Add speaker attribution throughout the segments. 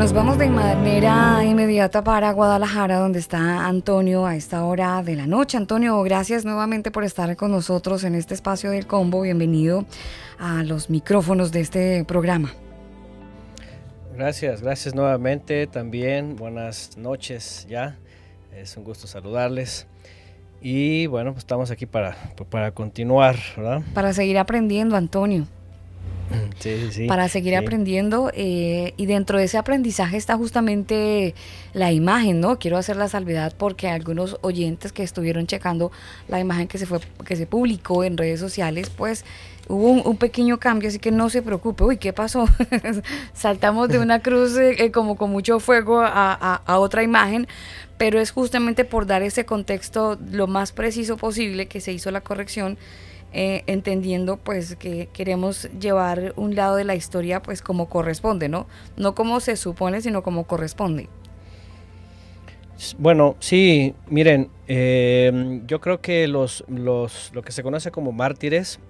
Speaker 1: Nos vamos de manera inmediata para Guadalajara, donde está Antonio a esta hora de la noche. Antonio, gracias nuevamente por estar con nosotros en este espacio del combo. Bienvenido a los micrófonos de este programa.
Speaker 2: Gracias, gracias nuevamente también. Buenas noches ya. Es un gusto saludarles. Y bueno, pues estamos aquí para, para continuar, ¿verdad?
Speaker 3: Para
Speaker 1: seguir aprendiendo, Antonio. para seguir aprendiendo. Eh, y dentro de ese aprendizaje está justamente la imagen, ¿no? Quiero hacer la salvedad porque algunos oyentes que estuvieron checando la imagen que se, fue, que se publicó en redes sociales, pues hubo un, pequeño cambio, así que no se preocupe. Uy, ¿qué pasó? Saltamos de una cruz eh, eh, como con mucho fuego a, otra imagen, pero es justamente por dar ese contexto lo más preciso posible que se hizo la corrección eh, entendiendo pues que queremos llevar un lado de la historia pues como corresponde, ¿no? No como se supone, sino como corresponde.
Speaker 2: Bueno, sí, miren, em, yo creo que los, los, lo que se conoce como mártires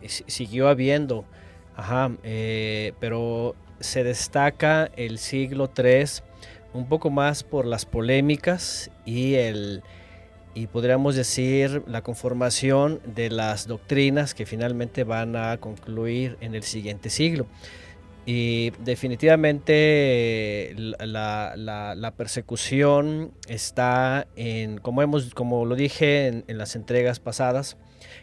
Speaker 2: eh, siguió habiendo, ajá, eh, pero se destaca el siglo III un poco más por las polémicas y el, y podríamos decir la conformación de las doctrinas que finalmente van a concluir en el siguiente siglo. Y definitivamente la, persecución está en, como, hemos, como lo dije en, las entregas pasadas,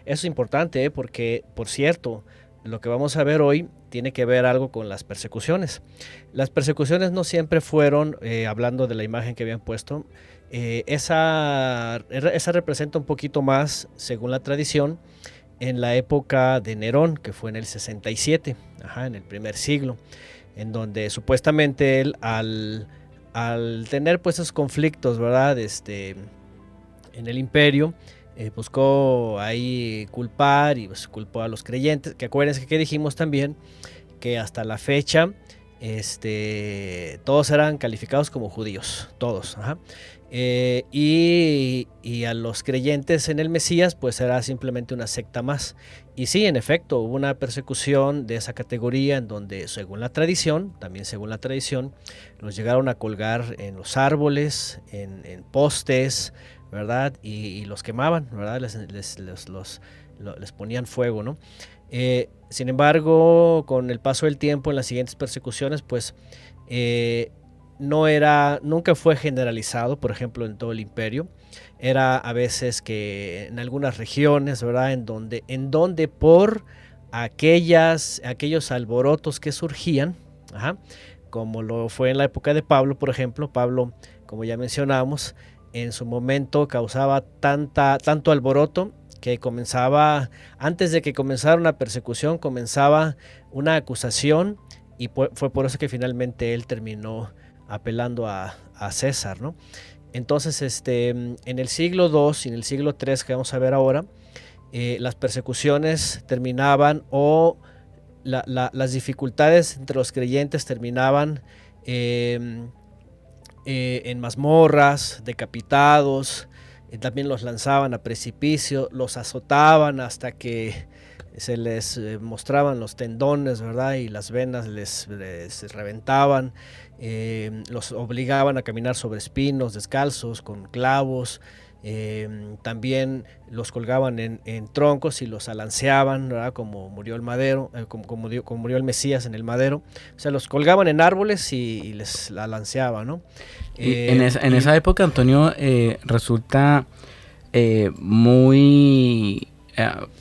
Speaker 2: eso es importante ¿eh? porque, por cierto, lo que vamos a ver hoy tiene que ver algo con las persecuciones. Las persecuciones no siempre fueron, eh, hablando de la imagen que habían puesto, eh, esa, representa un poquito más, según la tradición, en la época de Nerón, que fue en el 67, en el primer siglo, en donde supuestamente él al, tener pues esos conflictos, ¿verdad? Este, en el imperio, eh, buscó ahí culpar y pues, culpó a los creyentes, que acuérdense que dijimos también que hasta la fecha este, todos eran calificados como judíos, todos. Ajá. Eh, y, a los creyentes en el Mesías, pues era simplemente una secta más. Y sí, en efecto, hubo una persecución de esa categoría en donde, según la tradición, también según la tradición, los llegaron a colgar en los árboles, en, postes, ¿verdad? Y, los quemaban, ¿verdad? Les, ponían fuego, ¿no? Eh, sin embargo, con el paso del tiempo, en las siguientes persecuciones, pues eh, no era, nunca fue generalizado, por ejemplo, en todo el imperio. Era a veces que en algunas regiones, ¿verdad? En donde, en donde por aquellas, aquellos alborotos que surgían, como lo fue en la época de Pablo, por ejemplo, Pablo, como ya mencionamos, en su momento causaba tanta, tanto alboroto que comenzaba, antes de que comenzara una persecución, comenzaba una acusación y fue por eso que finalmente él terminó apelando a, César, ¿no? Entonces, este, en el siglo II y en el siglo III que vamos a ver ahora, eh, las persecuciones terminaban o las dificultades entre los creyentes terminaban em, eh, en mazmorras, decapitados, eh, también los lanzaban a precipicio, los azotaban hasta que se les mostraban los tendones, ¿verdad? Y las venas les reventaban. Em, los obligaban a caminar sobre espinos, descalzos, con clavos, em, también los colgaban en, troncos y los alanceaban, como murió el madero, eh, como, murió el Mesías en el madero. O sea, los colgaban en árboles y, les alanceaban, ¿no? en, eh, esa, esa
Speaker 3: época, Antonio, eh, resulta muy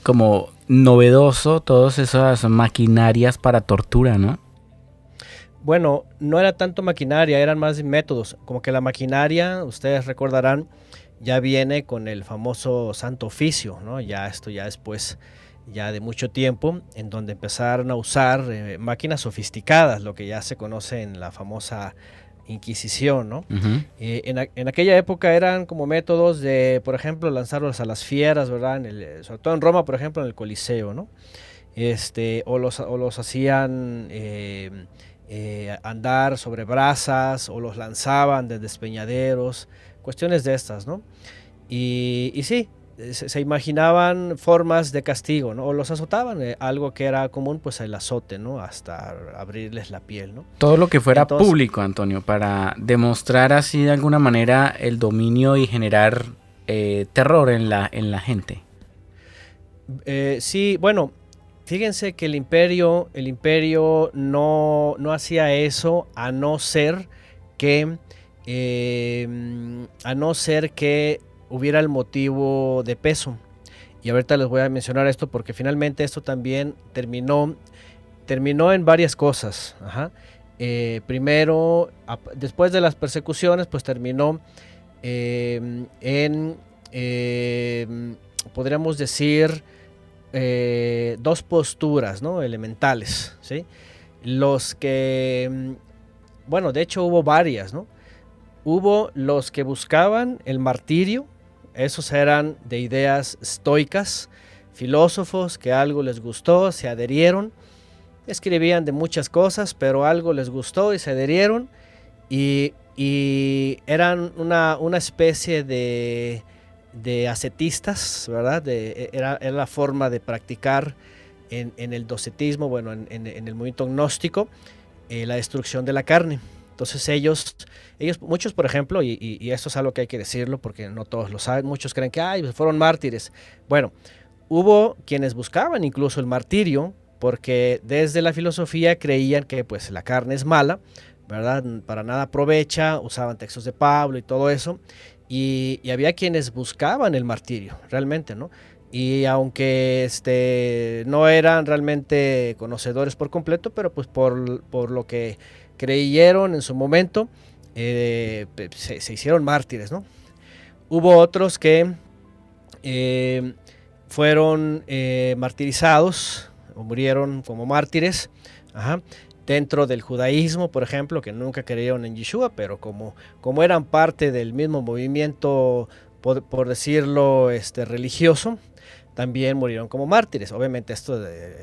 Speaker 3: como novedoso todas esas maquinarias para tortura, ¿no?
Speaker 2: Bueno, no era tanto maquinaria, eran más métodos. Como que la maquinaria, ustedes recordarán, ya viene con el famoso santo oficio, ¿no? Ya esto ya después, ya de mucho tiempo, en donde empezaron a usar eh, máquinas sofisticadas, lo que ya se conoce en la famosa Inquisición, ¿no? Eh, en, aquella época eran como métodos de, por ejemplo, lanzarlos a las fieras, ¿verdad? el, eh, sobre todo en Roma, por ejemplo, en el Coliseo, ¿no? Este, o los, o los hacían... Eh, eh, andar sobre brasas o los lanzaban de despeñaderos, cuestiones de estas, ¿no? Y, y sí, se, imaginaban formas de castigo, ¿no? O los azotaban, eh, algo que era común, pues el azote, ¿no? Hasta abrirles la piel, ¿no?
Speaker 3: Todo lo que fuera público, Antonio, para demostrar así de alguna manera el dominio y generar eh, terror en la, en la gente.
Speaker 2: sí, bueno, Fíjense que el imperio, el imperio no, hacía eso a no ser que em, a no ser que hubiera el motivo de peso. Y ahorita les voy a mencionar esto porque finalmente esto también terminó, terminó en varias cosas. Eh, primero, después de las persecuciones, pues terminó em, en, em, podríamos decir, eh, dos posturas ¿no? elementales. ¿sí? Los que, mm, bueno, de hecho hubo varias, ¿no? Hubo los que buscaban el martirio, esos eran de ideas estoicas, filósofos que algo les gustó, se adherieron, escribían de muchas cosas, pero algo les gustó y se adherieron y, eran una especie de de ascetistas, ¿verdad? E, era, la forma de practicar en, el docetismo, bueno, en, el movimiento gnóstico, eh, la destrucción de la carne. Entonces ellos, ellos muchos por ejemplo, y, esto es algo que hay que decirlo porque no todos lo saben, muchos creen que Ay, pues, fueron mártires. Bueno, hubo quienes buscaban incluso el martirio porque desde la filosofía creían que pues la carne es mala, ¿verdad? Para nada aprovecha, usaban textos de Pablo y todo eso. Y, había quienes buscaban el martirio, realmente, ¿no? Y aunque este, no eran realmente conocedores por completo, pero pues por, lo que creyeron en su momento, eh, se, hicieron mártires, ¿no? Hubo otros que eh, fueron eh, martirizados o murieron como mártires, ajá, dentro del judaísmo, por ejemplo, que nunca creyeron en Yeshua, pero como, como eran parte del mismo movimiento, por, decirlo, este, religioso, también murieron como mártires. Obviamente esto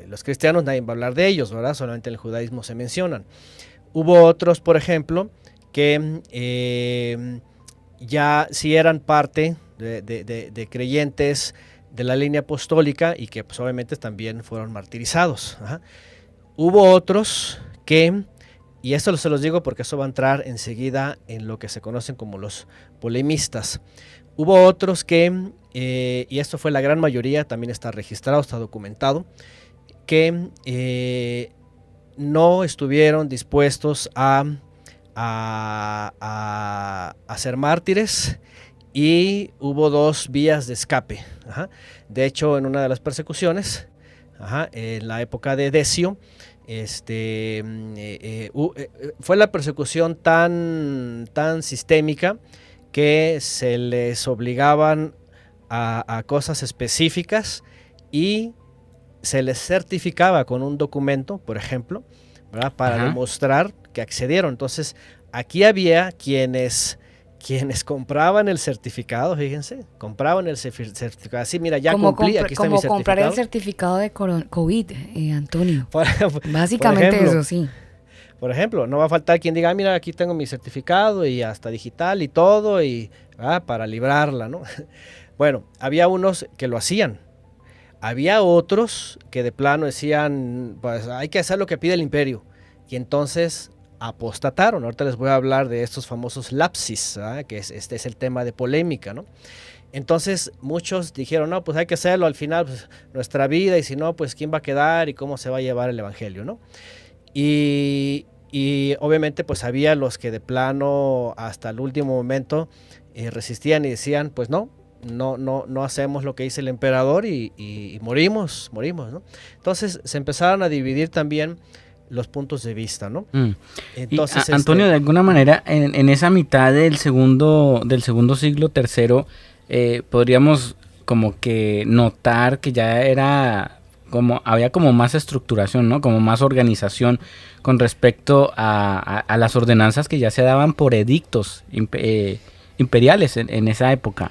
Speaker 2: los cristianos nadie va a hablar de ellos, ¿verdad? Solamente en el judaísmo se mencionan. Hubo otros, por ejemplo, que eh, ya si eran parte de, creyentes de la línea apostólica y que pues, obviamente también fueron martirizados. Hubo otros que, y esto se los digo porque eso va a entrar enseguida en lo que se conocen como los polemistas. Hubo otros que, eh, y esto fue la gran mayoría, también está registrado, está documentado, que eh, no estuvieron dispuestos a, a, ser mártires y hubo dos vías de escape. De hecho, en una de las persecuciones, en la época de Decio, este, mm, eh, eh, eh, fue la persecución tan, tan sistémica que se les obligaban a, cosas específicas y se les certificaba con un documento, por ejemplo, para demostrar que accedieron. Entonces, aquí había quienes quienes compraban el certificado, fíjense, compraban el certificado. así mira, ya cumplía, cumplí, aquí está como mi certificado. comprar el
Speaker 1: certificado de COVID, eh, Antonio. Básicamente eso, sí.
Speaker 2: Por ejemplo, no va a faltar quien diga, ah, mira, aquí tengo mi certificado y hasta digital y todo, y ah, para librarla, ¿no? Bueno, había unos que lo hacían. Había otros que de plano decían, pues hay que hacer lo que pide el imperio. Y entonces apostataron. Ahorita les voy a hablar de estos famosos lapsis, ¿ah? que este es el tema de polémica, ¿no? Entonces muchos dijeron, no, pues hay que hacerlo al final, pues, nuestra vida, y si no, pues quién va a quedar y cómo se va a llevar el Evangelio, ¿no? Y, obviamente pues había los que de plano hasta el último momento eh, resistían y decían, pues no, no, no, no hacemos lo que dice el emperador y, morimos, morimos, Entonces se empezaron a dividir también los puntos de vista, ¿no? Mm. Entonces, Antonio, este
Speaker 3: de alguna manera, en, esa mitad del segundo, del segundo siglo tercero, eh, podríamos como que notar que ya era como había como más estructuración, ¿no? Como más organización con respecto a, las ordenanzas que ya se daban por edictos eh, imperiales en, esa época.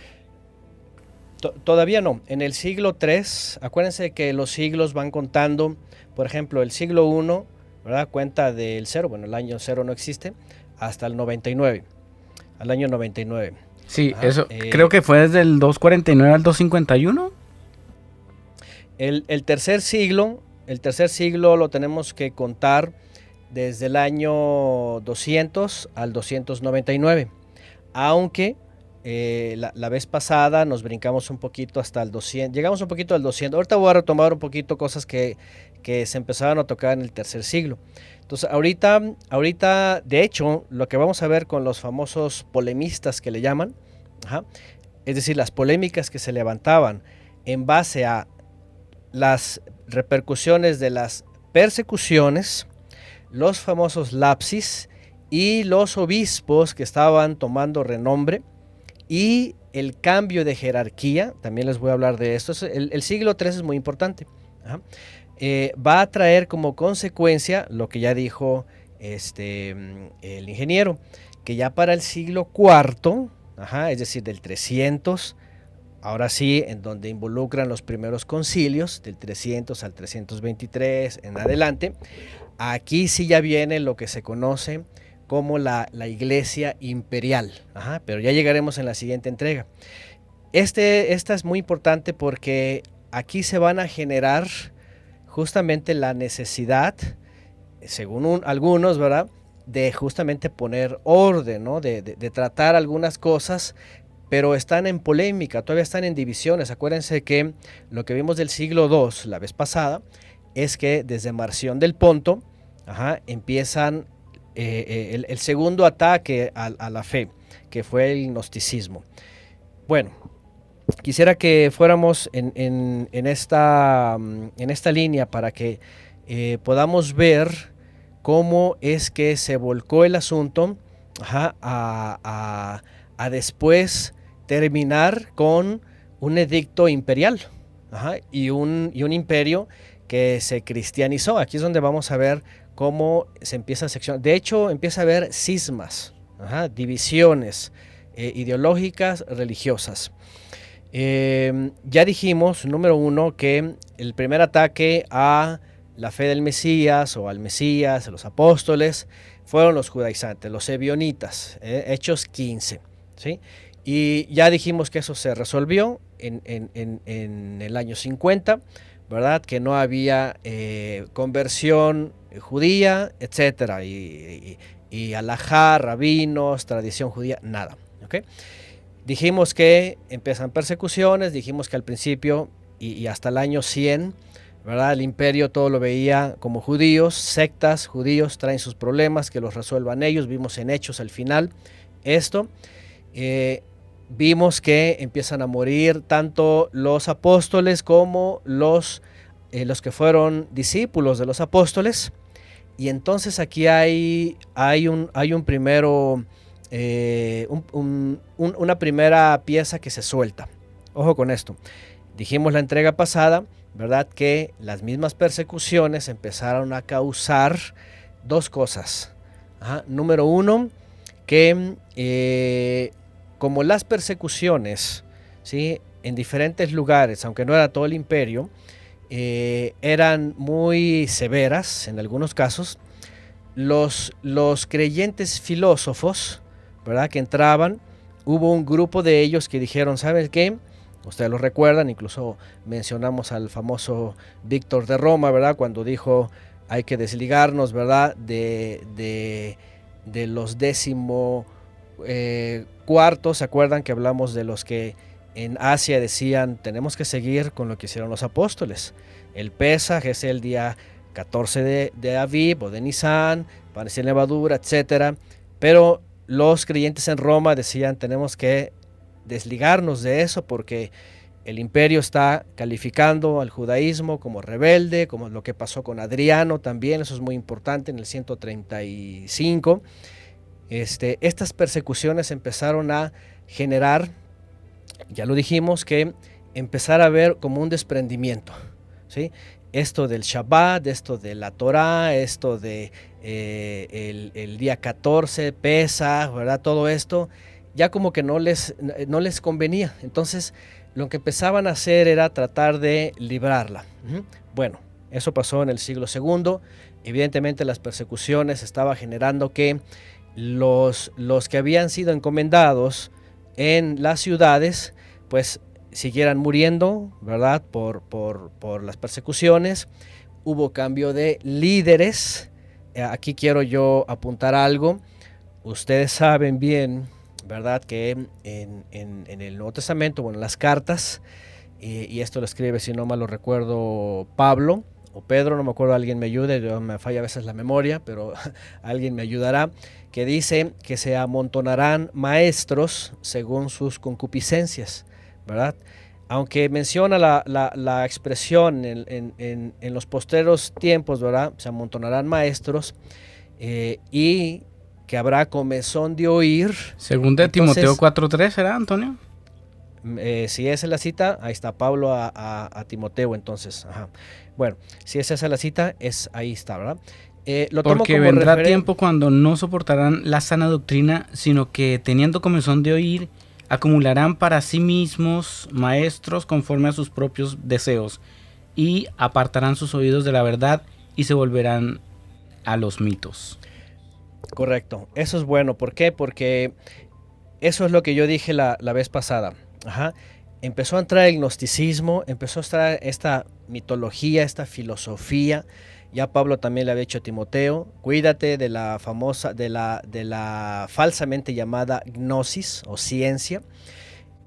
Speaker 2: Todavía no. En el siglo III, acuérdense que los siglos van contando, por ejemplo, el siglo I ¿verdad? Cuenta del cero bueno, el año cero no existe, hasta el 99, al año 99.
Speaker 3: Sí, eso eh, creo que fue desde el 249 al 251.
Speaker 2: El, tercer siglo, el tercer siglo lo tenemos que contar desde el año 200 al 299, aunque eh, la, la, vez pasada nos brincamos un poquito hasta el 200, llegamos un poquito al 200. Ahorita voy a retomar un poquito cosas que que se empezaron a tocar en el tercer siglo. Entonces, ahorita, ahorita, de hecho, lo que vamos a ver con los famosos polemistas que le llaman, es decir, las polémicas que se levantaban en base a las repercusiones de las persecuciones, los famosos lapsis y los obispos que estaban tomando renombre y el cambio de jerarquía, también les voy a hablar de esto, el, siglo III es muy importante. Eh, va a traer como consecuencia lo que ya dijo este, el ingeniero, que ya para el siglo IV, es decir, del 300, ahora sí, en donde involucran los primeros concilios, del 300 al 323 en adelante, aquí sí ya viene lo que se conoce como la, iglesia imperial, pero ya llegaremos en la siguiente entrega. Este, esta es muy importante porque aquí se van a generar justamente la necesidad, según algunos, ¿verdad? De justamente poner orden, de, tratar algunas cosas pero están en polémica, todavía están en divisiones. Acuérdense que lo que vimos del siglo II la vez pasada es que desde Marción del Ponto empiezan eh, eh, el, segundo ataque a, a, la fe, que fue el gnosticismo. Bueno, quisiera que fuéramos en, en, esta, mm, en esta línea para que eh, podamos ver cómo es que se volcó el asunto a, a, después terminar con un edicto imperial y, un, y un imperio que se cristianizó. Aquí es donde vamos a ver cómo se empieza a seccionar. De hecho, empieza a haber cismas, divisiones eh, ideológicas, religiosas. Em, ya dijimos, número uno, que el primer ataque a la fe del Mesías o al Mesías, a los apóstoles, fueron los judaizantes, los ebionitas, eh, Hechos 15. ¿sí? Y ya dijimos que eso se resolvió en, el año 50, ¿verdad? Que no había eh, conversión judía, etc. Y, alajar rabinos, tradición judía, nada. Dijimos que empiezan persecuciones, dijimos que al principio y, hasta el año 100, ¿verdad? El imperio todo lo veía como judíos, sectas, judíos traen sus problemas, que los resuelvan ellos, vimos en hechos al final esto. Eh, vimos que empiezan a morir tanto los apóstoles como los, eh, los que fueron discípulos de los apóstoles. Y entonces aquí hay, hay, un, hay un primero eh, una primera pieza que se suelta. Ojo con esto. Dijimos la entrega pasada, ¿verdad? Que las mismas persecuciones empezaron a causar dos cosas. Número uno, que eh, como las persecuciones, ¿sí? En diferentes lugares, aunque no era todo el imperio, eh, eran muy severas en algunos casos. Los, los creyentes filósofos, ¿verdad? Que entraban, hubo un grupo de ellos que dijeron, ¿sabes qué? Ustedes lo recuerdan, incluso mencionamos al famoso Víctor de Roma, ¿verdad? Cuando dijo, hay que desligarnos, ¿verdad? De, los décimo eh, cuartos, ¿se acuerdan que hablamos de los que en Asia decían, tenemos que seguir con lo que hicieron los apóstoles? El pesaje es el día 14 de, de Aviv o de Nisan, parecía levadura, etcétera. Pero los creyentes en Roma decían tenemos que desligarnos de eso porque el imperio está calificando al judaísmo como rebelde, como lo que pasó con Adriano también, eso es muy importante en el 135. Este, estas persecuciones empezaron a generar, ya lo dijimos, que empezar a ver como un desprendimiento. Esto del Shabbat, esto de la Torah, esto de eh, el, día 14, pesa, ¿verdad? Todo esto ya como que no les, no les convenía. Entonces lo que empezaban a hacer era tratar de librarla. Bueno, eso pasó en el siglo II. Evidentemente las persecuciones estaban generando que los, los que habían sido encomendados en las ciudades, pues siguieran muriendo, ¿verdad? Por, por, por las persecuciones. Hubo cambio de líderes. Eh, aquí quiero yo apuntar algo. Ustedes saben bien, ¿verdad? Que en, en, el Nuevo Testamento, bueno, en las cartas, y, esto lo escribe, si no mal lo recuerdo, Pablo, o Pedro, no me acuerdo, alguien me ayude, yo me falla a veces la memoria, pero alguien me ayudará, que dice que se amontonarán maestros según sus concupiscencias. ¿verdad? Aunque menciona la, la, la expresión en, en, en, los posteros tiempos, ¿verdad? Se amontonarán maestros eh, y que habrá comezón de oír. Según de Timoteo 4.3, ¿será, Antonio? Mm, eh, si esa es la cita, ahí está Pablo a, a, Timoteo, entonces. Ajá. Bueno, si esa es la cita, es ahí está, ¿verdad? Eh, lo Porque tomo como vendrá tiempo
Speaker 3: cuando no soportarán la sana doctrina, sino que teniendo comezón de oír, acumularán para sí mismos maestros conforme a sus propios deseos, y apartarán sus oídos de la verdad y se volverán a los mitos.
Speaker 2: Correcto, eso es bueno. ¿Por qué? Porque eso es lo que yo dije la, la vez pasada. Ajá. Empezó a entrar el gnosticismo, empezó a entrar esta mitología, esta filosofía, ya Pablo también le había hecho a Timoteo, cuídate de la famosa, de la, de la falsamente llamada gnosis o ciencia.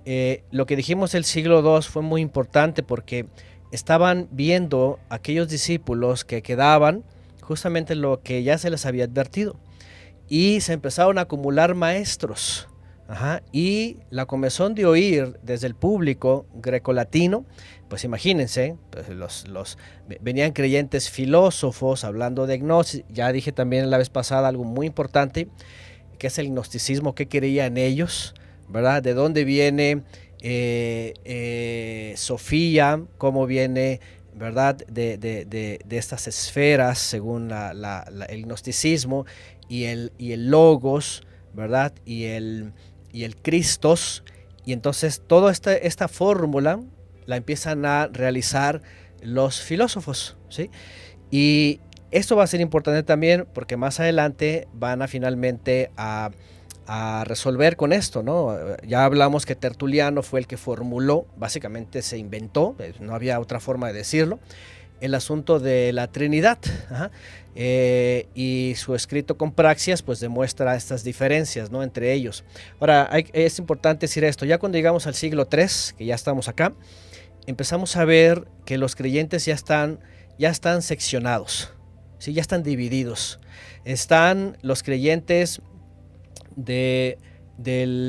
Speaker 2: Eh, lo que dijimos el siglo II fue muy importante porque estaban viendo aquellos discípulos que quedaban justamente lo que ya se les había advertido. Y se empezaron a acumular maestros. Y la comenzó de oír desde el público grecolatino pues imagínense, pues, los, venían creyentes filósofos hablando de gnosis, ya dije también la vez pasada algo muy importante, que es el gnosticismo, qué creían ellos, ¿verdad? ¿De dónde viene eh, eh, Sofía? ¿Cómo viene, verdad? De, estas esferas, según el gnosticismo, y el, y el logos, ¿verdad? Y el, y el Cristos. Y entonces toda esta, esta fórmula la empiezan a realizar los filósofos, ¿sí? Y esto va a ser importante también porque más adelante van a finalmente a, resolver con esto, ¿no? Ya hablamos que Tertuliano fue el que formuló, básicamente se inventó, eh, no había otra forma de decirlo, el asunto de la Trinidad. Eh, y su escrito con Praxias pues demuestra estas diferencias ¿no? entre ellos. Ahora, es importante decir esto, ya cuando llegamos al siglo III, que ya estamos acá, empezamos a ver que los creyentes ya están, ya están seccionados, ¿sí? ya están divididos. Están los creyentes de, del,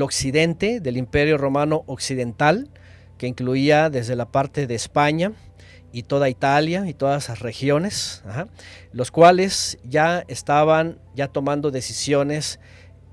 Speaker 2: occidente, del imperio romano occidental, que incluía desde la parte de España y toda Italia y todas esas regiones, los cuales ya estaban ya tomando decisiones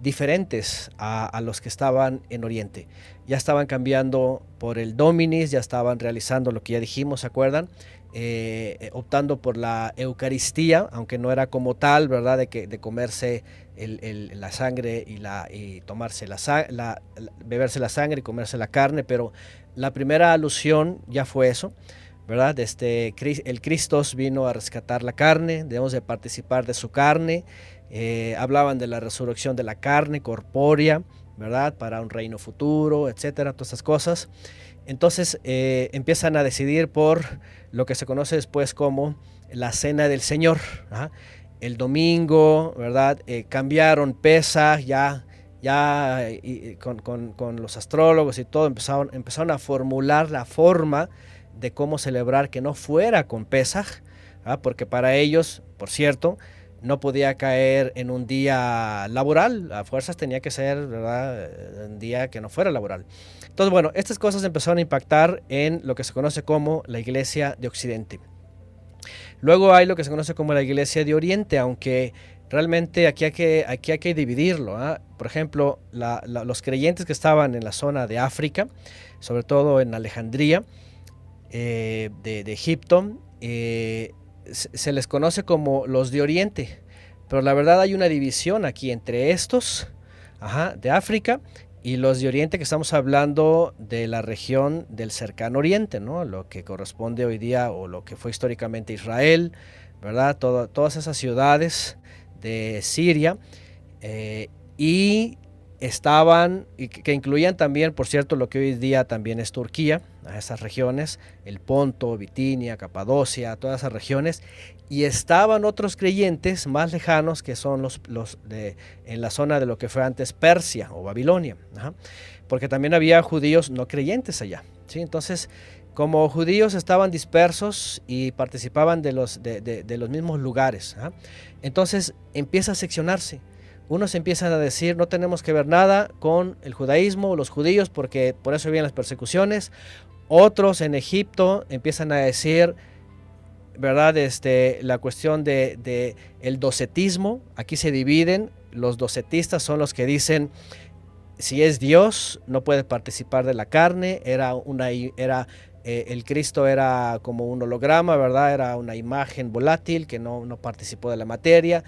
Speaker 2: diferentes a, los que estaban en Oriente. Ya estaban cambiando por el Dominis, ya estaban realizando lo que ya dijimos, ¿se acuerdan? Eh, eh, optando por la Eucaristía, aunque no era como tal, ¿verdad? De, que, de comerse la sangre y, la, tomarse la, la, beberse la sangre y comerse la carne, pero la primera alusión ya fue eso. ¿verdad? Este, el Cristo vino a rescatar la carne, debemos de participar de su carne, eh, hablaban de la resurrección de la carne corpórea, ¿verdad? Para un reino futuro, etcétera, todas esas cosas. Entonces eh, empiezan a decidir por lo que se conoce después como la cena del Señor. ¿ah? El domingo, ¿verdad? Eh, cambiaron Pesach ya, ya con, los astrólogos y todo, empezaron, empezaron a formular la forma de cómo celebrar que no fuera con Pesach ¿ah? porque para ellos, por cierto, no podía caer en un día laboral, a fuerzas tenía que ser, un día que no fuera laboral. Entonces, bueno, estas cosas empezaron a impactar en lo que se conoce como la Iglesia de Occidente. Luego hay lo que se conoce como la Iglesia de Oriente, aunque realmente aquí hay que, hay que dividirlo. ¿ah? Por ejemplo, los creyentes que estaban en la zona de África, sobre todo en Alejandría, eh, de, Egipto, eh, se les conoce como los de Oriente, pero la verdad hay una división aquí entre estos de África y los de Oriente que estamos hablando de la región del cercano Oriente, ¿no? lo que corresponde hoy día o lo que fue históricamente Israel, ¿verdad? todas esas ciudades de Siria eh, y estaban, y que incluían también, por cierto, lo que hoy día también es Turquía, a esas regiones, el Ponto, Bitinia, Capadocia, todas esas regiones, y estaban otros creyentes más lejanos que son los, los de, en la zona de lo que fue antes Persia o Babilonia, porque también había judíos no creyentes allá. ¿sí? Entonces, como judíos estaban dispersos y participaban de los, de, los mismos lugares, entonces empieza a seccionarse unos empiezan a decir no tenemos que ver nada con el judaísmo, los judíos, porque por eso vienen las persecuciones. Otros en Egipto empiezan a decir, ¿verdad? Este, la cuestión de, docetismo, aquí se dividen, los docetistas son los que dicen, si es Dios, no puede participar de la carne, era una, era eh, el Cristo era como un holograma, ¿verdad? Era una imagen volátil que no, no participó de la materia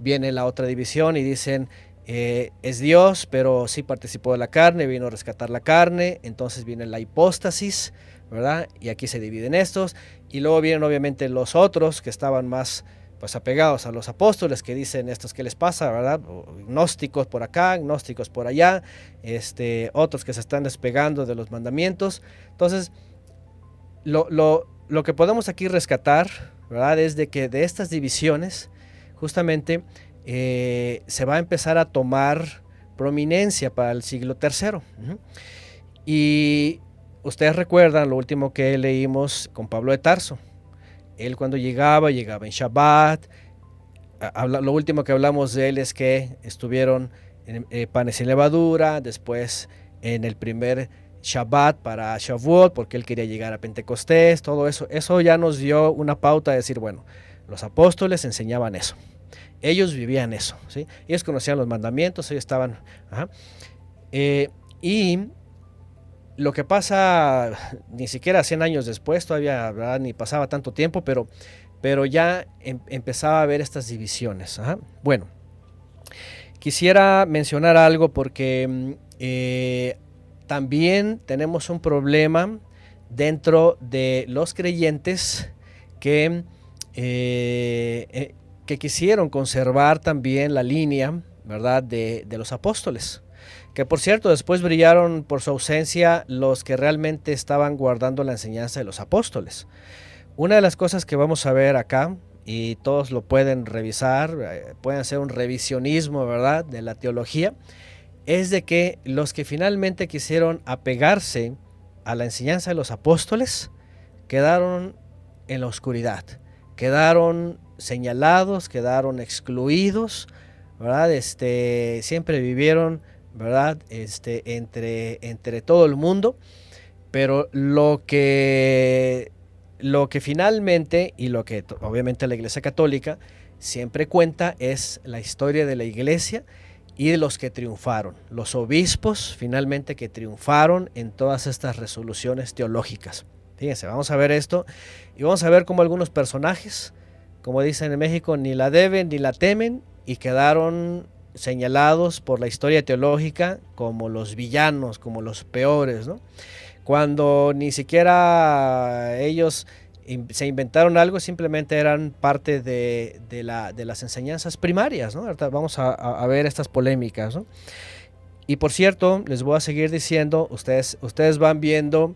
Speaker 2: viene la otra división y dicen, eh, es Dios, pero sí participó de la carne, vino a rescatar la carne, entonces viene la hipóstasis, ¿verdad? Y aquí se dividen estos, y luego vienen obviamente los otros que estaban más pues apegados a los apóstoles que dicen estos que les pasa, ¿verdad? Gnósticos por acá, gnósticos por allá, este, otros que se están despegando de los mandamientos. Entonces, lo, lo que podemos aquí rescatar, ¿verdad? Es de que de estas divisiones, justamente eh, se va a empezar a tomar prominencia para el siglo III. Y ustedes recuerdan lo último que leímos con Pablo de Tarso. Él cuando llegaba, llegaba en Shabbat. lo último que hablamos de él es que estuvieron en eh, panes y levadura, después en el primer Shabbat para Shavuot, porque él quería llegar a Pentecostés, todo eso. Eso ya nos dio una pauta de decir, bueno, los apóstoles enseñaban eso. Ellos vivían eso. ¿sí? Ellos conocían los mandamientos, ellos estaban... Eh, y lo que pasa, ni siquiera 100 años después, todavía ni pasaba tanto tiempo, pero, pero ya em, empezaba a haber estas divisiones. Bueno, quisiera mencionar algo porque mm, eh, también tenemos un problema dentro de los creyentes que eh, eh, que quisieron conservar también la línea, ¿verdad?, de, los apóstoles. Que por cierto, después brillaron por su ausencia los que realmente estaban guardando la enseñanza de los apóstoles. Una de las cosas que vamos a ver acá, y todos lo pueden revisar, eh, pueden hacer un revisionismo, ¿verdad?, de la teología, es de que los que finalmente quisieron apegarse a la enseñanza de los apóstoles quedaron en la oscuridad quedaron señalados, quedaron excluidos, ¿verdad? Este, siempre vivieron, ¿verdad? Este, entre, entre todo el mundo, pero lo que, lo que finalmente, y lo que obviamente la Iglesia Católica siempre cuenta, es la historia de la Iglesia y de los que triunfaron, los obispos finalmente que triunfaron en todas estas resoluciones teológicas. Fíjense, vamos a ver esto y vamos a ver cómo algunos personajes, como dicen en México, ni la deben ni la temen y quedaron señalados por la historia teológica como los villanos, como los peores, Cuando ni siquiera ellos se inventaron algo, simplemente eran parte de, las enseñanzas primarias, ¿no? Vamos a, ver estas polémicas, Y por cierto, les voy a seguir diciendo, ustedes, ustedes van viendo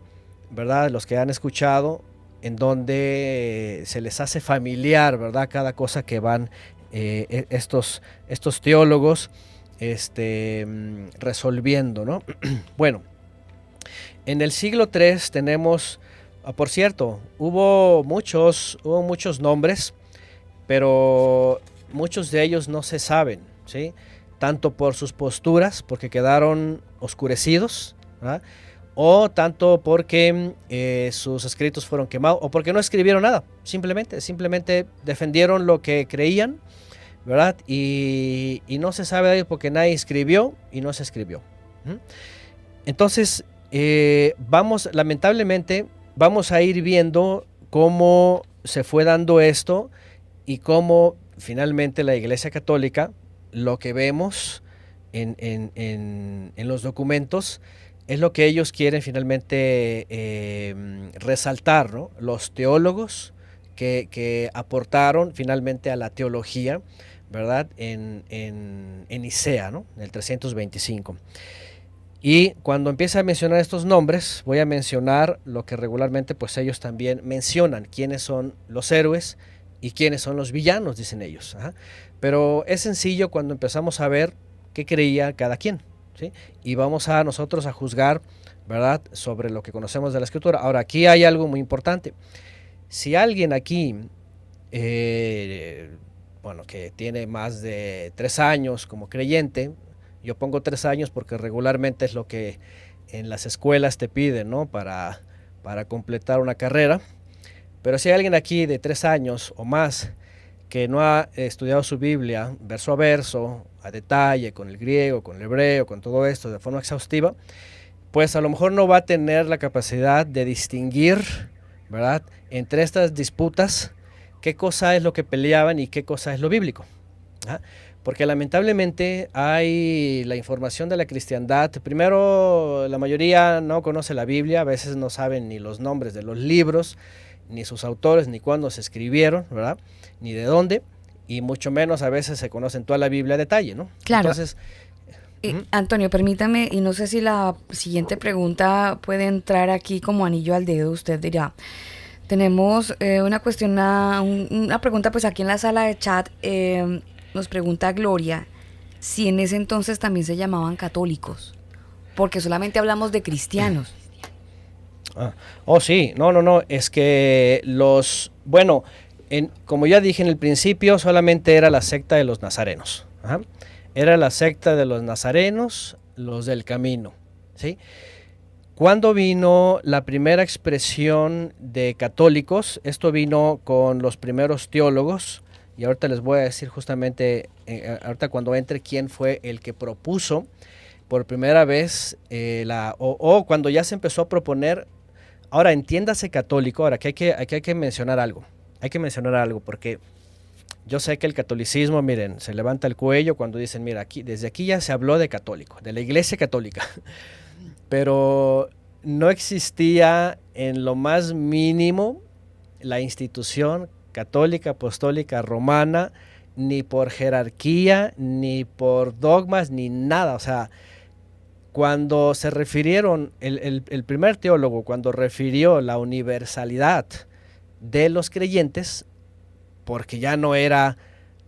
Speaker 2: ¿verdad? Los que han escuchado, en donde se les hace familiar, ¿verdad? Cada cosa que van eh, e, estos, estos teólogos este, resolviendo, ¿no? bueno, en el siglo III tenemos, ah, por cierto, hubo muchos, hubo muchos nombres, pero muchos de ellos no se saben, ¿sí? Tanto por sus posturas, porque quedaron oscurecidos, ¿verdad? o tanto porque mm, eh, sus escritos fueron quemados, o porque no escribieron nada, simplemente, simplemente defendieron lo que creían, ¿verdad? Y, y no se sabe porque nadie escribió y no se escribió. Entonces, eh, vamos, lamentablemente, vamos a ir viendo cómo se fue dando esto y cómo finalmente la Iglesia Católica, lo que vemos en, en, en los documentos, es lo que ellos quieren finalmente eh, resaltar, los teólogos que, aportaron finalmente a la teología, ¿verdad? En, en, en en el 325. Y cuando empieza a mencionar estos nombres, voy a mencionar lo que regularmente pues ellos también mencionan, quiénes son los héroes y quiénes son los villanos, dicen ellos. Pero es sencillo cuando empezamos a ver qué creía cada quien. Y vamos a nosotros a juzgar, ¿verdad?, sobre lo que conocemos de la escritura. Ahora, aquí hay algo muy importante. Si alguien aquí, eh, bueno, que tiene más de tres años como creyente, yo pongo tres años porque regularmente es lo que en las escuelas te piden, ¿no? Para, para completar una carrera. Pero si hay alguien aquí de tres años o más que no ha estudiado su Biblia verso a verso a detalle con el griego, con el hebreo, con todo esto de forma exhaustiva, pues a lo mejor no va a tener la capacidad de distinguir, ¿verdad?, entre estas disputas, qué cosa es lo que peleaban y qué cosa es lo bíblico. ¿ah? Porque lamentablemente hay la información de la cristiandad. Primero, la mayoría no conoce la Biblia, a veces no saben ni los nombres de los libros, ni sus autores, ni cuándo se escribieron, ¿verdad? Ni de dónde y mucho menos a veces se conocen toda la Biblia a detalle,
Speaker 1: ¿no? Claro. Entonces, eh, Antonio, permítame, y no sé si la siguiente pregunta puede entrar aquí como anillo al dedo, usted dirá. Tenemos eh, una cuestión, una, pregunta pues aquí en la sala de chat, em, nos pregunta Gloria si en ese entonces también se llamaban católicos, porque solamente hablamos de cristianos.
Speaker 2: Ah, oh, sí, no, no, no, es que los, bueno, como ya dije en el principio, solamente era la secta de los nazarenos. Era la secta de los nazarenos, los del camino. ¿sí? Cuando vino la primera expresión de católicos, esto vino con los primeros teólogos, y ahorita les voy a decir justamente, eh, ahorita cuando entre, quién fue el que propuso por primera vez, eh, la, o, cuando ya se empezó a proponer, ahora entiéndase católico, ahora que hay que mencionar algo hay que mencionar algo, porque yo sé que el catolicismo, miren, se levanta el cuello cuando dicen, mira, aquí, desde aquí ya se habló de católico, de la iglesia católica, pero no existía en lo más mínimo la institución católica, apostólica, romana, ni por jerarquía, ni por dogmas, ni nada. O sea, cuando se refirieron, el, el primer teólogo, cuando refirió la universalidad, de los creyentes, porque ya no era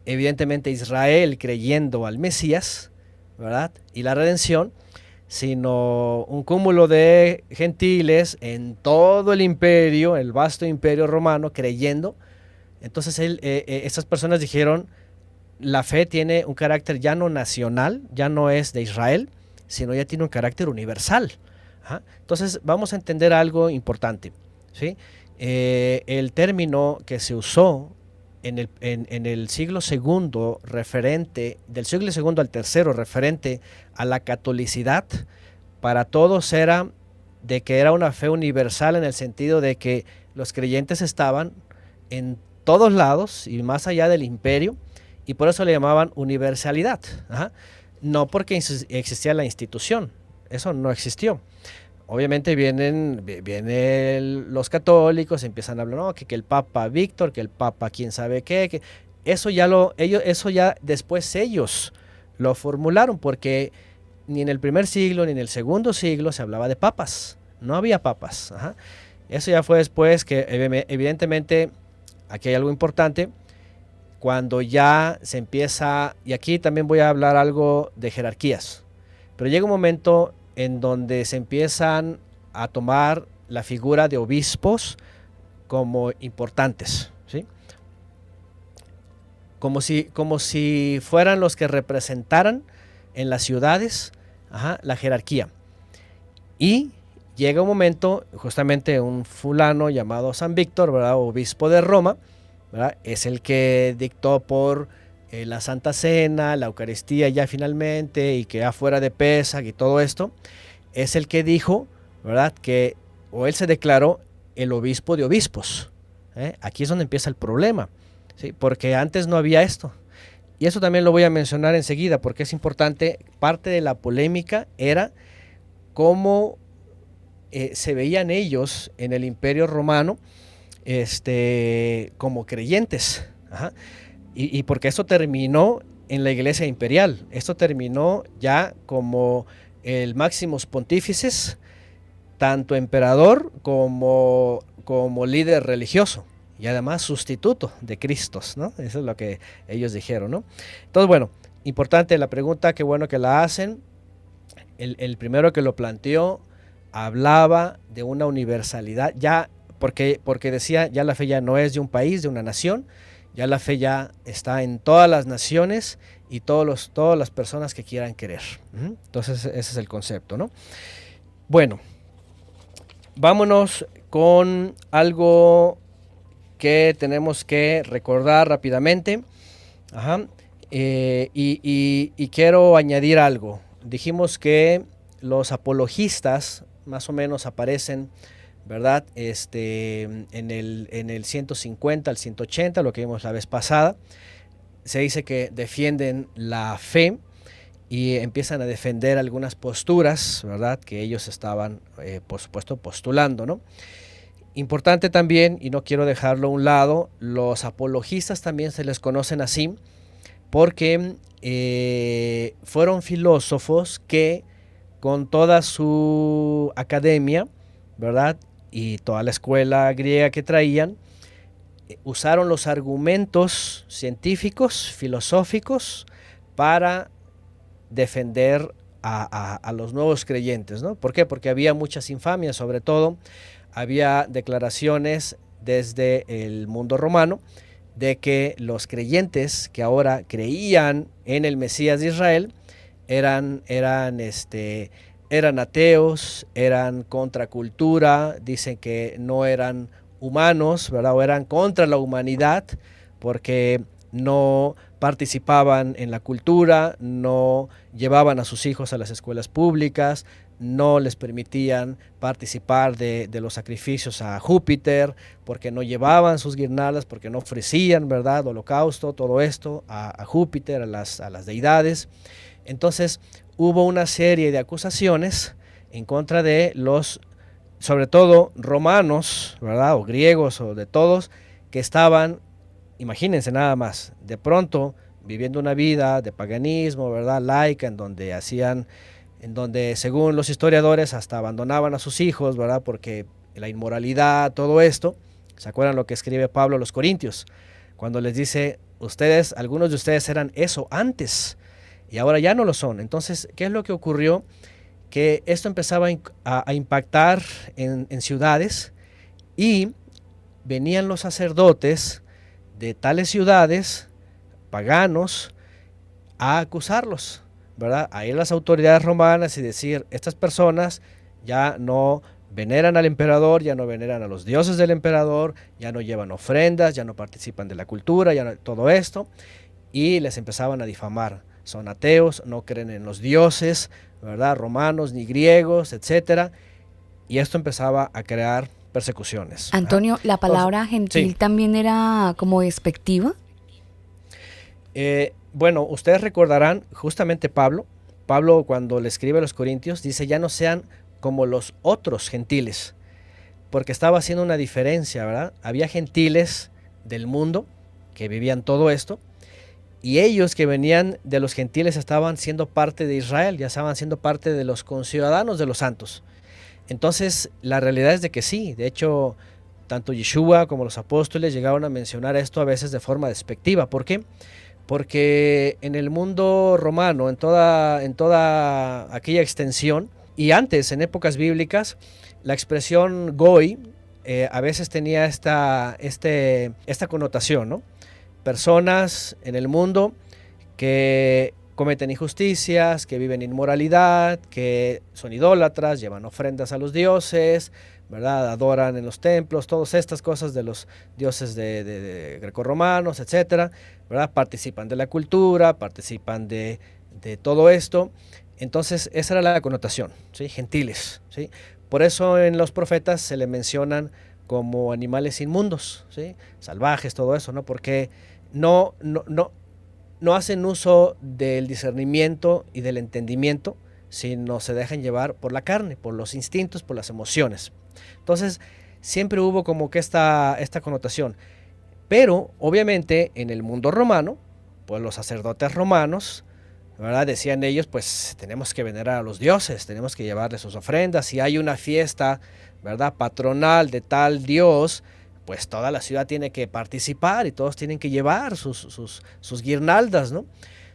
Speaker 2: evidentemente Israel creyendo al Mesías, ¿verdad? Y la redención, sino un cúmulo de gentiles en todo el imperio, el vasto imperio romano, creyendo. Entonces él, eh, eh, estas personas dijeron, la fe tiene un carácter ya no nacional, ya no es de Israel, sino ya tiene un carácter universal. ¿ah? Entonces vamos a entender algo importante. ¿sí? Eh, el término que se usó en el, siglo II referente, del siglo II al tercero referente a la catolicidad, para todos era de que era una fe universal en el sentido de que los creyentes estaban en todos lados y más allá del imperio, y por eso le llamaban universalidad, no porque existía la institución, eso no existió obviamente vienen, los católicos, empiezan a hablar, no, que, que el Papa Víctor, que el Papa quién sabe qué, eso ya lo, ellos, eso ya después ellos lo formularon, porque ni en el primer siglo ni en el segundo siglo se hablaba de papas, no había papas. Eso ya fue después que evidentemente, aquí hay algo importante, cuando ya se empieza, y aquí también voy a hablar algo de jerarquías, pero llega un momento en donde se empiezan a tomar la figura de obispos como importantes, como, si, como si fueran los que representaran en las ciudades ajá, la jerarquía. Y llega un momento, justamente un fulano llamado San Víctor, obispo de Roma, es el que dictó por eh, la Santa Cena, la Eucaristía ya finalmente y que afuera de pesa y todo esto, es el que dijo, ¿verdad? Que o él se declaró el obispo de obispos. ¿eh? Aquí es donde empieza el problema, ¿sí? porque antes no había esto. Y eso también lo voy a mencionar enseguida porque es importante. Parte de la polémica era cómo eh, se veían ellos en el imperio romano este, como creyentes y, porque esto terminó en la Iglesia Imperial, esto terminó ya como el máximo Pontífices, tanto emperador como, como líder religioso y además sustituto de Cristo, ¿no? Eso es lo que ellos dijeron, ¿no? Entonces, bueno, importante la pregunta, qué bueno que la hacen. El, primero que lo planteó hablaba de una universalidad, ya porque, porque decía, ya la fe ya no es de un país, de una nación, ya la fe ya está en todas las naciones y todos los, todas las personas que quieran querer. Entonces ese es el concepto, ¿no? Bueno, vámonos con algo que tenemos que recordar rápidamente. Eh, y, y quiero añadir algo. Dijimos que los apologistas más o menos aparecen ¿verdad? Este, en, el, en el 150 al 180, lo que vimos la vez pasada, se dice que defienden la fe y empiezan a defender algunas posturas, ¿verdad? Que ellos estaban, eh, por supuesto, postulando, ¿no? Importante también, y no quiero dejarlo a un lado, los apologistas también se les conocen así, porque eh, fueron filósofos que con toda su academia, ¿verdad? y toda la escuela griega que traían, eh, usaron los argumentos científicos, filosóficos, para defender a, los nuevos creyentes. ¿no? ¿Por qué? Porque había muchas infamias, sobre todo había declaraciones desde el mundo romano de que los creyentes que ahora creían en el Mesías de Israel eran, eran este, eran ateos, eran contra cultura, dicen que no eran humanos, ¿verdad? O eran contra la humanidad porque no participaban en la cultura, no llevaban a sus hijos a las escuelas públicas, no les permitían participar de, los sacrificios a Júpiter, porque no llevaban sus guirnaldas, porque no ofrecían, ¿verdad?, holocausto, todo esto a, Júpiter, a las deidades. Entonces, hubo una serie de acusaciones en contra de los, sobre todo romanos, ¿verdad? O griegos o de todos, que estaban, imagínense nada más, de pronto viviendo una vida de paganismo, ¿verdad? Laica, en donde hacían, en donde según los historiadores hasta abandonaban a sus hijos, ¿verdad? Porque la inmoralidad, todo esto, ¿se acuerdan lo que escribe Pablo a los Corintios? Cuando les dice, ustedes, algunos de ustedes eran eso antes, y ahora ya no lo son. Entonces, ¿qué es lo que ocurrió? Que esto empezaba a, impactar en, en ciudades y venían los sacerdotes de tales ciudades, paganos, a acusarlos, ¿verdad? A ir a las autoridades romanas y decir, estas personas ya no veneran al emperador, ya no veneran a los dioses del emperador, ya no llevan ofrendas, ya no participan de la cultura, ya no, todo esto, y les empezaban a difamar son ateos, no creen en los dioses, ¿verdad? Romanos ni griegos, etcétera. Y esto empezaba a crear persecuciones.
Speaker 1: Antonio, ¿la palabra gentil también era como despectiva?
Speaker 2: Eh, bueno, ustedes recordarán justamente Pablo. Pablo cuando le escribe a los Corintios dice, ya no sean como los otros gentiles, porque estaba haciendo una diferencia, ¿verdad? Había gentiles del mundo que vivían todo esto, y ellos que venían de los gentiles estaban siendo parte de Israel, ya estaban siendo parte de los conciudadanos de los santos. Entonces, la realidad es de que sí, de hecho, tanto Yeshua como los apóstoles llegaron a mencionar esto a veces de forma despectiva. ¿Por qué? Porque en el mundo romano, en toda, en toda aquella extensión, y antes, en épocas bíblicas, la expresión goy eh, a veces tenía esta, este, esta connotación, ¿no? personas en el mundo que cometen injusticias, que viven inmoralidad, que son idólatras, llevan ofrendas a los dioses, ¿verdad? Adoran en los templos, todas estas cosas de los dioses de, de, grecorromanos, etcétera, ¿verdad? Participan de la cultura, participan de, todo esto. Entonces, esa era la connotación, ¿sí? Gentiles, ¿sí? Por eso en los profetas se le mencionan como animales inmundos, ¿sí? Salvajes, todo eso, ¿no? Porque no, no, no, no hacen uso del discernimiento y del entendimiento, sino se dejan llevar por la carne, por los instintos, por las emociones. Entonces, siempre hubo como que esta, esta connotación. Pero, obviamente, en el mundo romano, pues los sacerdotes romanos, Decían ellos, pues tenemos que venerar a los dioses, tenemos que llevarles sus ofrendas. Si hay una fiesta, ¿verdad? Patronal de tal dios, pues toda la ciudad tiene que participar y todos tienen que llevar sus, sus, guirnaldas, ¿no?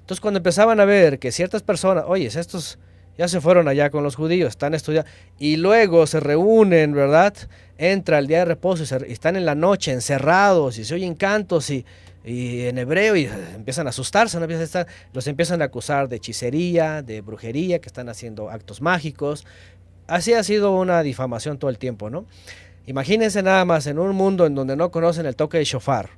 Speaker 2: Entonces cuando empezaban a ver que ciertas personas, oye, estos ya se fueron allá con los judíos, están estudiando, y luego se reúnen, ¿verdad? Entra el día de reposo y, están en la noche encerrados y se oyen cantos y, en hebreo y eh, empiezan a asustarse, ¿no? los empiezan a acusar de hechicería, de brujería, que están haciendo actos mágicos. Así ha sido una difamación todo el tiempo, ¿no? Imagínense nada más en un mundo en donde no conocen el toque de shofar.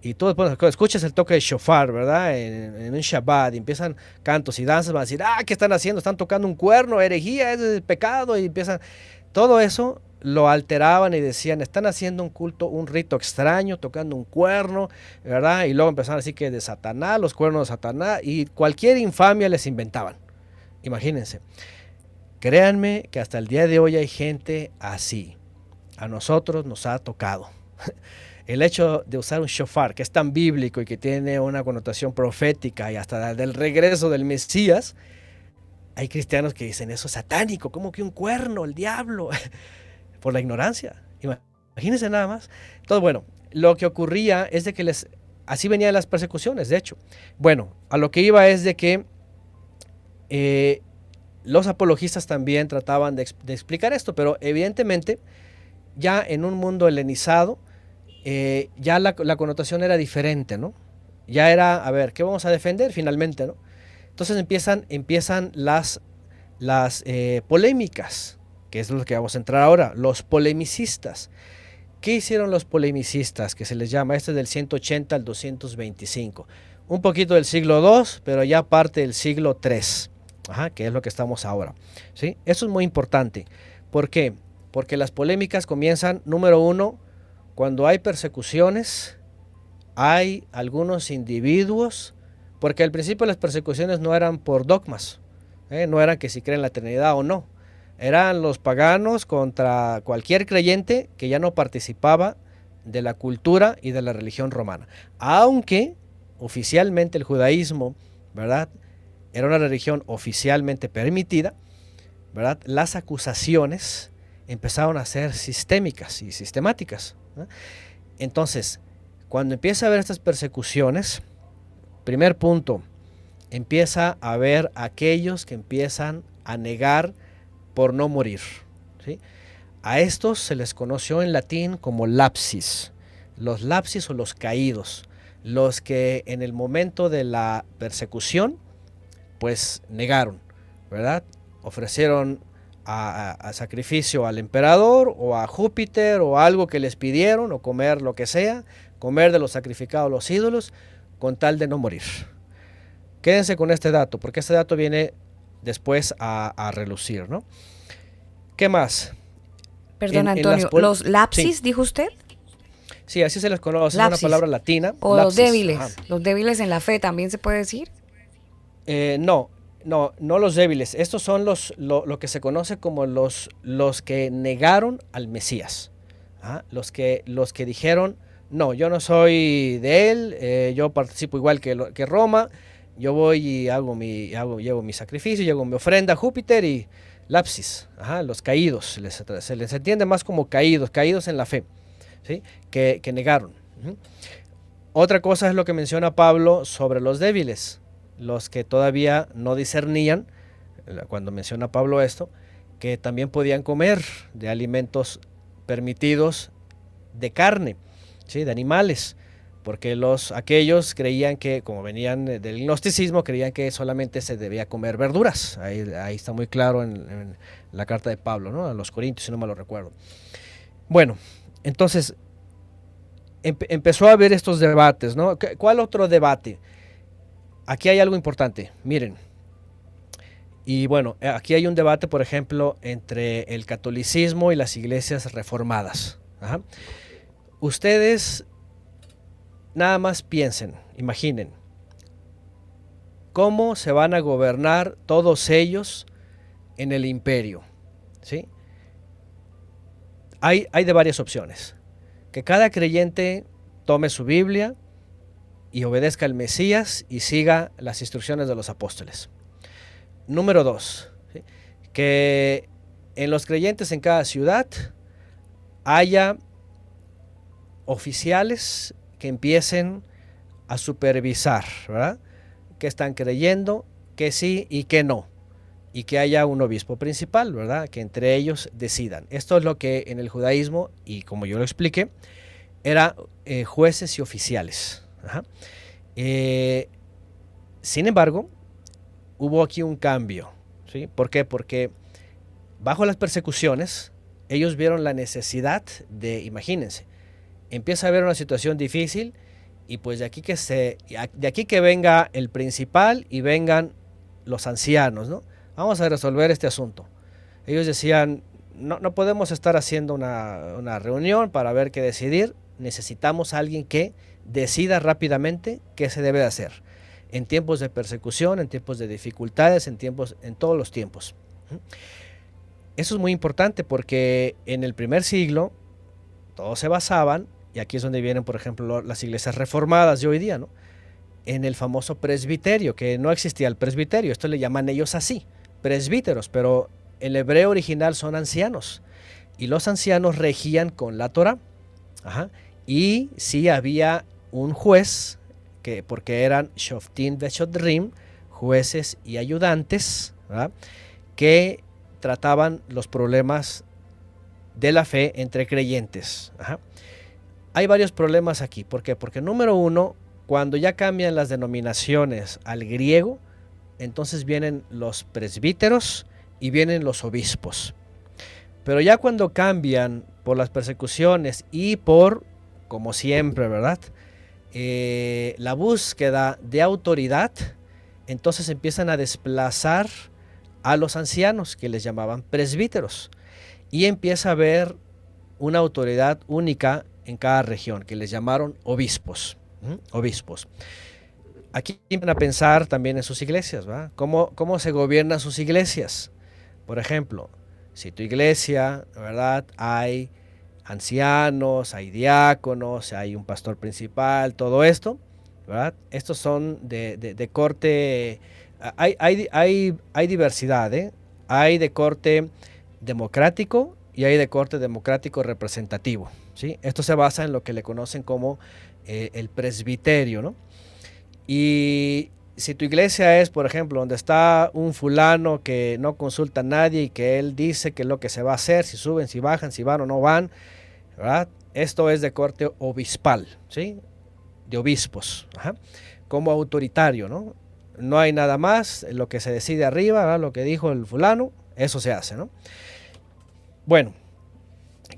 Speaker 2: Y tú después escuchas el toque de shofar, ¿verdad? En, un Shabbat, y empiezan cantos y danzas, van a decir, ah, ¿qué están haciendo? Están tocando un cuerno, herejía, es pecado, y empiezan. Todo eso lo alteraban y decían, están haciendo un culto, un rito extraño, tocando un cuerno, ¿verdad? Y luego empezaron a decir que de Satanás, los cuernos de Satanás, y cualquier infamia les inventaban. Imagínense. Créanme que hasta el día de hoy hay gente así a nosotros nos ha tocado. El hecho de usar un shofar, que es tan bíblico y que tiene una connotación profética y hasta del regreso del Mesías, hay cristianos que dicen eso es satánico, como que un cuerno, el diablo, por la ignorancia. Imagínense nada más. Entonces, bueno, lo que ocurría es de que les... Así venían las persecuciones, de hecho. Bueno, a lo que iba es de que eh, los apologistas también trataban de explicar esto, pero evidentemente ya en un mundo helenizado, eh, ya la, connotación era diferente, ¿no? Ya era, a ver, ¿qué vamos a defender finalmente, ¿no? Entonces empiezan, empiezan las, las eh, polémicas, que es lo que vamos a entrar ahora, los polemicistas. ¿Qué hicieron los polemicistas, que se les llama? Este del 180 al 225. Un poquito del siglo II, pero ya parte del siglo III, ajá, que es lo que estamos ahora. ¿sí? Eso es muy importante, porque porque las polémicas comienzan, número uno, cuando hay persecuciones, hay algunos individuos, porque al principio las persecuciones no eran por dogmas, ¿eh? no eran que si creen la Trinidad o no, eran los paganos contra cualquier creyente que ya no participaba de la cultura y de la religión romana. Aunque oficialmente el judaísmo, ¿verdad? Era una religión oficialmente permitida, ¿verdad? Las acusaciones empezaron a ser sistémicas y sistemáticas. Entonces, cuando empieza a haber estas persecuciones, primer punto, empieza a haber aquellos que empiezan a negar por no morir. A estos se les conoció en latín como lapsis, los lapsis o los caídos, los que en el momento de la persecución, pues negaron, ¿verdad? Ofrecieron a, sacrificio al emperador o a Júpiter o algo que les pidieron o comer lo que sea, comer de los sacrificados los ídolos con tal de no morir. Quédense con este dato, porque este dato viene después a, relucir, ¿no? ¿Qué más?
Speaker 1: Perdón, Antonio, ¿los lapsis, dijo usted?
Speaker 2: Sí, así se les conoce, es una palabra latina. O los débiles,
Speaker 1: los débiles en la fe, ¿también se puede decir?
Speaker 2: Eh, no, no, no los débiles. Estos son los, lo, que se conoce como los, los que negaron al Mesías. ¿ah? Los, que, los que dijeron, no, yo no soy de él, eh, yo participo igual que, que Roma, yo voy y hago mi, hago, llevo mi sacrificio, llevo mi ofrenda a Júpiter y lapsis, los caídos, se les entiende más como caídos, caídos en la fe, ¿sí? que, negaron. Otra cosa es lo que menciona Pablo sobre los débiles los que todavía no discernían, cuando menciona Pablo esto, que también podían comer de alimentos permitidos de carne, ¿sí? de animales, porque los, aquellos creían que, como venían del gnosticismo, creían que solamente se debía comer verduras. Ahí, está muy claro en, la carta de Pablo, ¿no? a los Corintios, si no mal lo recuerdo. Bueno, entonces empezó a haber estos debates, ¿no? ¿Cuál otro debate? aquí hay algo importante, miren. Y bueno, eh, aquí hay un debate, por ejemplo, entre el catolicismo y las iglesias reformadas. Ustedes nada más piensen, imaginen, cómo se van a gobernar todos ellos en el imperio. ¿sí? Hay, hay de varias opciones. Que cada creyente tome su Biblia, y obedezca al Mesías y siga las instrucciones de los apóstoles. Número dos, que en los creyentes en cada ciudad haya oficiales que empiecen a supervisar, ¿verdad? están creyendo? que sí y que no? Y que haya un obispo principal, ¿verdad? Que entre ellos decidan. Esto es lo que en el judaísmo, y como yo lo expliqué, era eh, jueces y oficiales. Eh, sin embargo, hubo aquí un cambio. ¿sí? ¿Por qué? Porque bajo las persecuciones, ellos vieron la necesidad de, imagínense, empieza a haber una situación difícil y pues de aquí que, se, de aquí que venga el principal y vengan los ancianos, ¿no? Vamos a resolver este asunto. Ellos decían, no, no podemos estar haciendo una, una reunión para ver qué decidir, necesitamos a alguien que decida rápidamente qué se debe hacer en tiempos de persecución, en tiempos de dificultades, en tiempos en todos los tiempos. Eso es muy importante porque en el primer siglo todos se basaban y aquí es donde vienen, por ejemplo, las iglesias reformadas de hoy día, ¿no? En el famoso presbiterio, que no existía el presbiterio, esto le llaman ellos así, presbíteros, pero el hebreo original son ancianos y los ancianos regían con la Torah. Y sí había un juez, que, porque eran shoftin de Shodrim, jueces y ayudantes, que trataban los problemas de la fe entre creyentes. Hay varios problemas aquí. ¿Por qué? Porque número uno, cuando ya cambian las denominaciones al griego, entonces vienen los presbíteros y vienen los obispos. Pero ya cuando cambian por las persecuciones y por, como siempre, ¿verdad? Eh, la búsqueda de autoridad, entonces empiezan a desplazar a los ancianos, que les llamaban presbíteros, y empieza a haber una autoridad única en cada región, que les llamaron obispos. Obispos. Aquí empiezan a pensar también en sus iglesias, ¿va? ¿Cómo, ¿Cómo se gobiernan sus iglesias? Por ejemplo, si tu iglesia, ¿verdad? Hay ancianos, hay diáconos, hay un pastor principal, todo esto, Estos son de, corte, hay, hay, hay, diversidad, ¿eh? hay de corte democrático y hay de corte democrático representativo, ¿sí? Esto se basa en lo que le conocen como eh, el presbiterio, Y si tu iglesia es, por ejemplo, donde está un fulano que no consulta a nadie y que él dice que es lo que se va a hacer, si suben, si bajan, si van o no van, esto es de corte obispal, ¿sí? De obispos, como autoritario, ¿no? No hay nada más, lo que se decide arriba, lo que dijo el fulano, eso se hace, ¿no? Bueno,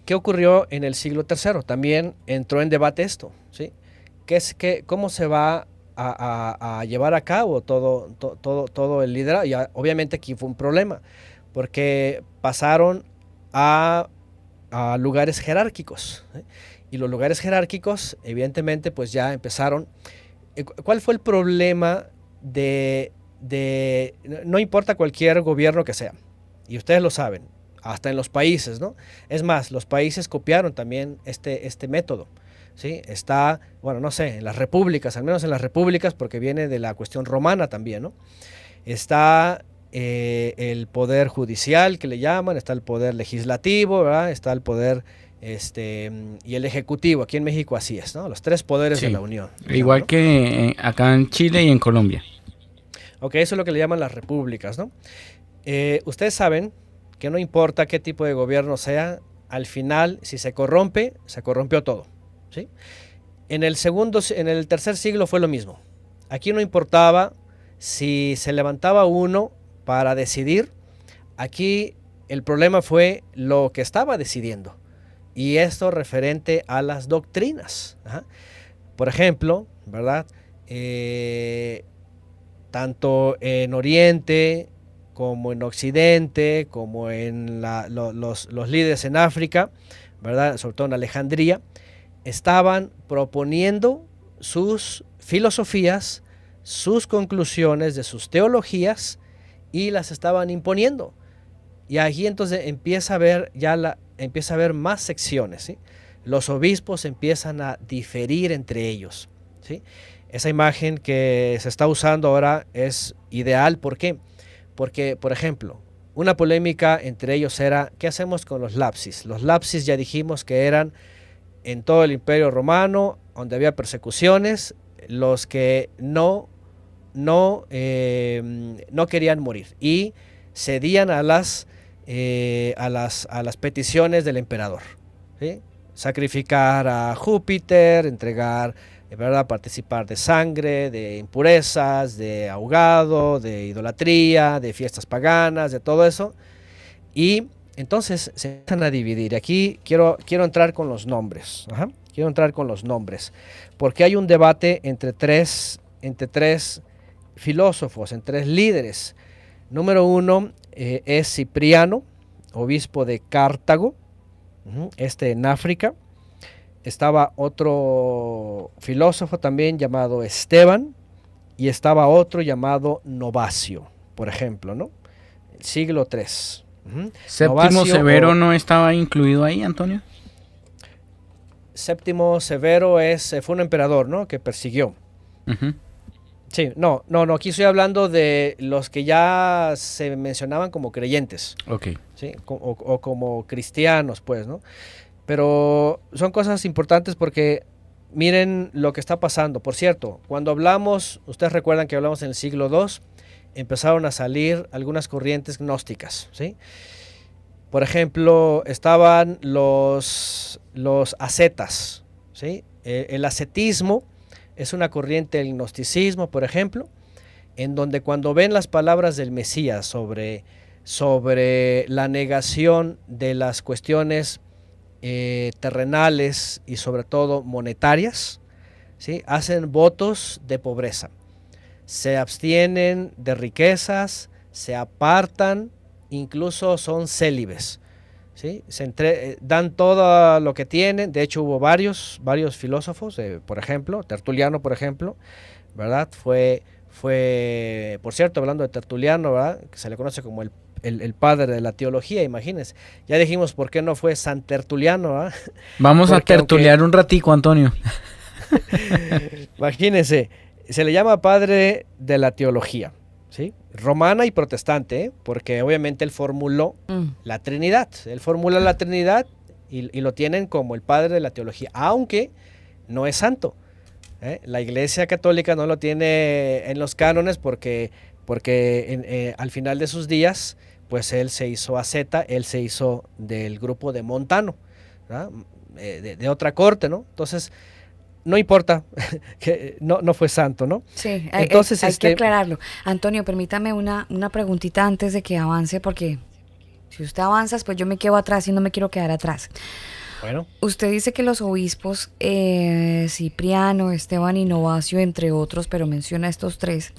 Speaker 2: ¿qué ocurrió en el siglo III? También entró en debate esto, ¿sí? ¿Qué es, ¿Cómo se va a, llevar a cabo todo, todo, todo el liderazgo? Ah, obviamente aquí fue un problema, porque pasaron a a lugares jerárquicos. ¿eh? Y los lugares jerárquicos, evidentemente, pues ya empezaron. Eh, ¿Cuál fue el problema de, de, no importa cualquier gobierno que sea, y ustedes lo saben, hasta en los países, ¿no? Es más, los países copiaron también este, este método. ¿Sí? Está, bueno, no sé, en las repúblicas, al menos en las repúblicas, porque viene de la cuestión romana también, ¿no? Está eh, el poder judicial que le llaman, está el poder legislativo, está el poder este y el ejecutivo. Aquí en México así es, ¿no? Los tres poderes de la Unión. Igual
Speaker 3: que eh, acá en Chile y en Colombia.
Speaker 2: Ok, eso es lo que le llaman las repúblicas, ¿no? Eh, ustedes saben que no importa qué tipo de gobierno sea, al final, si se corrompe, se corrompió todo. ¿sí? En el segundo, en el tercer siglo fue lo mismo. Aquí no importaba si se levantaba uno para decidir. Aquí el problema fue lo que estaba decidiendo. Y esto referente a las doctrinas. Por ejemplo, ¿verdad? Eh, tanto en Oriente como en Occidente, como en los, líderes en África, ¿verdad? sobre todo en Alejandría, estaban proponiendo sus filosofías, sus conclusiones de sus teologías y las estaban imponiendo. Y allí entonces empieza a ver ya empieza a haber más secciones. Los obispos empiezan a diferir entre ellos. Esa imagen que se está usando ahora es ideal. ¿Por qué? Porque, por ejemplo, una polémica entre ellos era, ¿qué hacemos con los lapsis? Los lapsis ya dijimos que eran en todo el imperio romano, donde había persecuciones, los que no no, eh, no querían morir y cedían a las, eh, a las, a las peticiones del emperador. Sacrificar a Júpiter, entregar, ¿verdad? participar de sangre, de impurezas, de ahogado, de idolatría, de fiestas paganas, de todo eso. Y entonces se empiezan a dividir. Aquí quiero, quiero entrar con los nombres. Quiero entrar con los nombres. Porque hay un debate entre tres, entre tres filósofos, en tres líderes. Número uno eh, es Cipriano, obispo de Cartago, este en África. Estaba otro filósofo también llamado Esteban y estaba otro llamado Novacio, por ejemplo, ¿no? siglo III. ¿Séptimo Severo
Speaker 3: no estaba incluido ahí, Antonio?
Speaker 2: Séptimo Severo es, eh, fue un emperador, ¿no? Que persiguió. Sí, no, no, no, aquí estoy hablando de los que ya se mencionaban como creyentes. Ok. O, como cristianos, pues, ¿no? Pero son cosas importantes porque miren lo que está pasando. Por cierto, cuando hablamos, ustedes recuerdan que hablamos en el siglo II, empezaron a salir algunas corrientes gnósticas, ¿sí? Por ejemplo, estaban los, los ascetas, ¿sí? Eh, el ascetismo es una corriente del gnosticismo, por ejemplo, en donde cuando ven las palabras del Mesías sobre, la negación de las cuestiones eh, terrenales y sobre todo monetarias, ¿sí? hacen votos de pobreza, se abstienen de riquezas, se apartan, incluso son célibes. ¿sí? Se eh, dan todo lo que tienen, de hecho hubo varios, varios filósofos, eh, por ejemplo, Tertuliano, por ejemplo, ¿verdad? Fue, fue, por cierto, hablando de Tertuliano, ¿verdad? Que se le conoce como el, padre de la teología, imagínense. Ya dijimos por qué no fue San Tertuliano, ¿verdad?
Speaker 3: Vamos a tertuliar un ratico, Antonio.
Speaker 2: imagínense, se le llama padre de la teología. Romana y protestante, porque obviamente él formuló mm. la Trinidad. Él formula la Trinidad y, lo tienen como el padre de la teología, aunque no es santo. ¿eh? La Iglesia Católica no lo tiene en los cánones porque, porque eh, al final de sus días, pues él se hizo aseta, él se hizo del grupo de Montano, mm, eh, de, de, otra corte, ¿no? Entonces, no importa que eh, no, fue santo, ¿no? Sí, hay, Entonces, que este
Speaker 1: aclararlo. Antonio, permítame una, una preguntita antes de que avance, porque si usted avanza, pues yo me quedo atrás y no me quiero quedar atrás. Bueno. Usted dice que los obispos, eh, Cipriano, Esteban y Novacio, entre otros, pero menciona estos tres,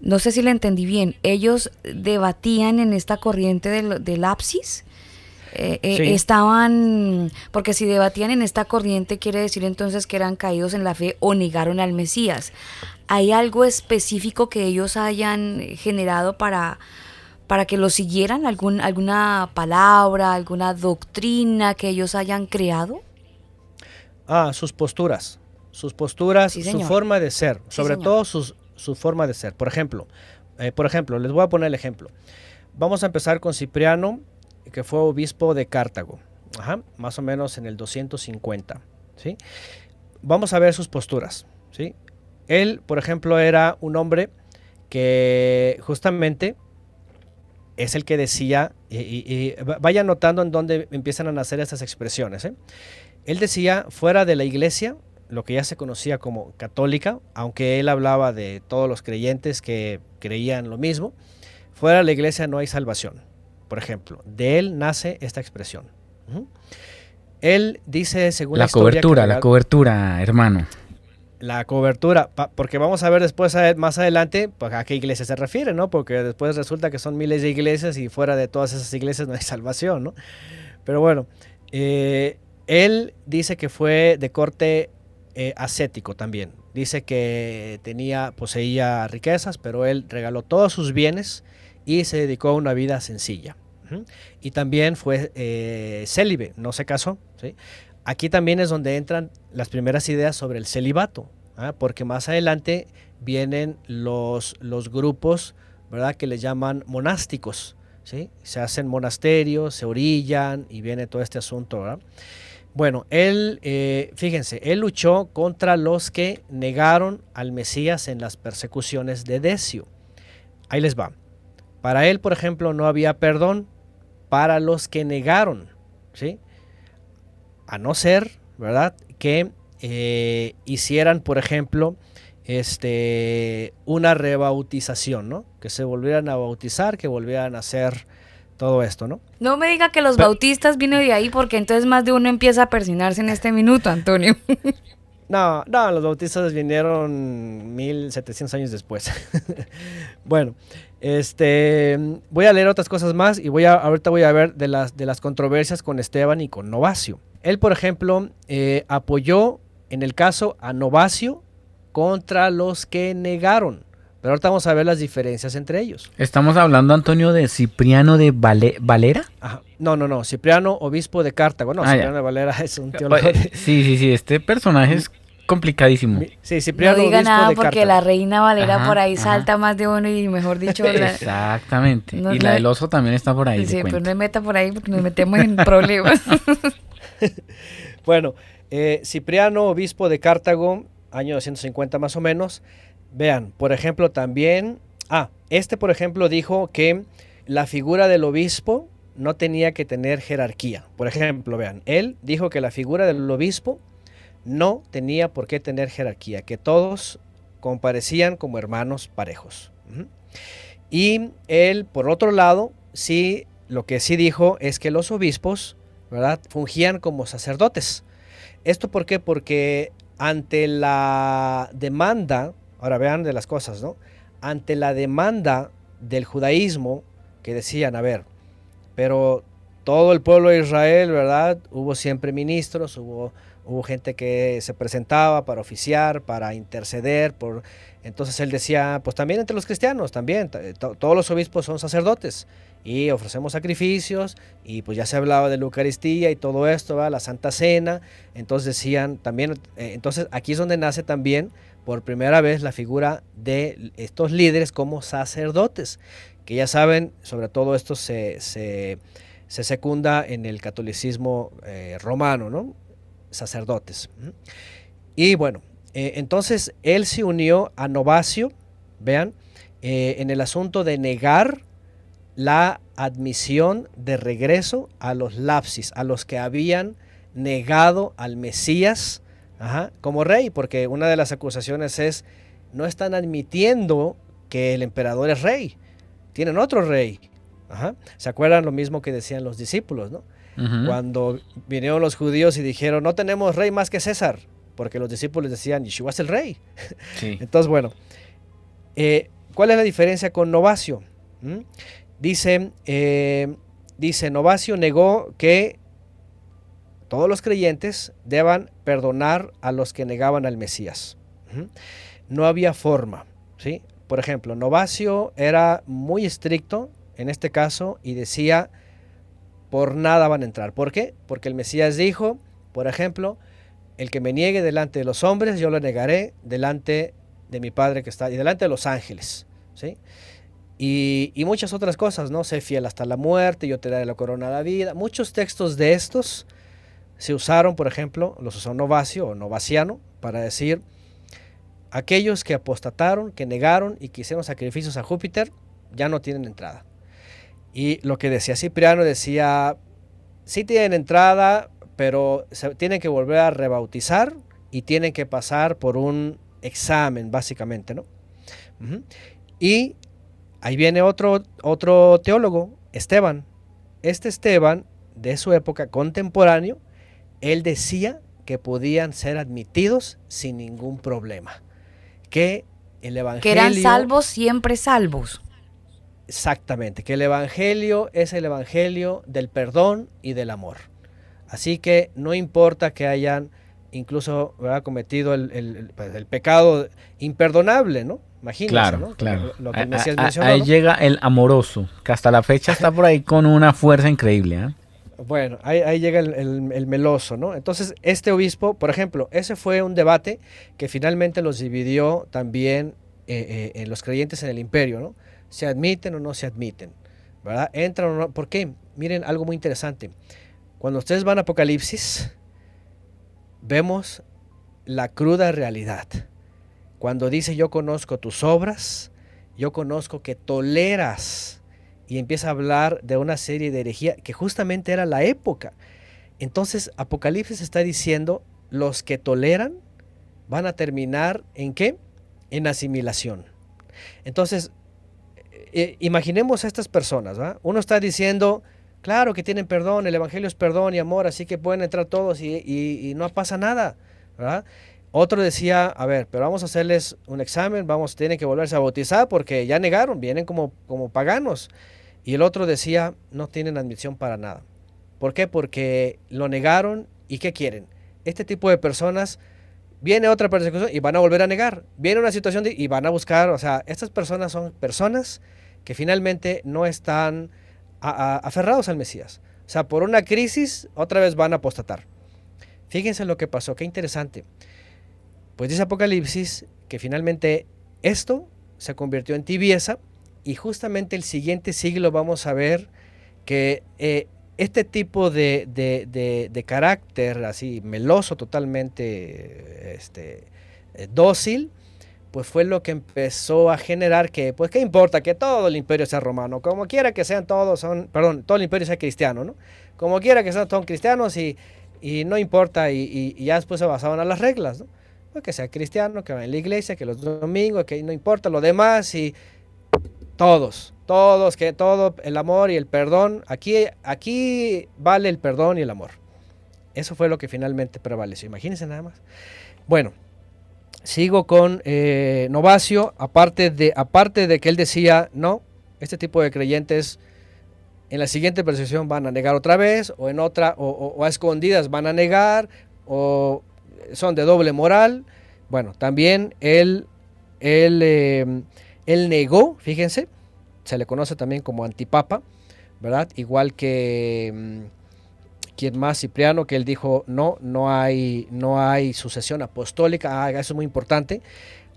Speaker 1: no sé si le entendí bien, ellos debatían en esta corriente del, del, eh, eh, estaban, porque si debatían en esta corriente quiere decir entonces que eran caídos en la fe o negaron al Mesías. ¿Hay algo específico que ellos hayan generado para, para que lo siguieran? ¿Alguna palabra, alguna doctrina que ellos hayan creado?
Speaker 2: Ah, sus posturas, sus posturas, y su forma de ser, sobre todo su forma de ser. Por ejemplo, eh, por ejemplo, les voy a poner el ejemplo. Vamos a empezar con Cipriano, que fue obispo de Cartago, más o menos en el 250. ¿sí? Vamos a ver sus posturas. Él, por ejemplo, era un hombre que justamente es el que decía, y, vaya notando en dónde empiezan a nacer estas expresiones. ¿eh? Él decía, fuera de la iglesia, lo que ya se conocía como católica, aunque él hablaba de todos los creyentes que creían lo mismo, fuera de la iglesia no hay salvación. Por ejemplo, de él nace esta expresión. Él dice, según la, la cobertura, la
Speaker 3: cobertura, hermano.
Speaker 2: La cobertura, porque vamos a ver después más adelante pues, a qué iglesia se refiere, ¿no? Porque después resulta que son miles de iglesias y fuera de todas esas iglesias no hay salvación, ¿no? Pero bueno, eh, él dice que fue de corte eh, ascético también. Dice que tenía, poseía riquezas, pero él regaló todos sus bienes y se dedicó a una vida sencilla. Y también fue eh, célibe, no se casó. Aquí también es donde entran las primeras ideas sobre el celibato, ¿ah? porque más adelante vienen los, los grupos ¿verdad? que le llaman monásticos. ¿sí? Se hacen monasterios, se orillan y viene todo este asunto. Bueno, él, eh, fíjense, él luchó contra los que negaron al Mesías en las persecuciones de Decio. Ahí les va. Para él, por ejemplo, no había perdón para los que negaron, ¿sí? A no ser, ¿verdad? Que eh, hicieran, por ejemplo, este, una rebautización, ¿no? Que se volvieran a bautizar, que volvieran a hacer todo esto, ¿no?
Speaker 1: No me diga que los bautistas vino de ahí, porque entonces más de uno empieza a persinarse en este minuto, Antonio.
Speaker 2: No, no, los bautistas vinieron 1700 años después. bueno, este, voy a leer otras cosas más y voy a, ahorita voy a ver de las, de las controversias con Esteban y con Novacio. Él, por ejemplo, eh, apoyó en el caso a Novacio contra los que negaron. Pero ahorita vamos a ver las diferencias entre ellos.
Speaker 3: Estamos hablando, Antonio, de Cipriano de Valera.
Speaker 2: No, no, no. Cipriano, obispo de Cartago. No, ah, Cipriano de Valera es un teólogo.
Speaker 3: Sí, sí, sí. Este personaje es mm complicadísimo. no
Speaker 1: diga nada porque la reina Valera por ahí salta más de uno y mejor dicho.
Speaker 3: Exactamente. y la del oso también está por ahí. Sí, pero pues
Speaker 1: no me meta por ahí porque nos metemos en problemas.
Speaker 2: bueno, eh, Cipriano, obispo de Cartago, año 250 más o menos. Vean, por ejemplo, también. Ah, este, por ejemplo, dijo que la figura del obispo no tenía que tener jerarquía. Por ejemplo, vean, él dijo que la figura del obispo no tenía por qué tener jerarquía, que todos comparecían como hermanos parejos. Y él, por otro lado, sí, lo que sí dijo es que los obispos, ¿verdad?, fungían como sacerdotes. ¿Esto por qué? Porque ante la demanda, ahora vean de las cosas, ¿no? Ante la demanda del judaísmo, que decían, a ver, pero todo el pueblo de Israel, ¿verdad? Hubo siempre ministros, hubo Hubo gente que se presentaba para oficiar, para interceder, por entonces él decía, pues también entre los cristianos, también, eh, todos los obispos son sacerdotes y ofrecemos sacrificios y pues ya se hablaba de la Eucaristía y todo esto, la Santa Cena, entonces decían también, eh, entonces aquí es donde nace también por primera vez la figura de estos líderes como sacerdotes, que ya saben, sobre todo esto se, se, secunda en el catolicismo eh, romano, ¿no? sacerdotes. Y bueno, eh, entonces él se unió a Novacio, vean, eh, en el asunto de negar la admisión de regreso a los lapsis, a los que habían negado al Mesías como rey, porque una de las acusaciones es, no están admitiendo que el emperador es rey, tienen otro rey. ¿Se acuerdan lo mismo que decían los discípulos? ¿no? Cuando vinieron los judíos y dijeron, no tenemos rey más que César, porque los discípulos decían, Yeshua es el rey. Entonces, bueno, eh, ¿cuál es la diferencia con Novacio? ¿Mm? Dice, eh, dice, Novacio negó que todos los creyentes deban perdonar a los que negaban al Mesías. ¿Mm? No había forma, ¿sí? Por ejemplo, Novacio era muy estricto en este caso y decía, por nada van a entrar. ¿Por qué? Porque el Mesías dijo, por ejemplo, el que me niegue delante de los hombres, yo lo negaré delante de mi Padre que está y delante de los ángeles. ¿sí? Y, muchas otras cosas, ¿no? Sé fiel hasta la muerte, yo te daré la corona de la vida. Muchos textos de estos se usaron, por ejemplo, los usó Novacio o Novaciano para decir, aquellos que apostataron, que negaron y que hicieron sacrificios a Júpiter, ya no tienen entrada. Y lo que decía Cipriano, decía, sí tienen entrada, pero se tienen que volver a rebautizar y tienen que pasar por un examen, básicamente, ¿no? Y ahí viene otro, otro teólogo, Esteban. Este Esteban, de su época contemporáneo, él decía que podían ser admitidos sin ningún problema. Que el Evangelio... Que eran salvos
Speaker 1: siempre salvos.
Speaker 2: Exactamente, que el Evangelio es el Evangelio del perdón y del amor. Así que no importa que hayan incluso cometido pues, el, pecado imperdonable, ¿no? Imagínense, claro. Lo que ahí
Speaker 3: llega el amoroso, que hasta la fecha está por ahí con una fuerza increíble. ¿eh?
Speaker 2: Bueno, ahí, llega el, meloso, ¿no? Entonces, este obispo, por ejemplo, ese fue un debate que finalmente los dividió también eh, eh, en los creyentes en el imperio, ¿no? se admiten o no se admiten, ¿verdad? Entran o no. ¿Por qué? Miren algo muy interesante. Cuando ustedes van a Apocalipsis, vemos la cruda realidad. Cuando dice yo conozco tus obras, yo conozco que toleras y empieza a hablar de una serie de herejía que justamente era la época. Entonces Apocalipsis está diciendo, los que toleran van a terminar en qué? En asimilación. Entonces, eh, imaginemos a estas personas, ¿va? Uno está diciendo, claro que tienen perdón, el Evangelio es perdón y amor, así que pueden entrar todos y, no pasa nada, Otro decía, a ver, pero vamos a hacerles un examen, vamos, tienen que volverse a bautizar porque ya negaron, vienen como, como paganos. Y el otro decía, no tienen admisión para nada. ¿Por qué? Porque lo negaron y ¿qué quieren? Este tipo de personas, viene otra persecución y van a volver a negar. Viene una situación y van a buscar, o sea, estas personas son personas que finalmente no están aferrados al Mesías. O sea, por una crisis otra vez van a apostatar. Fíjense lo que pasó, qué interesante. Pues dice Apocalipsis que finalmente esto se convirtió en tibieza y justamente el siguiente siglo vamos a ver que eh, este tipo de, de, de, carácter así meloso, totalmente este, eh, dócil, pues fue lo que empezó a generar que, pues qué importa que todo el imperio sea romano, como quiera que sean todos, son, perdón, todo el imperio sea cristiano, ¿no? Como quiera que sean todos cristianos y, no importa, y, ya después se basaban a las reglas, ¿no? Pues, que sea cristiano, que va en la iglesia, que los domingos, que no importa lo demás, y todos, todos, que todo el amor y el perdón, aquí, aquí vale el perdón y el amor. Eso fue lo que finalmente prevaleció, imagínense nada más. Bueno sigo con eh, Novacio, aparte de, aparte de que él decía, no, este tipo de creyentes en la siguiente percepción van a negar otra vez, o en otra, o, a escondidas van a negar, o son de doble moral. Bueno, también él, él em, negó, fíjense, se le conoce también como antipapa, ¿verdad? Igual que... Em, ¿Quién más? Cipriano, que él dijo, no, no hay, no hay sucesión apostólica, ah, eso es muy importante.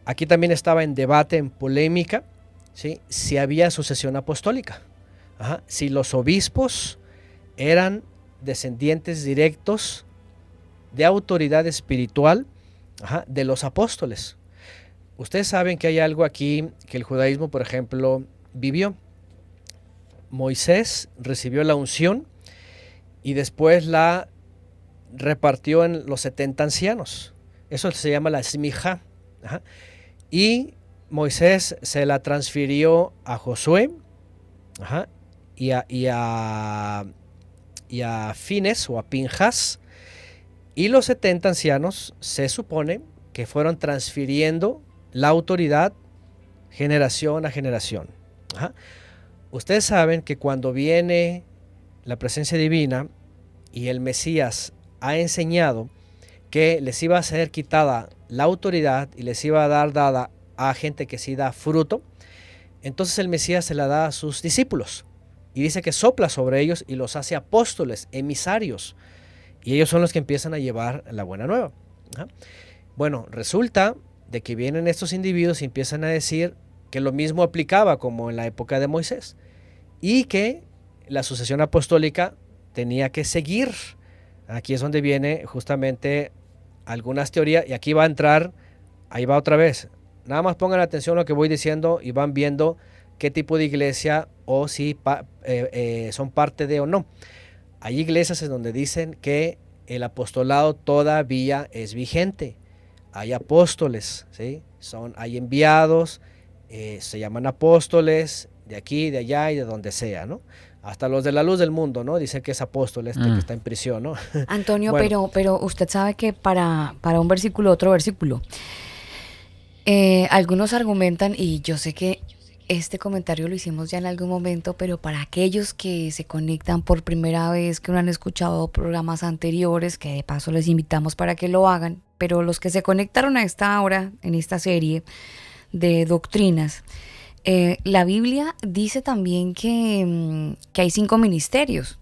Speaker 2: Aquí también estaba en debate, en polémica, ¿sí? si había sucesión apostólica, si los obispos eran descendientes directos de autoridad espiritual de los apóstoles. Ustedes saben que hay algo aquí que el judaísmo, por ejemplo, vivió. Moisés recibió la unción y después la repartió en los 70 ancianos. Eso se llama la smija. Y Moisés se la transfirió a Josué y, a, y, a, Fines o a Pinjas. Y los 70 ancianos se supone que fueron transfiriendo la autoridad generación a generación. Ustedes saben que cuando viene la presencia divina y el Mesías ha enseñado que les iba a ser quitada la autoridad y les iba a dar dada a gente que sí da fruto, entonces el Mesías se la da a sus discípulos y dice que sopla sobre ellos y los hace apóstoles, emisarios, y ellos son los que empiezan a llevar la buena nueva. ¿ah? Bueno, resulta de que vienen estos individuos y empiezan a decir que lo mismo aplicaba como en la época de Moisés y que la sucesión apostólica tenía que seguir. Aquí es donde viene justamente algunas teorías y aquí va a entrar, ahí va otra vez. Nada más pongan atención a lo que voy diciendo y van viendo qué tipo de iglesia o si eh, eh, son parte de o no. Hay iglesias en donde dicen que el apostolado todavía es vigente. Hay apóstoles, ¿sí? son, hay enviados, eh, se llaman apóstoles de aquí, de allá y de donde sea. ¿no? hasta los de la luz del mundo, ¿no? Dicen que es apóstol este que mm. está en prisión, ¿no?
Speaker 1: Antonio, pero, pero usted sabe que para, para un versículo, otro versículo. Eh, algunos argumentan, y yo sé que este comentario lo hicimos ya en algún momento, pero para aquellos que se conectan por primera vez, que no han escuchado programas anteriores, que de paso les invitamos para que lo hagan, pero los que se conectaron a esta hora, en esta serie de doctrinas, eh, la Biblia dice también mm, que, hay cinco ministerios.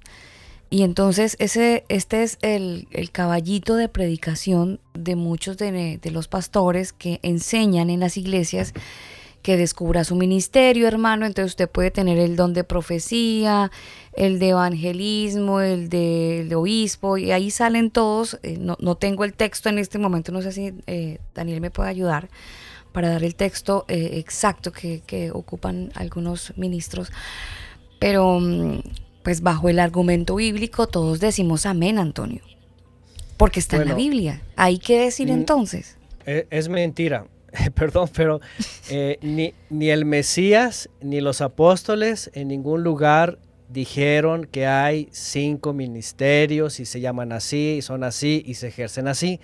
Speaker 1: Y entonces ese, este es el, el caballito de predicación de muchos de, los pastores que enseñan en las iglesias que descubra su ministerio, hermano. Entonces usted puede tener el don de profecía, el de evangelismo, el de, obispo, y ahí salen todos. Eh, no, no, tengo el texto en este momento, no sé si eh, Daniel me puede ayudar para dar el texto eh, exacto que, ocupan algunos ministros, pero mm, pues bajo el argumento bíblico todos decimos amén, Antonio, porque está en la Biblia. ¿Hay que decir entonces?
Speaker 2: Eh, es, mentira, perdón, pero eh, ni, ni el Mesías ni los apóstoles en ningún lugar dijeron que hay cinco ministerios y se llaman así, y son así y se ejercen así.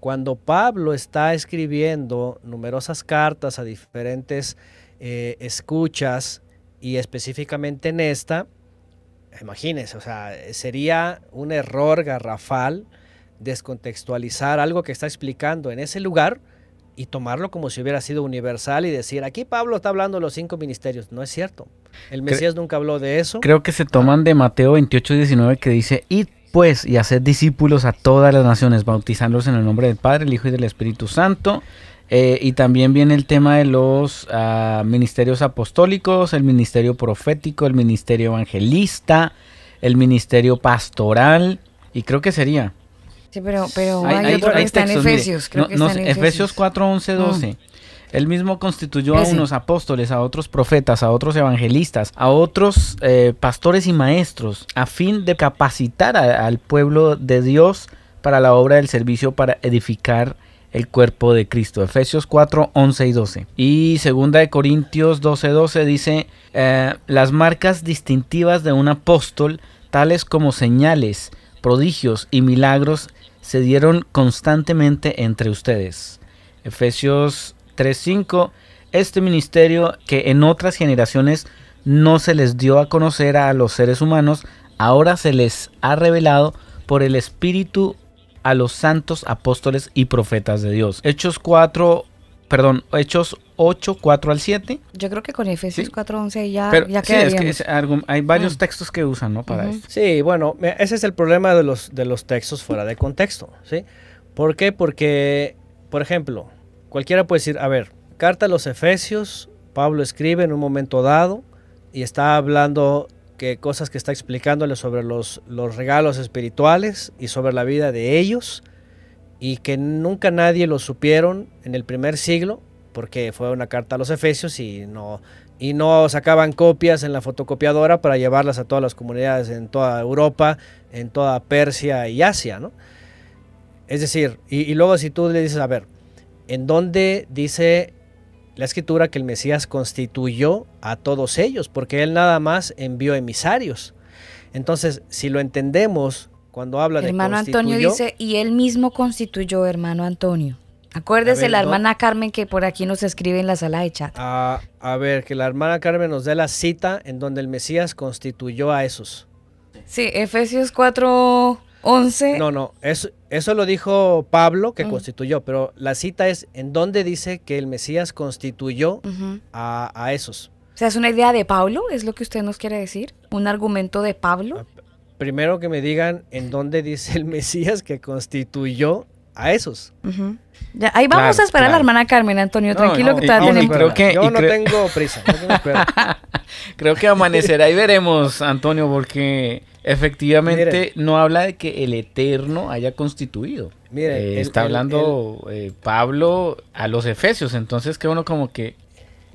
Speaker 2: Cuando Pablo está escribiendo numerosas cartas a diferentes eh, escuchas y específicamente en esta, imagínense, o sea, sería un error garrafal descontextualizar algo que está explicando en ese lugar y tomarlo como si hubiera sido universal y decir, aquí Pablo está hablando de los cinco ministerios. No es cierto. El Mesías nunca habló de eso.
Speaker 3: Creo que se toman de Mateo 28, 19 que dice, pues, y hacer discípulos a todas las naciones, bautizándolos en el nombre del Padre, el Hijo y del Espíritu Santo. Eh, y también viene el tema de los ah, ministerios apostólicos, el ministerio profético, el ministerio evangelista, el ministerio pastoral, y creo que sería.
Speaker 1: Sí, pero, hay, en Efesios. creo que Efesios 4, 12.
Speaker 3: Él mismo constituyó a unos apóstoles, a otros profetas, a otros evangelistas, a otros eh, pastores y maestros, a fin de capacitar al pueblo de Dios para la obra del servicio para edificar el cuerpo de Cristo. Efesios 4, 11 y 12. Y segunda de Corintios 12, 12 dice, eh, las marcas distintivas de un apóstol, tales como señales, prodigios y milagros, se dieron constantemente entre ustedes. Efesios 3.5, este ministerio que en otras generaciones no se les dio a conocer a los seres humanos, ahora se les ha revelado por el Espíritu a los santos apóstoles y profetas de Dios. Hechos 4, perdón, Hechos 8, 4 al 7.
Speaker 1: Yo creo que con Efesios 4, 11 ya,
Speaker 2: hay varios mm. textos que usan, ¿no? Para Sí, bueno, ese es el problema de los, de los textos fuera de contexto, ¿sí? ¿Por qué? Porque, por ejemplo, Cualquiera puede decir, a ver, carta a los Efesios, Pablo escribe en un momento dado y está hablando que cosas que está explicándole sobre los, los regalos espirituales y sobre la vida de ellos y que nunca nadie lo supieron en el primer siglo porque fue una carta a los efesios y no, y no sacaban copias en la fotocopiadora para llevarlas a todas las comunidades en toda Europa, en toda Persia y Asia, ¿no? Es decir, y luego si tú le dices, a ver, en donde dice la escritura que el Mesías constituyó a todos ellos, porque él nada más envió emisarios. Entonces, si lo entendemos cuando habla hermano de Hermano Antonio dice,
Speaker 1: y él mismo constituyó, hermano Antonio. Acuérdese la hermana Carmen que por aquí nos escribe en la sala de chat.
Speaker 2: A, ver, que la hermana Carmen nos dé la cita en donde el Mesías constituyó a esos.
Speaker 1: Sí, Efesios 4, 11. No,
Speaker 2: no, es, eso lo dijo Pablo, que mm. constituyó, pero la cita es en dónde dice que el Mesías constituyó a, esos.
Speaker 1: O sea, es una idea de Pablo, es lo que usted nos quiere decir, un argumento de Pablo. Ah,
Speaker 2: primero que me digan en dónde dice el Mesías que constituyó a esos.
Speaker 1: ahí vamos a esperar a la hermana Carmen, Antonio, tranquilo que todavía tenemos. Creo Yo no
Speaker 2: tengo prisa.
Speaker 3: creo que amanecerá y veremos, Antonio, porque Efectivamente, no habla de que el Eterno haya constituido. Eh, está hablando eh, Pablo a los Efesios, entonces que uno como que...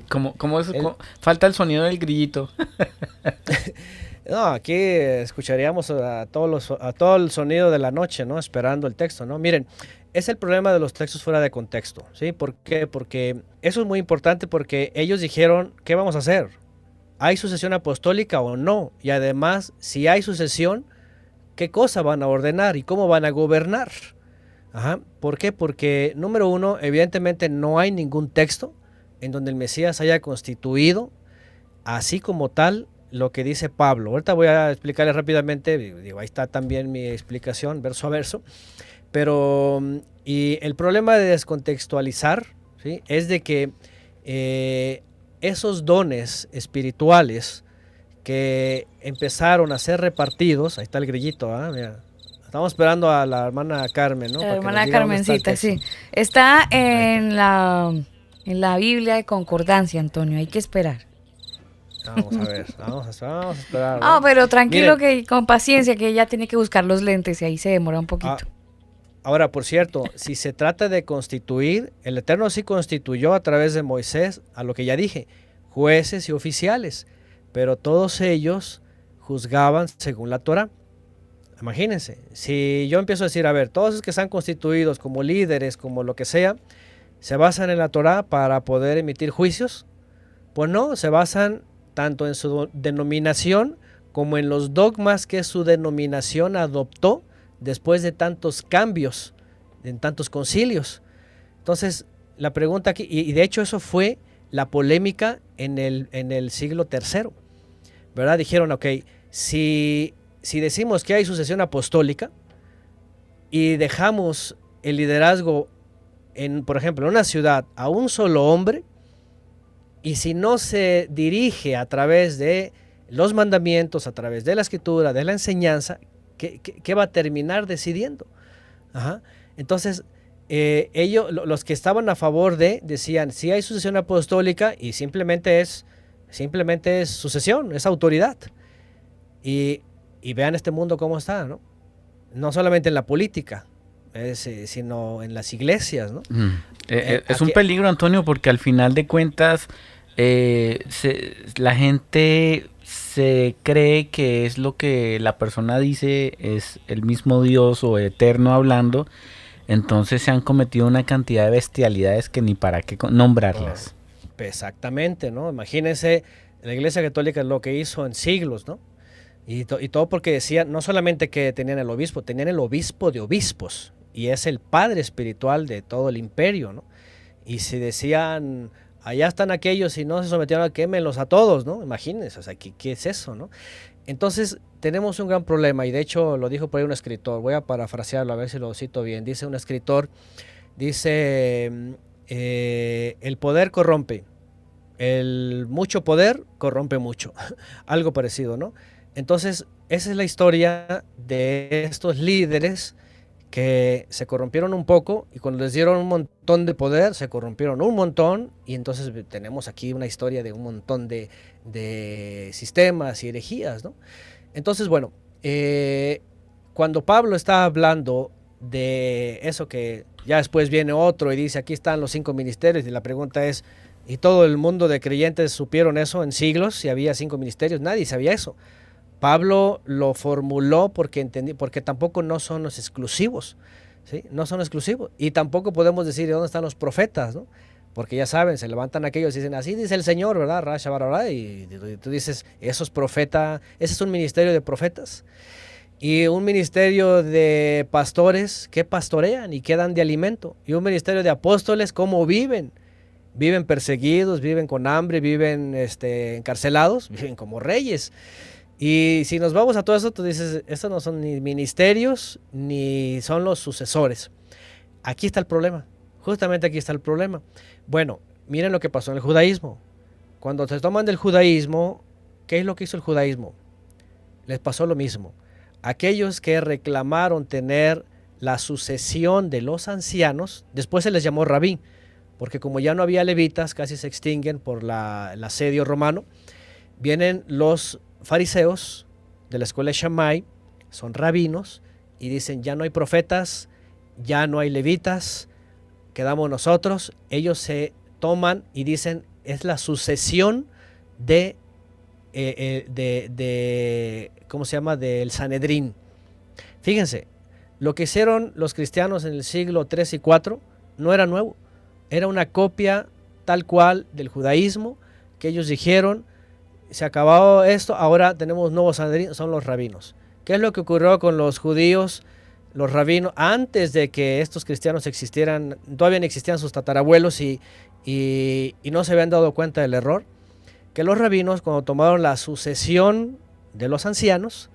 Speaker 3: Como, como, es, falta el sonido del grillito.
Speaker 2: no, aquí escucharíamos a, todos a todo el sonido de la noche, ¿no? Esperando el texto, ¿no? Miren, es el problema de los textos fuera de contexto, ¿sí? ¿Por qué? Porque eso es muy importante porque ellos dijeron, ¿qué vamos a hacer? ¿Hay sucesión apostólica o no? Y además, si hay sucesión, ¿qué cosa van a ordenar y cómo van a gobernar? ¿Por qué? Porque, número uno, evidentemente no hay ningún texto en donde el Mesías haya constituido, así como tal, lo que dice Pablo. Ahorita voy a explicarles rápidamente, digo, ahí está también mi explicación, verso a verso. Pero, y el problema de descontextualizar, ¿sí? Es de que eh, esos dones espirituales que empezaron a ser repartidos, ahí está el grillito, ¿ah? Estamos esperando a la hermana Carmen, La hermana Carmencita, sí.
Speaker 1: Está en la, en la Biblia de Concordancia, Antonio, hay que esperar.
Speaker 2: Vamos a ver, vamos a, esperar. pero tranquilo
Speaker 1: que con paciencia, que ella tiene que buscar los lentes y ahí se demora un ah, poquito.
Speaker 2: Ahora, por cierto, si se trata de constituir, el Eterno sí constituyó a través de Moisés, a lo que ya dije, jueces y oficiales, pero todos ellos juzgaban según la Torah. Imagínense, si yo empiezo a decir, a ver, todos los que están constituidos como líderes, como lo que sea, se basan en la Torah para poder emitir juicios, pues no, se basan tanto en su denominación como en los dogmas que su denominación adoptó después de tantos cambios, en tantos concilios. Entonces, la pregunta aquí, y, de hecho eso fue la polémica en el, en el siglo III, ¿verdad? Dijeron, ok, si, si decimos que hay sucesión apostólica y dejamos el liderazgo en, por ejemplo, en una ciudad a un solo hombre, y si no se dirige a través de los mandamientos, a través de la escritura, de la enseñanza, ¿Qué, va a terminar decidiendo? Entonces, eh, ellos, los que estaban a favor de, decían, si hay sucesión apostólica y simplemente es, simplemente sucesión, es autoridad. Y, vean este mundo cómo está, ¿no? No solamente en la política, eh, sino en las iglesias, ¿no?
Speaker 3: Eh, es un peligro, Antonio, porque al final de cuentas la gente se cree que es lo que la persona dice, es el mismo Dios o eterno hablando, entonces se han cometido una cantidad de bestialidades que ni para qué nombrarlas.
Speaker 2: Exactamente, ¿no? Imagínense, la Iglesia Católica lo que hizo en siglos, ¿no? Y, y todo porque decían, no solamente que tenían el obispo, tenían el obispo de obispos, y es el padre espiritual de todo el imperio, ¿no? Y si decían allá están aquellos y no se sometieron a quemarlos a todos, ¿no? Imagínense, o sea, ¿qué, es eso, no? Entonces, tenemos un gran problema, y de hecho lo dijo por ahí un escritor, voy a parafrasearlo a ver si lo cito bien. Dice un escritor, dice, eh, el poder corrompe, el mucho poder corrompe mucho, algo parecido, ¿no? Entonces, esa es la historia de estos líderes que se corrompieron un poco y cuando les dieron un montón de poder, se corrompieron un montón y entonces tenemos aquí una historia de un montón de, sistemas y herejías, Entonces, bueno, eh, cuando Pablo está hablando de eso que ya después viene otro y dice, aquí están los cinco ministerios y la pregunta es, ¿y todo el mundo de creyentes supieron eso en siglos si había cinco ministerios? Nadie sabía eso. Pablo lo formuló porque, entendí, porque tampoco no son los exclusivos, ¿sí? no son exclusivos. Y tampoco podemos decir de dónde están los profetas, porque ya saben, se levantan aquellos y dicen, así dice el Señor, ¿verdad? y, tú dices, esos es profeta, ese es un ministerio de profetas. Y un ministerio de pastores que pastorean y dan de alimento. Y un ministerio de apóstoles, ¿cómo viven? Viven perseguidos, viven con hambre, viven este, encarcelados, viven como reyes. Y si nos vamos a todo eso, tú dices, estos no son ni ministerios, ni son los sucesores. Aquí está el problema. Justamente aquí está el problema. Bueno, miren lo que pasó en el judaísmo. Cuando se toman del judaísmo, ¿qué es lo que hizo el judaísmo? Les pasó lo mismo. Aquellos que reclamaron tener la sucesión de los ancianos, después se les llamó rabí, porque como ya no había levitas, casi se extinguen por el asedio romano, vienen los fariseos de la escuela de Shammai, son rabinos, y dicen, ya no hay profetas, ya no hay levitas, quedamos nosotros. Ellos se toman y dicen, es la sucesión de, eh, eh, de, ¿cómo se llama?, del Sanedrín. Fíjense, lo que hicieron los cristianos en el siglo 3 y 4 no era nuevo, era una copia tal cual del judaísmo que ellos dijeron, se acabó esto, ahora tenemos nuevos son los rabinos. ¿Qué es lo que ocurrió con los judíos, los rabinos, antes de que estos cristianos existieran, todavía no existían sus tatarabuelos y, y, y no se habían dado cuenta del error? Que los rabinos, cuando tomaron la sucesión de los ancianos,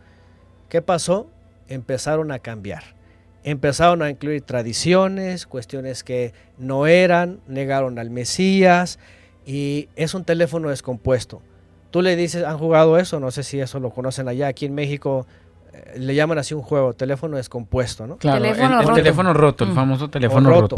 Speaker 2: ¿qué pasó? Empezaron a cambiar empezaron a incluir tradiciones, cuestiones que no eran, negaron al Mesías y es un teléfono descompuesto. Tú le dices, han jugado eso, no sé si eso lo conocen allá, aquí en México eh, le llaman así un juego, teléfono descompuesto, ¿no? Claro,
Speaker 1: ¿Teléfono el, roto? teléfono roto, el famoso
Speaker 3: teléfono roto.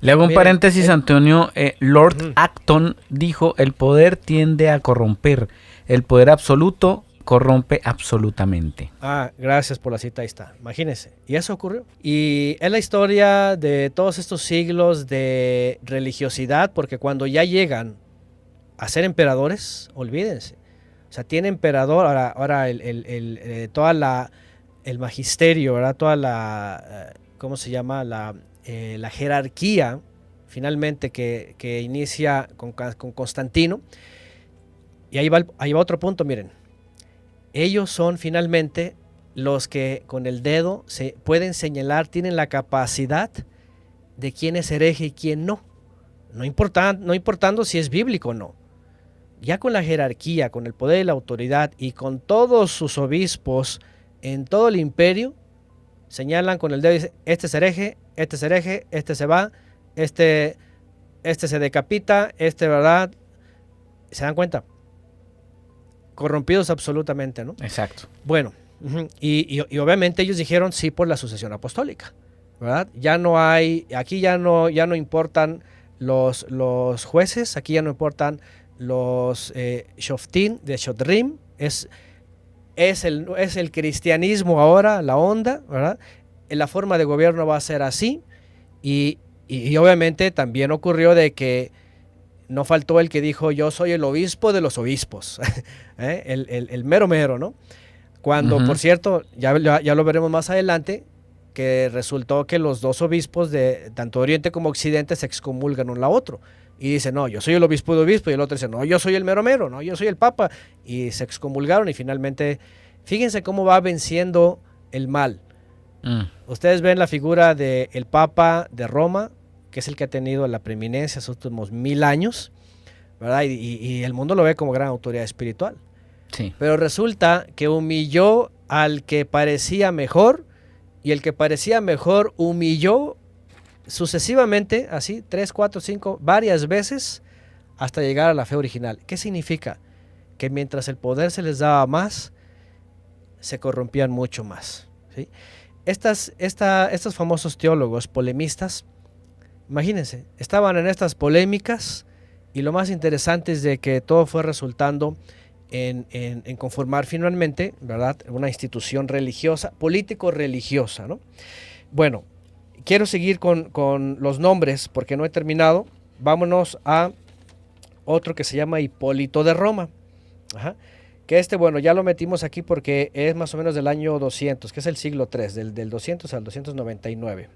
Speaker 3: Le hago un paréntesis, eh, Antonio. Eh, Lord Acton dijo, el poder tiende a corromper, el poder absoluto corrompe absolutamente.
Speaker 2: Ah, gracias por la cita, ahí está. Imagínense. Y eso ocurrió. Y es la historia de todos estos siglos de religiosidad, porque cuando ya llegan a ser emperadores, olvídense. O sea, tiene emperador, ahora, ahora el, el, eh, toda la, el magisterio, ¿verdad? toda la, eh, ¿cómo se llama? La, eh, jerarquía, finalmente, que, inicia con, Constantino. Y ahí va, ahí va otro punto, miren. Ellos son finalmente los que con el dedo se pueden señalar, tienen la capacidad de quién es hereje y quién no. No, no importando si es bíblico o no ya con la jerarquía, con el poder y la autoridad y con todos sus obispos en todo el imperio, señalan con el dedo y dicen, este es hereje, este es hereje, este se va, este, este se decapita, este, ¿verdad? ¿Se dan cuenta? Corrompidos absolutamente, ¿no? Exacto. Bueno, y, obviamente ellos dijeron sí por la sucesión apostólica, ¿verdad? Ya no hay, aquí ya no, ya no importan los, los jueces, aquí ya no importan los eh, Shoftin de Shotrim, es, es, el, es el cristianismo ahora, la onda, La forma de gobierno va a ser así y, obviamente también ocurrió de que no faltó el que dijo yo soy el obispo de los obispos, ¿eh? el, mero mero, ¿no? Cuando, por cierto, ya, ya lo veremos más adelante, que resultó que los dos obispos de tanto Oriente como Occidente se excomulgan uno a otro y dice, no, yo soy el obispo de obispo, y el otro dice, no, yo soy el mero mero, no, yo soy el papa, y se excomulgaron y finalmente, fíjense cómo va venciendo el mal. Mm. Ustedes ven la figura del el papa de Roma, que es el que ha tenido la preeminencia los últimos mil años, ¿verdad? Y, el mundo lo ve como gran autoridad espiritual. Sí. Pero resulta que humilló al que parecía mejor, y el que parecía mejor humilló sucesivamente, así, tres, cuatro, cinco, varias veces, hasta llegar a la fe original. ¿Qué significa? Que mientras el poder se les daba más, se corrompían mucho más. Estas, estos famosos teólogos polemistas, imagínense, estaban en estas polémicas y lo más interesante es de que todo fue resultando en, en conformar finalmente, ¿verdad?, una institución religiosa, político-religiosa, Bueno, quiero seguir con, los nombres porque no he terminado. Vámonos a otro que se llama Hipólito de Roma. Que este, bueno, ya lo metimos aquí porque es más o menos del año 200, que es el siglo III, del, 200 al 299.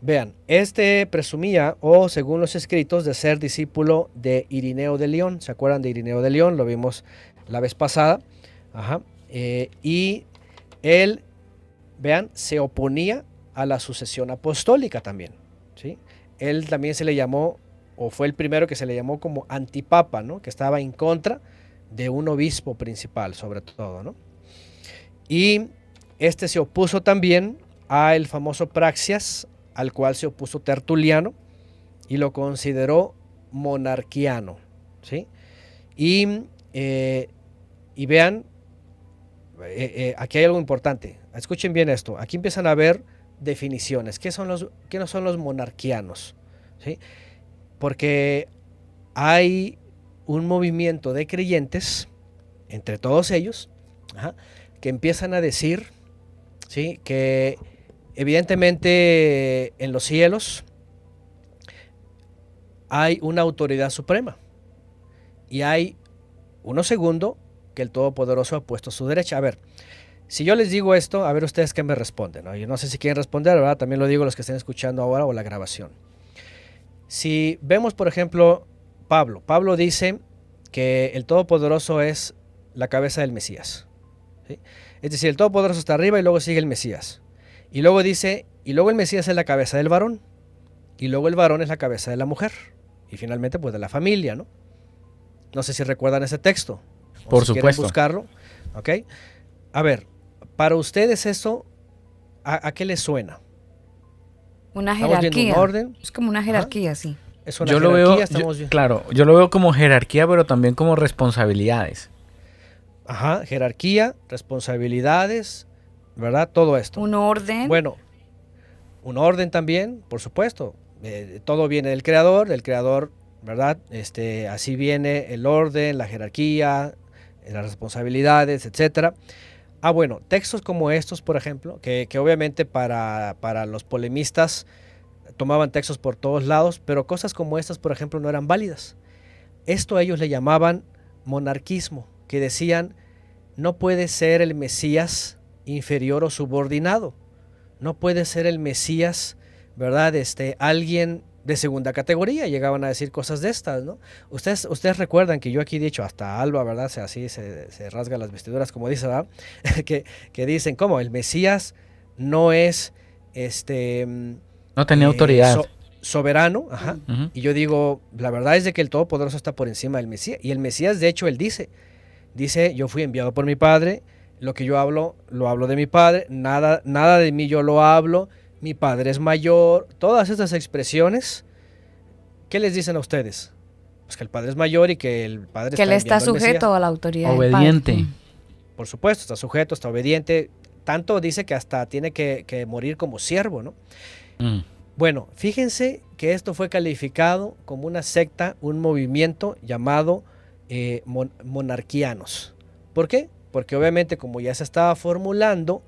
Speaker 2: Vean, este presumía, o según los escritos, de ser discípulo de Irineo de León. ¿Se acuerdan de Irineo de León? Lo vimos la vez pasada. Ajá. Eh, y él, vean, se oponía a la sucesión apostólica también. ¿sí? Él también se le llamó, o fue el primero que se le llamó como antipapa, ¿no? que estaba en contra de un obispo principal, sobre todo. Y este se opuso también a el famoso Praxias, al cual se opuso Tertuliano, y lo consideró monarquiano. ¿sí? Y, eh, vean, eh, eh, aquí hay algo importante. Escuchen bien esto. Aquí empiezan a ver definiciones. ¿Qué son los, son los monarquianos? ¿Sí? Porque hay un movimiento de creyentes, entre todos ellos, que empiezan a decir ¿sí? que evidentemente en los cielos hay una autoridad suprema y hay uno segundo que el Todopoderoso ha puesto a su derecha. A ver, si yo les digo esto, a ver ustedes qué me responden. ¿no? Yo no sé si quieren responder, ¿verdad? También lo digo los que estén escuchando ahora o la grabación. Si vemos, por ejemplo, Pablo. Pablo dice que el Todopoderoso es la cabeza del Mesías. Es decir, el Todopoderoso está arriba y luego sigue el Mesías. Y luego dice, y luego el Mesías es la cabeza del varón. Y luego el varón es la cabeza de la mujer. Y finalmente, pues de la familia, ¿no? No sé si recuerdan ese texto. Por supuesto. buscarlo. ¿Ok? A ver, para ustedes eso, ¿a, qué les suena?
Speaker 1: Una jerarquía. orden? Es como una jerarquía, sí. yo lo veo,
Speaker 3: claro, yo lo veo como jerarquía, pero también como responsabilidades.
Speaker 2: Ajá, jerarquía, responsabilidades, ¿verdad? Todo esto. Un orden. Bueno, un orden también, por supuesto. Eh, todo viene del creador, del creador, ¿verdad? Este, así viene el orden, la jerarquía, las responsabilidades, etcétera. Ah, bueno, textos como estos, por ejemplo, que, obviamente para, para los polemistas tomaban textos por todos lados, pero cosas como estas, por ejemplo, no eran válidas. Esto ellos le llamaban monarquismo, que decían, no puede ser el Mesías inferior o subordinado, no puede ser el Mesías, ¿verdad? Este, alguien de segunda categoría, llegaban a decir cosas de estas, ¿no? Ustedes, ustedes recuerdan que yo aquí he dicho, hasta Alba, ¿verdad? Se, así se, se rasga las vestiduras, como dice, ¿verdad? que, dicen, ¿cómo? El Mesías no es, este... Mm, no tenía eh, autoridad. soberano, ajá. Y yo digo, la verdad es de que el Todopoderoso está por encima del Mesías. Y el Mesías, de hecho, él dice, dice, yo fui enviado por mi Padre, lo que yo hablo, lo hablo de mi Padre, nada, nada de mí yo lo hablo, mi padre es mayor, todas estas expresiones, ¿qué les dicen a ustedes? Pues que el padre es mayor y que el padre que le está sujeto a la autoridad. Obediente. Por supuesto, está sujeto, está obediente. Tanto dice que hasta tiene que, morir como siervo, ¿no? Mm. Bueno, fíjense que esto fue calificado como una secta, un movimiento llamado eh, monarquianos. ¿Por qué? Porque obviamente como ya se estaba formulando,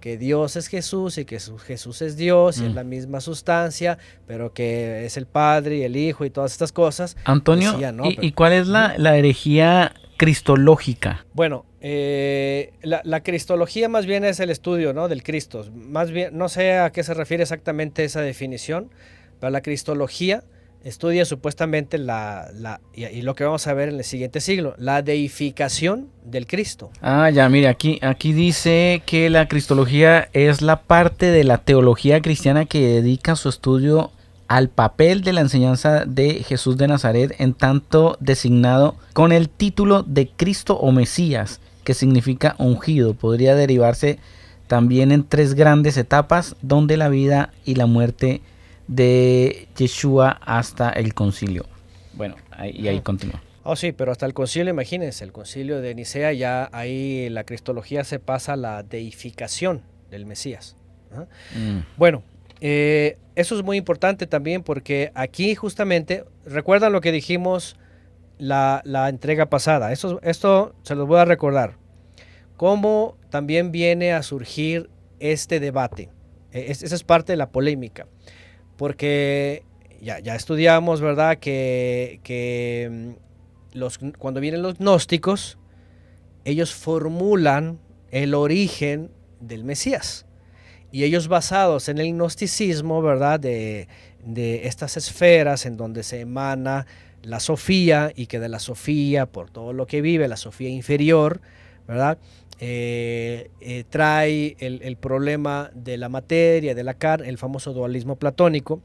Speaker 2: que Dios es Jesús y que Jesús es Dios y es mm. la misma sustancia, pero que es el Padre y el Hijo y todas estas cosas.
Speaker 3: Antonio, ¿Y, cuál es la, la herejía cristológica?
Speaker 2: Bueno, eh, la, cristología más bien es el estudio ¿no? del Cristo. Más bien, no sé a qué se refiere exactamente esa definición, pero la cristología estudia supuestamente la, y, lo que vamos a ver en el siguiente siglo, la deificación del Cristo.
Speaker 3: Ah, ya, mire, aquí, aquí dice que la cristología es la parte de la teología cristiana que dedica su estudio al papel de la enseñanza de Jesús de Nazaret en tanto designado con el título de Cristo o Mesías, que significa ungido. Podría derivarse también en tres grandes etapas donde la vida y la muerte de Yeshua hasta el concilio. Bueno, y ahí continúa.
Speaker 2: Oh, sí, pero hasta el concilio, imagínense, el concilio de Nicea ya ahí la cristología se pasa a la deificación del Mesías. Mm. Bueno, eh, eso es muy importante también porque aquí justamente, recuerdan lo que dijimos la, entrega pasada, esto, esto se los voy a recordar, cómo también viene a surgir este debate. E, esa es parte de la polémica porque ya, ya estudiamos, ¿verdad? Que, mm, los, cuando vienen los gnósticos, ellos formulan el origen del Mesías. Y ellos basados en el gnosticismo, ¿verdad? De, de estas esferas en donde se emana la Sofía y que de la Sofía, por todo lo que vive, la Sofía inferior, ¿verdad? Eh, eh, trae el, problema de la materia, de la carne, el famoso dualismo platónico,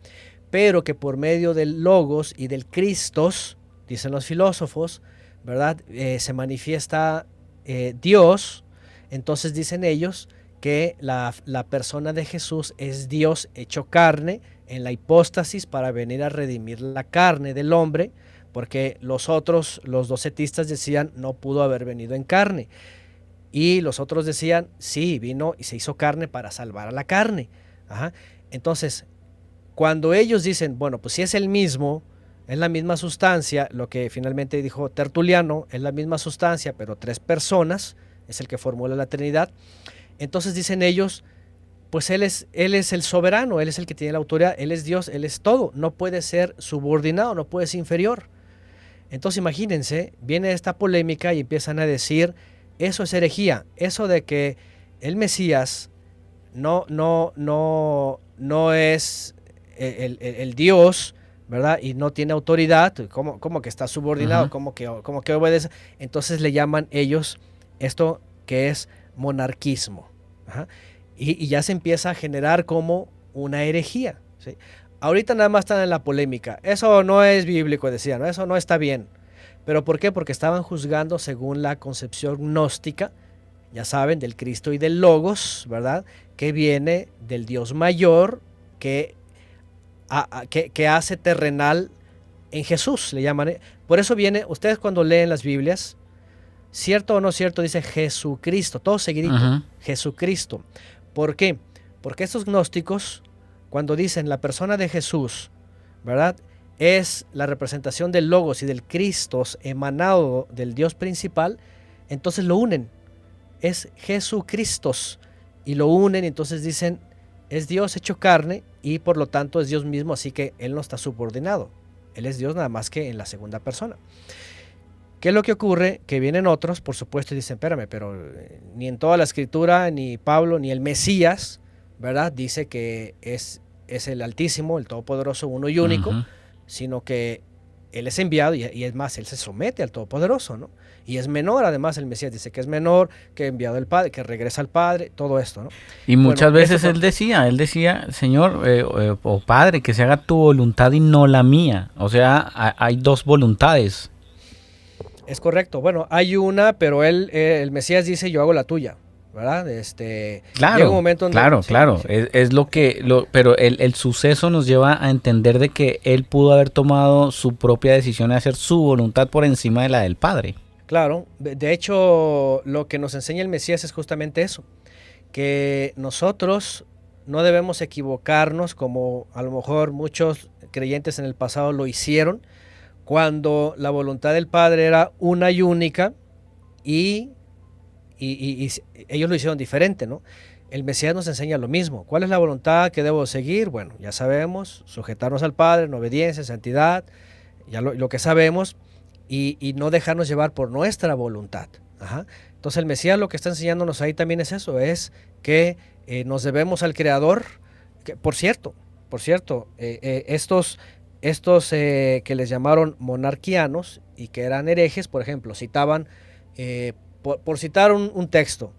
Speaker 2: pero que por medio del logos y del Cristos, dicen los filósofos, ¿verdad? Eh, se manifiesta Dios, entonces dicen ellos que la, la persona de Jesús es Dios hecho carne en la hipóstasis para venir a redimir la carne del hombre, porque los otros, los docetistas decían, no pudo haber venido en carne. Y los otros decían, sí, vino y se hizo carne para salvar a la carne. Entonces, cuando ellos dicen, bueno, pues si es el mismo, es la misma sustancia, lo que finalmente dijo Tertuliano, es la misma sustancia, pero tres personas, es el que formula la Trinidad. Entonces dicen ellos, pues él es, él es el soberano, Él es el que tiene la autoridad, Él es Dios, Él es todo, no puede ser subordinado, no puede ser inferior. Entonces imagínense, viene esta polémica y empiezan a decir eso es herejía. Eso de que el Mesías no, no, no, no es eh, el, Dios, ¿verdad? Y no tiene autoridad, como, que está subordinado, como, que, como que obedece. Entonces le llaman ellos esto que es monarquismo. Y, ya se empieza a generar como una herejía. Ahorita nada más están en la polémica. Eso no es bíblico, decían, eso no está bien. ¿Pero por qué? Porque estaban juzgando según la concepción gnóstica, ya saben, del Cristo y del Logos, ¿verdad? Que viene del Dios mayor que, que, hace terrenal en Jesús, le llaman. ¿eh? Por eso viene, ustedes cuando leen las Biblias, cierto o no cierto, dice Jesucristo, todo seguidito, Jesucristo. ¿Por qué? Porque estos gnósticos, cuando dicen la persona de Jesús, ¿verdad? es la representación del Logos y del Cristo emanado del Dios principal, entonces lo unen. Es Jesucristo, y lo unen entonces dicen, es Dios hecho carne y por lo tanto es Dios mismo, así que Él no está subordinado. Él es Dios nada más que en la segunda persona. ¿Qué es lo que ocurre? Que vienen otros, por supuesto, y dicen, espérame, pero eh, ni en toda la escritura, ni Pablo, ni el Mesías, ¿verdad? Dice que es, es el Altísimo, el Todopoderoso, uno y único sino que él es enviado y, es más, él se somete al Todopoderoso, ¿no? Y es menor, además el Mesías dice que es menor, que enviado el Padre, que regresa al Padre, todo esto, ¿no?
Speaker 3: Y muchas veces él decía, él decía, Señor eh, eh, o oh, Padre, que se haga tu voluntad y no la mía. O sea, hay dos voluntades.
Speaker 2: Es correcto, bueno, hay una, pero él, eh, el Mesías dice, yo hago la tuya. ¿verdad? Este, claro, claro, claro,
Speaker 3: Es, lo que, pero el, suceso nos lleva a entender de que él pudo haber tomado su propia decisión de hacer su voluntad por encima de la del Padre.
Speaker 2: Claro, de hecho lo que nos enseña el Mesías es justamente eso, que nosotros no debemos equivocarnos como a lo mejor muchos creyentes en el pasado lo hicieron, cuando la voluntad del Padre era una y única y y, ellos lo hicieron diferente, ¿no? El Mesías nos enseña lo mismo. ¿Cuál es la voluntad que debo seguir? Bueno, ya sabemos, sujetarnos al Padre en obediencia, en santidad, ya lo, que sabemos, y, no dejarnos llevar por nuestra voluntad. Entonces el Mesías lo que está enseñándonos ahí también es eso, es que eh, nos debemos al Creador. Que, por cierto, por cierto, eh, eh, estos, estos que les llamaron monarquianos y que eran herejes, por ejemplo, citaban por, citar un, texto,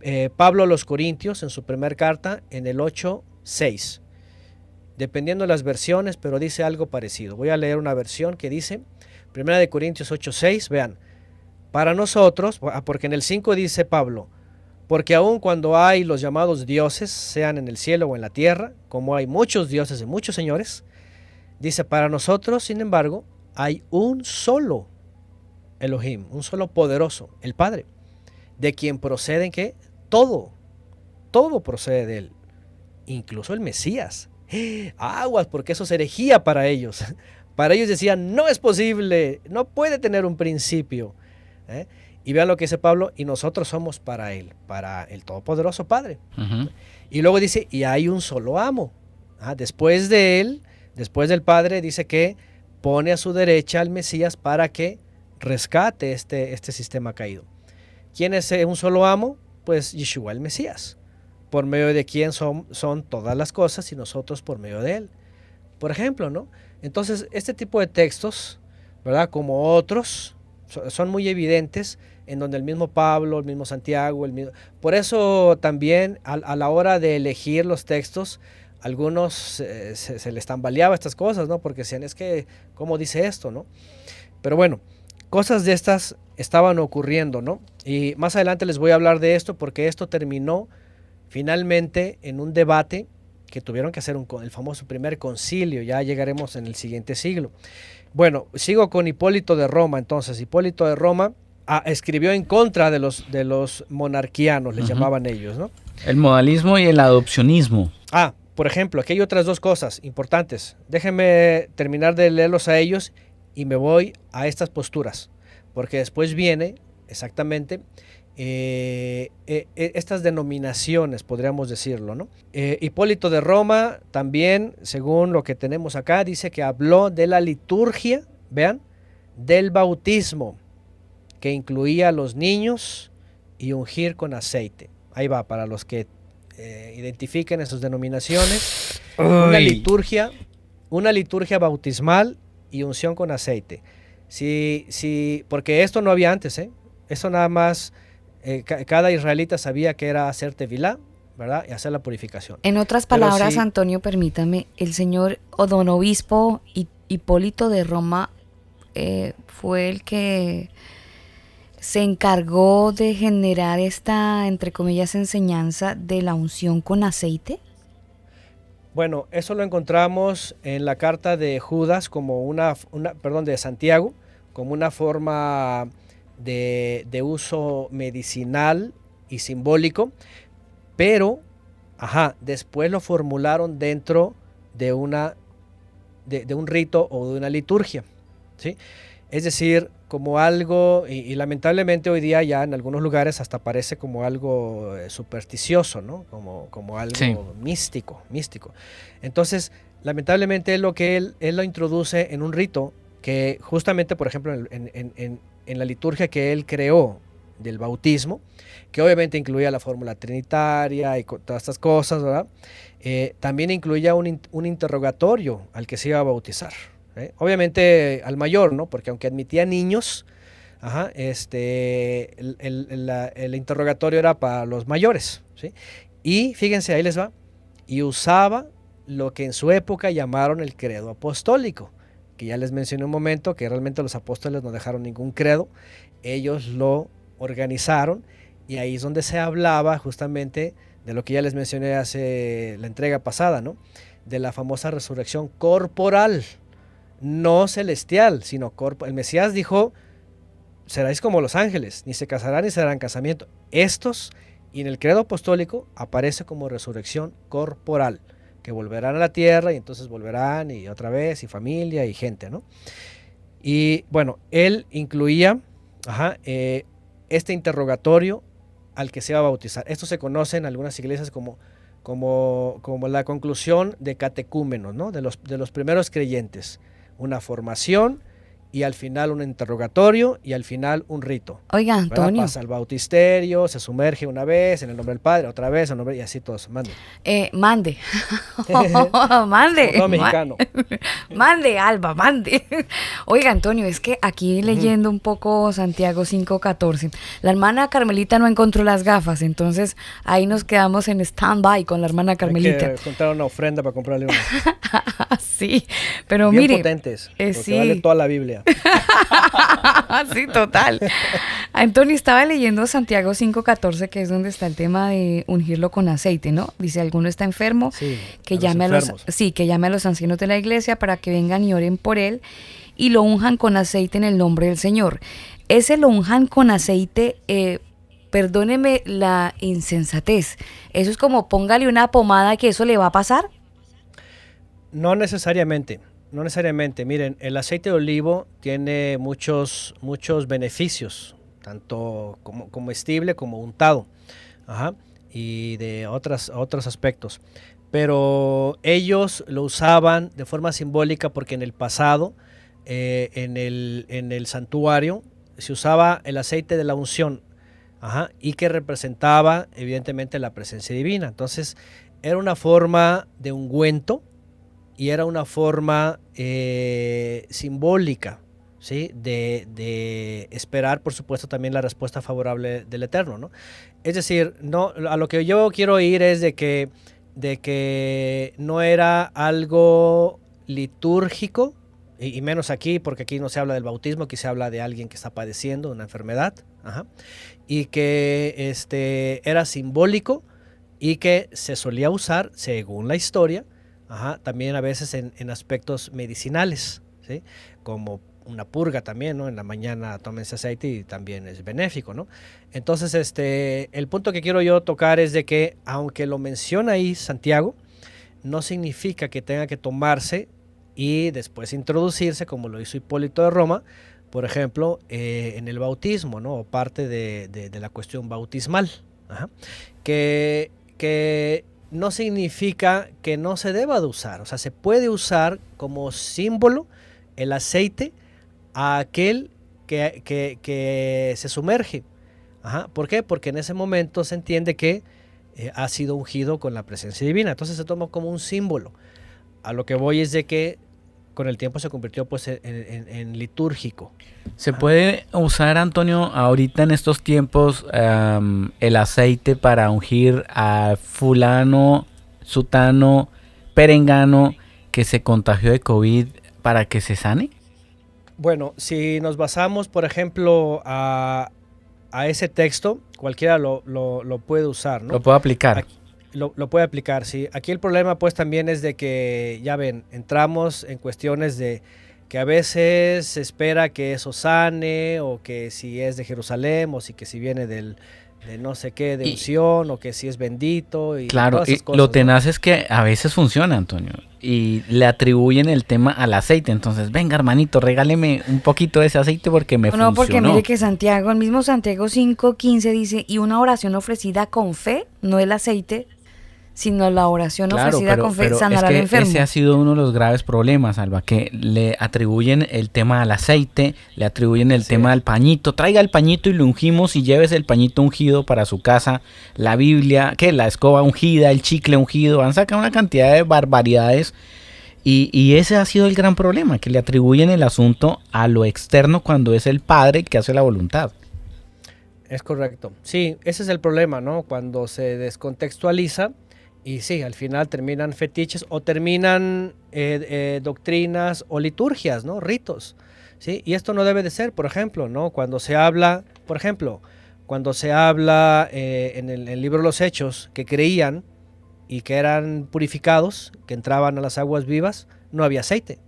Speaker 2: eh, Pablo a los Corintios en su primera carta, en el 8.6, Dependiendo de las versiones, pero dice algo parecido. Voy a leer una versión que dice, Primera de Corintios 8.6, vean, para nosotros, ah, porque en el 5 dice Pablo, porque aun cuando hay los llamados dioses, sean en el cielo o en la tierra, como hay muchos dioses y muchos señores, dice, para nosotros, sin embargo, hay un solo Elohim, un solo poderoso, el Padre, de quien proceden que todo, todo procede de él, incluso el Mesías. Aguas, porque eso es herejía para ellos. Para ellos decían, no es posible, no puede tener un principio. ¿eh? Y vean lo que dice Pablo, y nosotros somos para Él, para el Todopoderoso Padre. Y luego dice, y hay un solo amo. Ah, después de Él, después del Padre, dice que pone a su derecha al Mesías para que rescate este, este sistema caído. ¿Quién es eh, un solo amo? Pues Yeshua el Mesías, por medio de quién son, son todas las cosas y nosotros por medio de él. Por ejemplo, ¿no? Entonces, este tipo de textos, ¿verdad? Como otros, son muy evidentes en donde el mismo Pablo, el mismo Santiago, el mismo... Por eso también a, la hora de elegir los textos, algunos eh, se, les tambaleaba estas cosas, ¿no? Porque decían, es que, ¿cómo dice esto, no? Pero bueno, Cosas de estas estaban ocurriendo, ¿no? Y más adelante les voy a hablar de esto porque esto terminó finalmente en un debate que tuvieron que hacer el famoso primer concilio, ya llegaremos en el siguiente siglo. Bueno, sigo con Hipólito de Roma, entonces Hipólito de Roma ah, escribió en contra de los, de los monarquianos, les llamaban ellos, ¿no?
Speaker 3: El modalismo y el adopcionismo.
Speaker 2: Ah, por ejemplo, aquí hay otras dos cosas importantes. Déjenme terminar de leerlos a ellos y me voy a estas posturas, porque después viene exactamente eh, eh, eh, estas denominaciones, podríamos decirlo. ¿no? Hipólito de Roma también, según lo que tenemos acá, dice que habló de la liturgia, vean, del bautismo, que incluía a los niños y ungir con aceite. Ahí va, para los que identifiquen esas denominaciones, una liturgia, una liturgia bautismal y unción con aceite. Si, si, porque esto no había antes, ¿eh? Eso nada más, eh, cada israelita sabía que era hacer tevilá, ¿verdad? Y hacer la purificación. En otras palabras,
Speaker 1: Antonio, permítame, el señor o don obispo Hipólito de Roma eh, fue el que se encargó de generar esta, entre comillas, enseñanza de la unción con aceite.
Speaker 2: Bueno, eso lo encontramos en la carta de Judas como una, perdón, de Santiago, como una forma de, uso medicinal y simbólico, pero, ajá, después lo formularon dentro de una, de, de un rito o de una liturgia, ¿sí? Es decir, como algo, y, lamentablemente hoy día ya en algunos lugares hasta parece como algo eh, supersticioso, ¿no? Como, como algo místico, místico. Entonces, lamentablemente lo que él, él, lo introduce en un rito que justamente, por ejemplo, en, la liturgia que él creó del bautismo, que obviamente incluía la fórmula trinitaria y todas estas cosas, ¿verdad? Eh, también incluía un, un interrogatorio al que se iba a bautizar. ¿eh? Obviamente al mayor, ¿no? Porque aunque admitía niños, este, el, interrogatorio era para los mayores, Y fíjense, ahí les va, y usaba lo que en su época llamaron el credo apostólico, que ya les mencioné un momento, que realmente los apóstoles no dejaron ningún credo, ellos lo organizaron y ahí es donde se hablaba justamente de lo que ya les mencioné hace la entrega pasada, ¿no? De la famosa resurrección corporal, no celestial, sino cuerpo. El Mesías dijo, seráis como los ángeles, ni se casarán ni se darán casamiento. Estos, y en el credo apostólico, aparece como resurrección corporal, que volverán a la tierra y entonces volverán y otra vez, y familia y gente, ¿no? Y bueno, él incluía eh, este interrogatorio al que se va a bautizar. Esto se conoce en algunas iglesias como, como, la conclusión de catecúmenos, ¿no? de los primeros creyentes una formación y al final un interrogatorio y al final un rito.
Speaker 1: Oiga, Antonio.
Speaker 2: Pasa al bautisterio, se sumerge una vez en el nombre del Padre, otra vez en el nombre y así todos. Mande.
Speaker 1: Eh, mande. mande. mexicano. mande, Alba, mande. Oiga, Antonio, es que aquí leyendo un poco Santiago 5:14, la hermana Carmelita no encontró las gafas, entonces ahí nos quedamos en stand-by con la hermana Carmelita.
Speaker 2: Hay una ofrenda para comprarle
Speaker 1: una. sí, pero Bien potentes. Eh, toda la Biblia. sí, total. Anthony estaba leyendo Santiago 5.14, que es donde está el tema de ungirlo con aceite, ¿no? Dice, alguno está enfermo, que, llame a los, sí, que llame a los ancianos de la iglesia para que vengan y oren por él y lo unjan con aceite en el nombre del Señor. Ese lo unjan con aceite... Eh, perdóneme la insensatez. Eso es como póngale una pomada que eso le va a pasar.
Speaker 2: No necesariamente no necesariamente. Miren, el aceite de olivo tiene muchos, muchos beneficios, tanto como comestible como untado. Y de otras, otros aspectos. Pero ellos lo usaban de forma simbólica porque en el pasado, eh, en, el, en el santuario, se usaba el aceite de la unción. y que representaba evidentemente la presencia divina. Entonces, era una forma de ungüento y era una forma eh, simbólica ¿sí? De, esperar, por supuesto, también la respuesta favorable del Eterno. Es decir, no, a lo que yo quiero ir es de que, de que no era algo litúrgico, y, menos aquí, porque aquí no se habla del bautismo, aquí se habla de alguien que está padeciendo una enfermedad, y que este, era simbólico y que se solía usar, según la historia, también a veces en, aspectos medicinales, como una purga también, En la mañana tómense aceite y también es benéfico, ¿no? Entonces, este, el punto que quiero yo tocar es de que, aunque lo menciona ahí Santiago, no significa que tenga que tomarse y después introducirse, como lo hizo Hipólito de Roma, por ejemplo, eh, en el bautismo, ¿no? O parte de, la cuestión bautismal, Que, que no significa que no se deba de usar. O sea, se puede usar como símbolo el aceite a aquel que, se sumerge. ¿Por qué? Porque en ese momento se entiende que eh, ha sido ungido con la presencia divina. Entonces se toma como un símbolo. A lo que voy es de que con el tiempo se convirtió pues en, litúrgico.
Speaker 3: ¿Se puede usar, Antonio, ahorita en estos tiempos el aceite para ungir a fulano, sutano, perengano que se contagió de COVID para que se sane?
Speaker 2: Bueno, si nos basamos, por ejemplo, a, ese texto, cualquiera lo, puede usar, ¿no? Lo puede aplicar lo, lo, puede aplicar, sí. Aquí el problema pues también es de que, ya ven, entramos en cuestiones de que a veces se espera que eso sane o que si es de Jerusalén o si que si viene del de no sé qué, de unción o que si es bendito y Claro, lo tenaz
Speaker 3: es que a veces funciona, Antonio, y le atribuyen el tema al aceite, entonces, venga, hermanito, regáleme un poquito de ese aceite porque me no, No, porque mire que
Speaker 1: Santiago, el mismo Santiago 5:15 dice, "Y una oración ofrecida con fe, no el aceite, sino la oración ofrecida con fe pero Ese ha
Speaker 3: sido uno de los graves problemas, Alba, que le atribuyen el tema al aceite, le atribuyen el tema al pañito, traiga el pañito y lo ungimos y lleves el pañito ungido para su casa, la Biblia, que la escoba ungida, el chicle ungido, han sacado una cantidad de barbaridades y, y ese ha sido el gran problema, que le atribuyen el asunto a lo externo cuando es el Padre que hace la voluntad.
Speaker 2: Es correcto. Sí, ese es el problema, ¿no? Cuando se descontextualiza, y sí, al final terminan fetiches o terminan eh, eh, doctrinas o liturgias, ¿no? Ritos. ¿sí? Y esto no debe de ser, por ejemplo, ¿no? Cuando se habla, por ejemplo, cuando se habla eh, en, el, libro de libro Los Hechos que creían y que eran purificados, que entraban a las aguas vivas, no había aceite.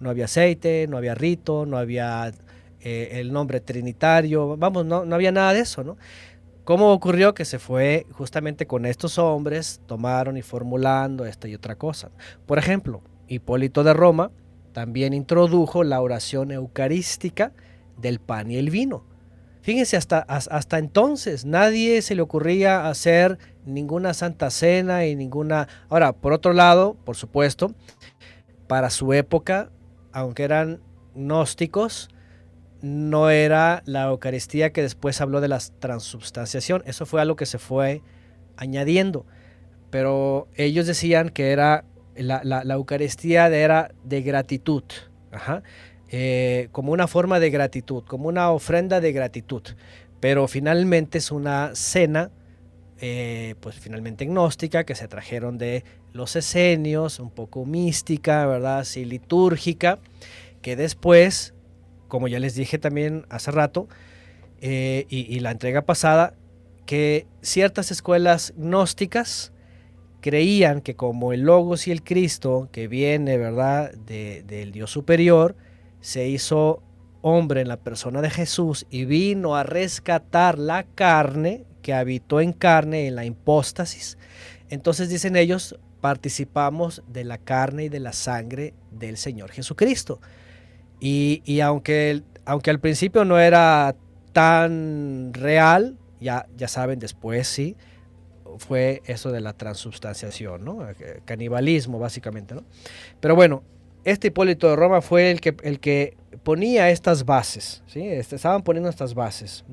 Speaker 2: No había aceite, no había rito, no había el nombre trinitario, vamos, no, no había nada de eso, ¿no? ¿Cómo ocurrió que se fue justamente con estos hombres, tomaron y formulando esta y otra cosa? Por ejemplo, Hipólito de Roma también introdujo la oración eucarística del pan y el vino. Fíjense, hasta, hasta entonces nadie se le ocurría hacer ninguna santa cena y ninguna... Ahora, por otro lado, por supuesto, para su época, aunque eran gnósticos, no era la Eucaristía que después habló de la transubstanciación. Eso fue algo que se fue añadiendo. Pero ellos decían que era la, Eucaristía era de gratitud, eh, como una forma de gratitud, como una ofrenda de gratitud. Pero finalmente es una cena, eh, pues finalmente gnóstica, que se trajeron de los esenios, un poco mística, ¿verdad? Así litúrgica, que después como ya les dije también hace rato, eh, y, la entrega pasada, que ciertas escuelas gnósticas creían que como el Logos y el Cristo, que viene, ¿verdad?, del Dios superior, se hizo hombre en la persona de Jesús y vino a rescatar la carne que habitó en carne, en la hipóstasis. Entonces dicen ellos, participamos de la carne y de la sangre del Señor Jesucristo. Y, aunque, al principio no era tan real, ya, ya saben, después sí, fue eso de la transubstanciación, eh, eh, Canibalismo, básicamente, Pero bueno, este Hipólito de Roma fue el que, el que ponía estas bases, ¿sí? Este, estaban poniendo estas bases.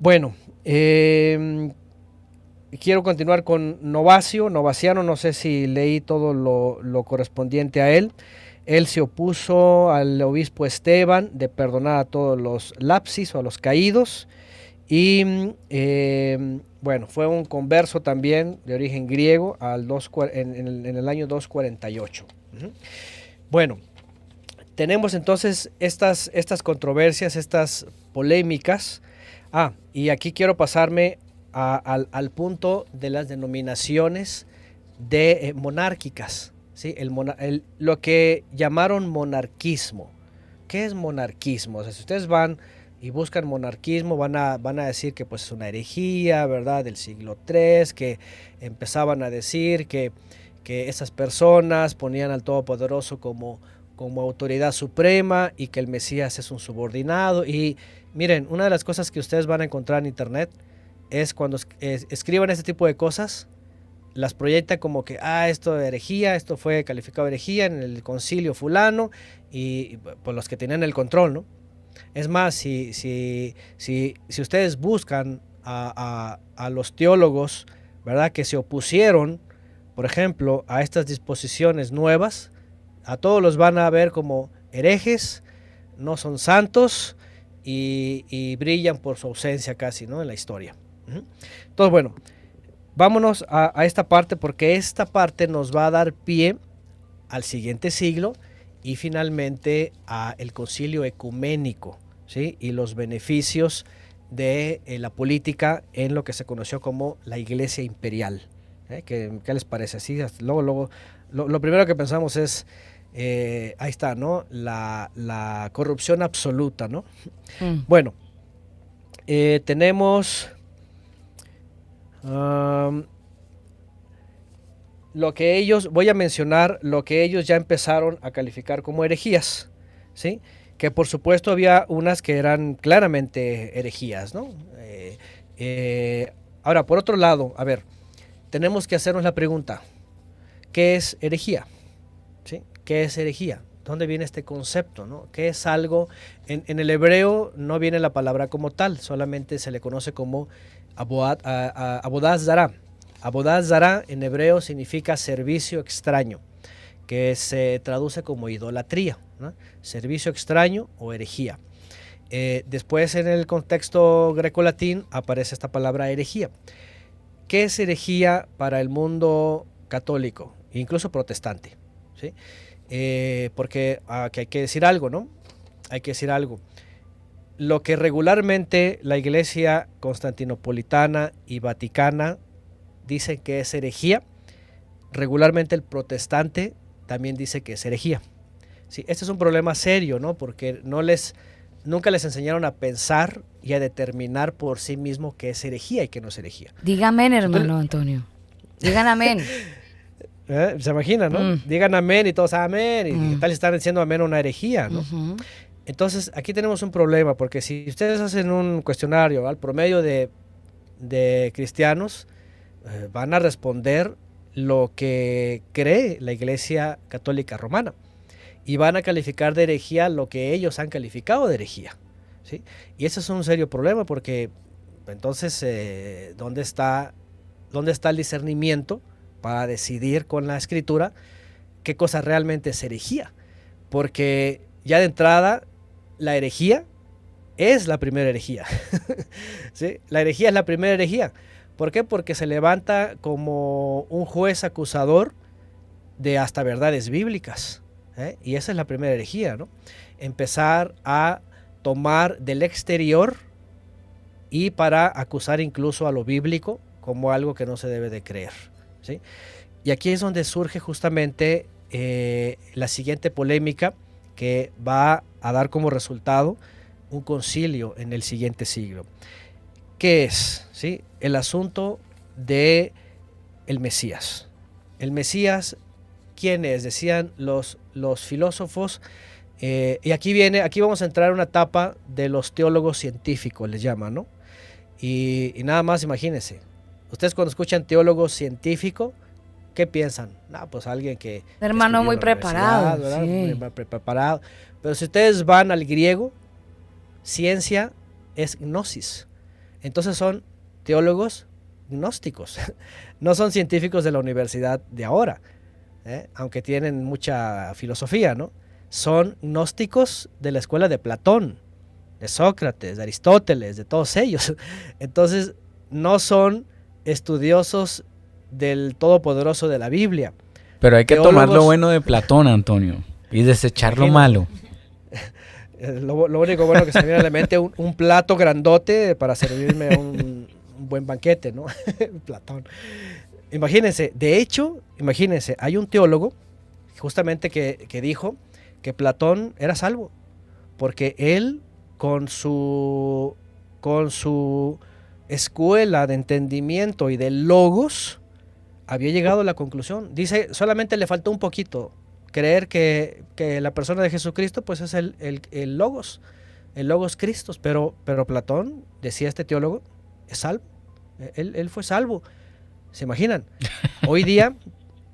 Speaker 2: Bueno, em, quiero continuar con Novacio, Novaciano, no sé si leí todo lo, lo correspondiente a él. Él se opuso al obispo Esteban de perdonar a todos los lapsis o a los caídos. Y mm, eh, bueno, fue un converso también de origen griego al en, el, año 248. Bueno, tenemos entonces estas, estas controversias, estas polémicas. Ah, y aquí quiero pasarme al, punto de las denominaciones de, eh, monárquicas. ¿sí? lo que llamaron monarquismo. ¿Qué es monarquismo? si ustedes van y buscan monarquismo, van a, van a decir que pues, es una herejía, ¿verdad? Del siglo III, que empezaban a decir que, que esas personas ponían al Todopoderoso como, como autoridad suprema y que el Mesías es un subordinado. Y miren, una de las cosas que ustedes van a encontrar en Internet es cuando escriban este tipo de cosas, las proyecta como que, ah, esto de herejía, esto fue calificado herejía en el concilio fulano, y por pues, los que tenían el control, ¿no? Es más, si, si, si, si ustedes buscan a, los teólogos, ¿verdad? Que se opusieron, por ejemplo, a estas disposiciones nuevas, a todos los van a ver como herejes, no son santos y, y brillan por su ausencia casi, ¿no? En la historia. Entonces, bueno, vámonos a, esta parte porque esta parte nos va a dar pie al siguiente siglo y finalmente a el concilio ecuménico ¿sí? y los beneficios de eh, la política en lo que se conoció como la iglesia imperial. ¿eh? ¿Qué, les parece? luego, luego, lo, primero que pensamos es, eh, ahí está, ¿no? La, corrupción absoluta, ¿no? Mm. Bueno, tenemos lo que ellos, voy a mencionar lo que ellos ya empezaron a calificar como herejías, ¿sí? Que por supuesto había unas que eran claramente herejías, ¿no? Eh, eh, ahora, por otro lado, a ver, tenemos que hacernos la pregunta, ¿qué es herejía? ¿Sí? ¿Qué es herejía? ¿Dónde viene este concepto? ¿Qué es algo? En, en el hebreo no viene la palabra como tal, solamente se le conoce como Abodaz Zara. en hebreo significa servicio extraño, que se traduce como idolatría, servicio extraño o herejía. Eh, después en el contexto grecolatín aparece esta palabra herejía. ¿Qué es herejía para el mundo católico, incluso protestante? Eh, porque ah, hay que decir algo, ¿no? Hay que decir algo lo que regularmente la iglesia constantinopolitana y vaticana dicen que es herejía, regularmente el protestante también dice que es herejía. Sí, este es un problema serio, ¿no? Porque no les, nunca les enseñaron a pensar y a determinar por sí mismo qué es herejía y qué no es herejía.
Speaker 1: Dígame, hermano Antonio. Digan amén.
Speaker 2: ¿Eh? Se imagina, ¿no? Mm. Digan amén y todos amén. Y, mm. tal están diciendo amén a una herejía, ¿no? Entonces, aquí tenemos un problema, porque si ustedes hacen un cuestionario al promedio de, cristianos, eh, van a responder lo que cree la Iglesia Católica Romana y van a calificar de herejía lo que ellos han calificado de herejía. ¿sí? Y ese es un serio problema porque entonces, eh, ¿dónde, está, ¿dónde está el discernimiento para decidir con la escritura qué cosa realmente es herejía? Porque ya de entrada la herejía es la primera herejía. ¿Sí? La herejía es la primera herejía. ¿Por qué? Porque se levanta como un juez acusador de hasta verdades bíblicas. ¿eh? Y esa es la primera herejía, ¿no? Empezar a tomar del exterior y para acusar incluso a lo bíblico como algo que no se debe de creer. ¿sí? Y aquí es donde surge justamente eh, la siguiente polémica que va a dar como resultado un concilio en el siguiente siglo. ¿Qué es? ¿Sí? El asunto de el Mesías. El Mesías, ¿quién es? Decían los, los filósofos. Eh, y aquí viene, aquí vamos a entrar en una etapa de los teólogos científicos, les llaman, ¿no? Y, nada más, imagínense. Ustedes cuando escuchan teólogo científico, ¿qué piensan? pues alguien que...
Speaker 1: Hermano muy preparado. Sí.
Speaker 2: Muy preparado. Pero si ustedes van al griego, ciencia es gnosis. Entonces son teólogos gnósticos, no son científicos de la universidad de ahora, ¿eh? aunque tienen mucha filosofía, ¿no? Son gnósticos de la escuela de Platón, de Sócrates, de Aristóteles, de todos ellos. Entonces, no son estudiosos del Todopoderoso de la Biblia. Pero hay que tomar lo
Speaker 3: bueno de Platón, Antonio, y desechar lo malo.
Speaker 2: Eh, lo, único bueno que se me viene a la mente un, un plato grandote para servirme un, buen banquete, ¿no? Platón. Imagínense, de hecho, imagínense, hay un teólogo justamente que, dijo que Platón era salvo, porque él con su, con su escuela de entendimiento y de logos había llegado a la conclusión. Dice, solamente le faltó un poquito, creer que, la persona de Jesucristo pues es el, logos, el logos Cristo, pero, pero Platón, decía este teólogo, es salvo, e, él, él fue salvo, ¿se imaginan? Hoy día,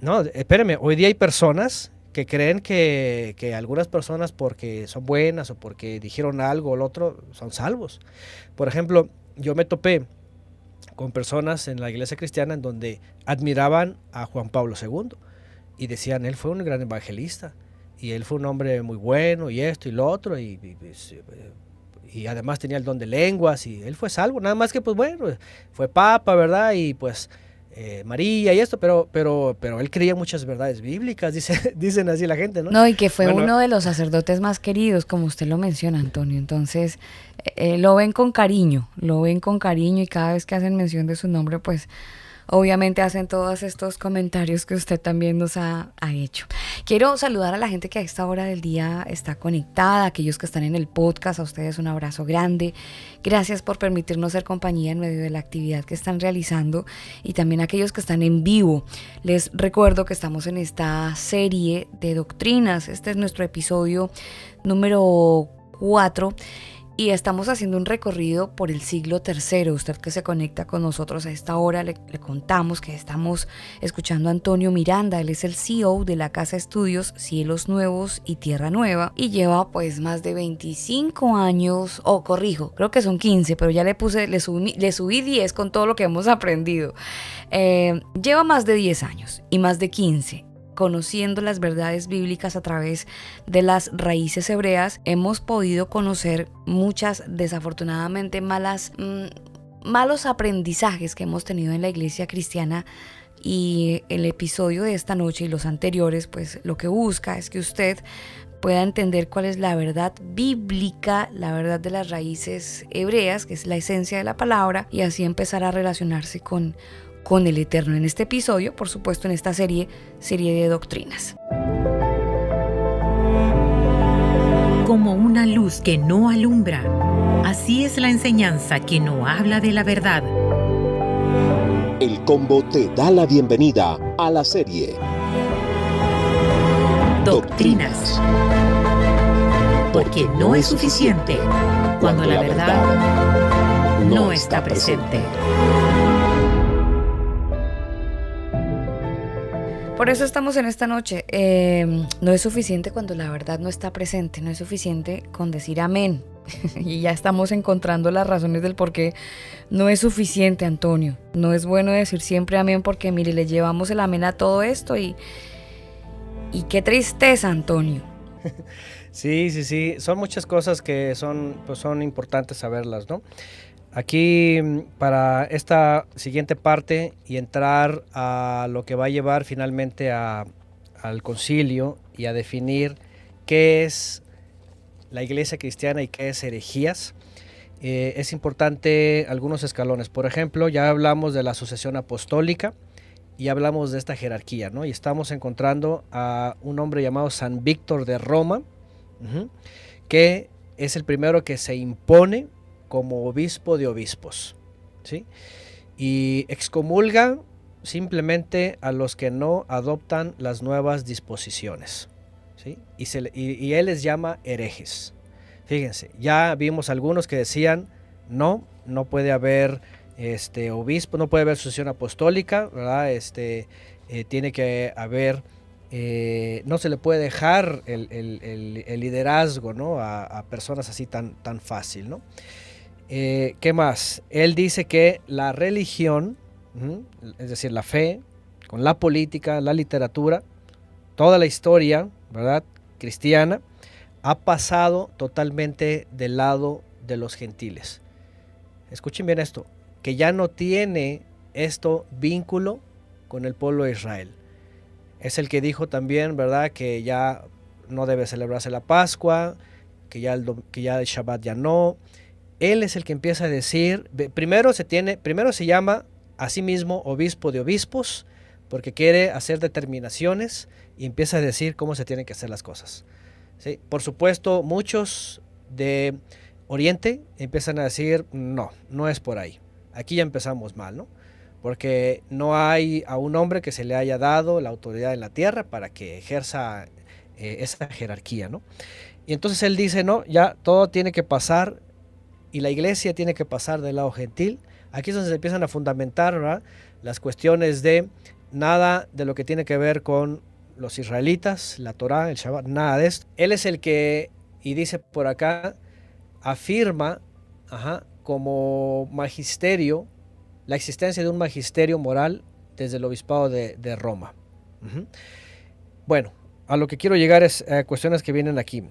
Speaker 2: no, espérenme, hoy día hay personas que creen que, que, algunas personas porque son buenas o porque dijeron algo o lo otro son salvos. Por ejemplo, yo me topé con personas en la iglesia cristiana en donde admiraban a Juan Pablo II y decían, él fue un gran evangelista y él fue un hombre muy bueno y esto y lo otro y, y, pues, además tenía el don de lenguas y él fue salvo, nada más que pues bueno, fue papa, ¿verdad? Y pues eh, María y esto, pero, pero, pero él creía muchas verdades bíblicas, dice, dicen así la gente, ¿no? No, y que fue uno
Speaker 1: de los sacerdotes más queridos, como usted lo menciona, Antonio, entonces eh, eh, lo ven con cariño, lo ven con cariño y cada vez que hacen mención de su nombre, pues obviamente hacen todos estos comentarios que usted también nos ha, hecho. Quiero saludar a la gente que a esta hora del día está conectada, aquellos que están en el podcast, a ustedes un abrazo grande. Gracias por permitirnos ser compañía en medio de la actividad que están realizando y también a aquellos que están en vivo. Les recuerdo que estamos en esta serie de doctrinas. Este es nuestro episodio número 4 y estamos haciendo un recorrido por el siglo III. Usted que se conecta con nosotros a esta hora, le, contamos que estamos escuchando a Antonio Miranda. Él es el CEO de la Casa Estudios Cielos Nuevos y Tierra Nueva y lleva pues más de 25 años, o oh, corrijo, creo que son 15, pero ya le puse, le subí, le subí 10 con todo lo que hemos aprendido. Eh, lleva más de 10 años y más de 15 conociendo las verdades bíblicas a través de las raíces hebreas, hemos podido conocer muchas desafortunadamente malas, mm, malos aprendizajes que hemos tenido en la iglesia cristiana y el episodio de esta noche y los anteriores, pues lo que busca es que usted pueda entender cuál es la verdad bíblica, la verdad de las raíces hebreas, que es la esencia de la palabra, y así empezar a relacionarse con con el Eterno en este episodio, por supuesto en esta serie, serie de doctrinas. Como una luz que no alumbra,
Speaker 3: así es la enseñanza que no habla de la verdad. El combo te da la bienvenida a la serie. Doctrinas. Porque no es suficiente
Speaker 1: cuando la verdad no está presente. Por eso estamos en esta noche. Eh, no es suficiente cuando la verdad no está presente, no es suficiente con decir amén. y ya estamos encontrando las razones del por qué no es suficiente, Antonio. No es bueno decir siempre amén porque, mire, le llevamos el amén a todo esto y... Y qué tristeza, Antonio.
Speaker 2: Sí, sí, sí. Son muchas cosas que son, pues, son importantes saberlas, ¿no? Aquí mm, para esta siguiente parte y entrar a lo que va a llevar finalmente al concilio y a definir qué es la iglesia cristiana y qué es herejías, eh, es importante algunos escalones. Por ejemplo, ya hablamos de la sucesión apostólica y hablamos de esta jerarquía, ¿no? Y estamos encontrando a un hombre llamado San Víctor de Roma, que es el primero que se impone como obispo de obispos. ¿sí? Y excomulga simplemente a los que no adoptan las nuevas disposiciones. ¿sí? Y, él les llama herejes. Fíjense, ya vimos algunos que decían, no, no puede haber este obispo, no puede haber sucesión apostólica, ¿verdad? Este, eh, tiene que haber, eh, no se le puede dejar el, liderazgo ¿no? a, personas así tan, tan fácil. ¿no? Eh, ¿Qué más? Él dice que la religión, es decir, la fe, con la política, la literatura, toda la historia, ¿verdad? Cristiana, ha pasado totalmente del lado de los gentiles. Escuchen bien esto, que ya no tiene esto vínculo con el pueblo de Israel. Es el que dijo también, ¿verdad? Que ya no debe celebrarse la Pascua, que ya el, que ya el Shabbat ya no, él es el que empieza a decir, primero se tiene, primero se llama a sí mismo obispo de obispos, porque quiere hacer determinaciones y empieza a decir cómo se tienen que hacer las cosas. ¿Sí? Por supuesto, muchos de Oriente empiezan a decir, no, no es por ahí. Aquí ya empezamos mal, ¿no? Porque no hay a un hombre que se le haya dado la autoridad en la tierra para que ejerza eh, esa jerarquía, ¿no? Y entonces él dice, no, ya todo tiene que pasar y la iglesia tiene que pasar del lado gentil. Aquí es donde se empiezan a fundamentar las cuestiones de nada de lo que tiene que ver con los israelitas, la Torá, el Shabbat, nada de esto. Él es el que, y dice por acá, afirma como magisterio la existencia de un magisterio moral desde el obispado de, Roma. Bueno, a lo que quiero llegar es a eh, cuestiones que vienen aquí.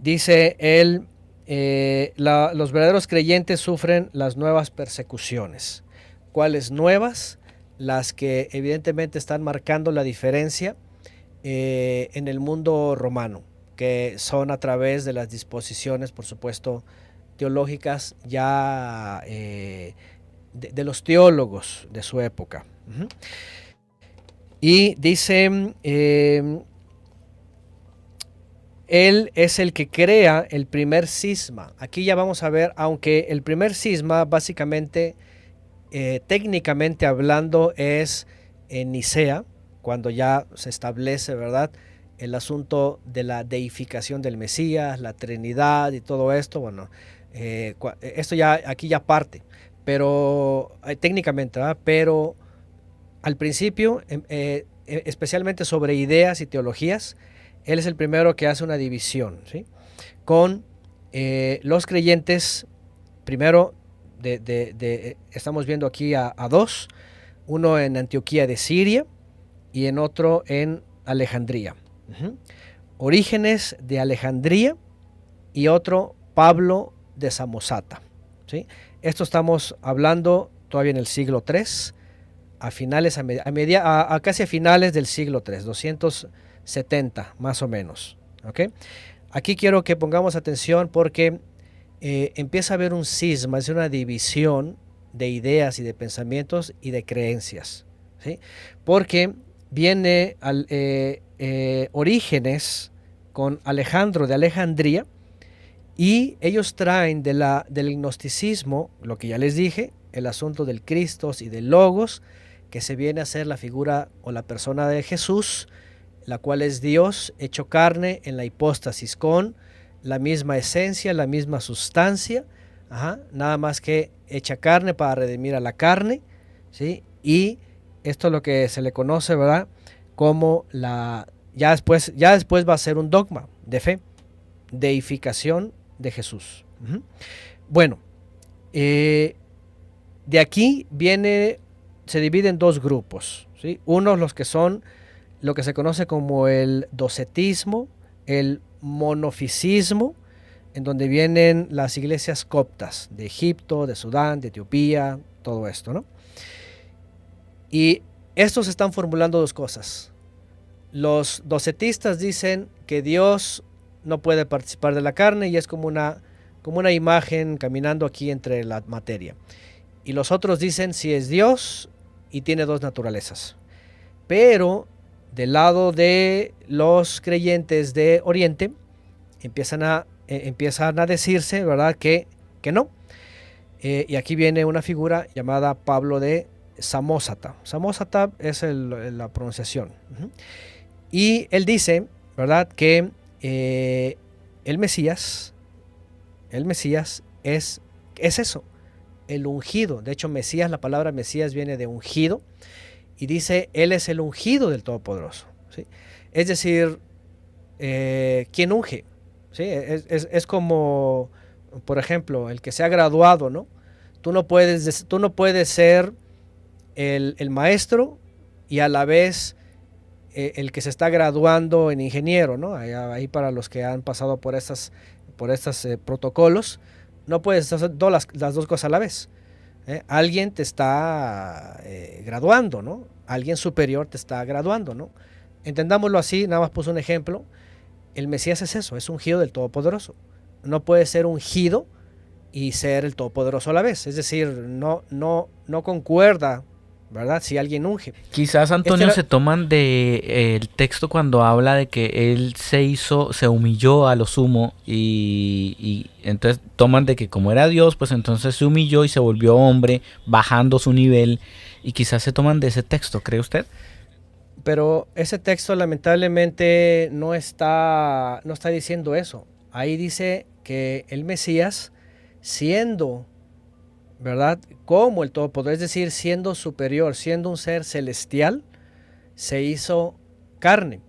Speaker 2: Dice él, eh, los verdaderos creyentes sufren las nuevas persecuciones. ¿Cuáles nuevas? Las que evidentemente están marcando la diferencia eh, en el mundo romano, que son a través de las disposiciones, por supuesto, teológicas ya eh, de, los teólogos de su época. Y dice él es el que crea el primer cisma. Aquí ya vamos a ver, aunque el primer cisma básicamente, eh, técnicamente hablando, es en Nicea, cuando ya se establece, ¿verdad? El asunto de la deificación del Mesías, la Trinidad y todo esto, bueno, eh, esto ya aquí ya parte, pero eh, técnicamente, ¿verdad? Pero al principio, em, especialmente sobre ideas y teologías, él es el primero que hace una división ¿sí? con eh, los creyentes, primero estamos viendo aquí a, dos, uno en Antioquía de Siria y en otro en Alejandría. Orígenes de Alejandría y otro Pablo de Samosata. Esto estamos hablando todavía en el siglo III, a finales, a, media, a, casi a finales del siglo III, 200 70 más o menos. Aquí quiero que pongamos atención porque eh, empieza a haber un sisma, es una división de ideas y de pensamientos y de creencias. Porque viene al, eh, eh, Orígenes con Alejandro de Alejandría y ellos traen de la, del gnosticismo, lo que ya les dije, el asunto del Cristo y del Logos, que se viene a ser la figura o la persona de Jesús, la cual es Dios hecho carne en la hipóstasis, con la misma esencia, la misma sustancia, nada más que hecha carne para redimir a la carne, ¿sí? Y esto es lo que se le conoce, ¿verdad? Como la, ya después, ya después va a ser un dogma de fe, deificación de Jesús. Bueno, eh, de aquí viene, se divide en dos grupos, ¿sí? Unos los que son lo que se conoce como el docetismo, el monofisismo, en donde vienen las iglesias coptas de Egipto, de Sudán, de Etiopía, todo esto, Y estos están formulando dos cosas. Los docetistas dicen que Dios no puede participar de la carne y es como una, como una imagen caminando aquí entre la materia. Y los otros dicen si es Dios y tiene dos naturalezas. Pero del lado de los creyentes de Oriente, empiezan a, eh, a decirse, ¿verdad?, que, que no. Eh, y aquí viene una figura llamada Pablo de Samosata. Samosata es la pronunciación. Y él dice, ¿verdad?, que eh, el Mesías, el Mesías es, es eso, el ungido. De hecho, Mesías, la palabra Mesías viene de ungido y dice, Él es el ungido del Todopoderoso. ¿sí? Es decir, eh, quien unge. ¿sí? Es, como, por ejemplo, el que se ha graduado, ¿no? Tú no puedes, tú no puedes ser el, maestro y a la vez eh, el que se está graduando en ingeniero, ¿no? Ahí, para los que han pasado por estos por eh, protocolos, no puedes hacer las dos cosas a la vez. ¿eh? Alguien te está eh, graduando, ¿no? Alguien superior te está graduando, ¿no? Entendámoslo así, nada más puse un ejemplo. El Mesías es eso, es ungido del Todopoderoso. No puede ser ungido y ser el Todopoderoso a la vez. Es decir, no, no, no concuerda ¿verdad? Si alguien unge. Quizás este Antonio se
Speaker 3: toman de eh, el texto cuando habla de que él se hizo, se humilló a lo sumo y, y, entonces toman de que como era Dios, pues entonces se humilló y se volvió hombre, bajando su nivel y quizás se toman de ese texto, ¿cree usted?
Speaker 2: Pero ese texto lamentablemente no está, no está diciendo eso. Ahí dice que el Mesías, siendo ¿verdad? Como el Todopoderoso, es decir, siendo superior, siendo un ser celestial, se hizo carne.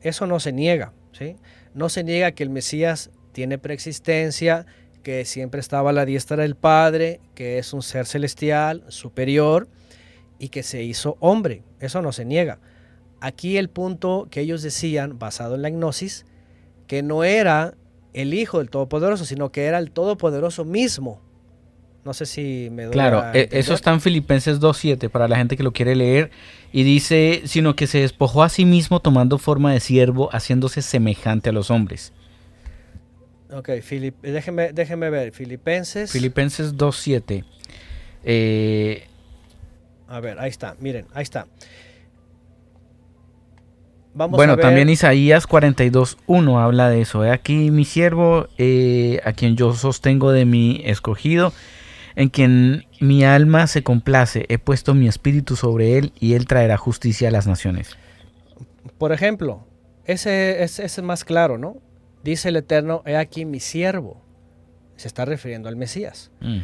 Speaker 2: Eso no se niega, ¿sí? No se niega que el Mesías tiene preexistencia, que siempre estaba a la diestra del Padre, que es un ser celestial, superior, y que se hizo hombre. Eso no se niega. Aquí el punto que ellos decían, basado en la gnosis, que no era el Hijo del Todopoderoso, sino que era el Todopoderoso mismo no sé si me duele. Claro, e-, eso está
Speaker 3: en Filipenses 2.7 para la gente que lo quiere leer. Y dice, sino que se despojó a sí mismo tomando forma de siervo, haciéndose semejante a los hombres.
Speaker 2: Ok, déjeme, déjeme, ver.
Speaker 3: Filipenses. Filipenses 2.7. Eh,
Speaker 2: a ver, ahí está. Miren, ahí está. bueno, también
Speaker 3: Isaías 42.1 habla de eso. He aquí mi siervo, eh, a quien yo sostengo de mi escogido en quien mi alma se complace, he puesto mi espíritu sobre él y él traerá justicia a las naciones.
Speaker 2: Por ejemplo, ese es más claro, ¿no? Dice el Eterno, he aquí mi siervo. Se está refiriendo al Mesías. Mm.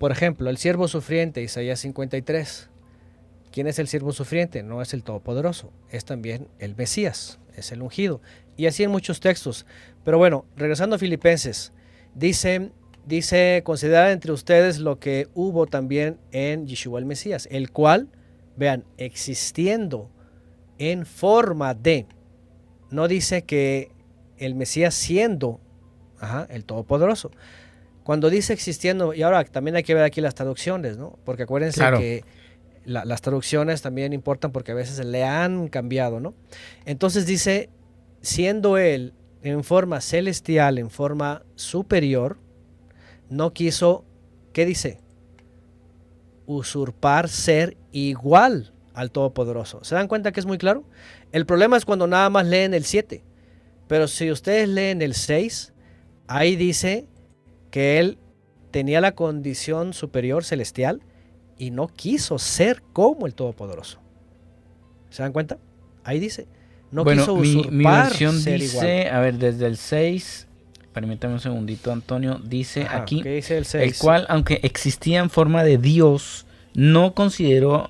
Speaker 2: Por ejemplo, el siervo sufriente, Isaías 53. ¿Quién es el siervo sufriente? No es el Todopoderoso, es también el Mesías, es el ungido. Y así en muchos textos. Pero bueno, regresando a Filipenses, dice Dice, considera entre ustedes lo que hubo también en Yeshua el Mesías, el cual, vean, existiendo en forma de, no dice que el Mesías siendo el Todopoderoso. Cuando dice existiendo, y ahora también hay que ver aquí las traducciones, ¿no? Porque acuérdense que las traducciones también importan porque a veces le han cambiado, ¿no? Entonces dice, siendo Él en forma celestial, en forma superior, no quiso, ¿qué dice? Usurpar ser igual al Todopoderoso. ¿Se dan cuenta que es muy claro? El problema es cuando nada más leen el 7. Pero si ustedes leen el 6, ahí dice que él tenía la condición superior celestial y no quiso ser como el Todopoderoso. ¿Se dan cuenta? Ahí dice. No quiso usurpar dice,
Speaker 3: A ver, desde el 6 permítame un segundito, Antonio, dice aquí, el, cual, aunque existía en forma de Dios, no consideró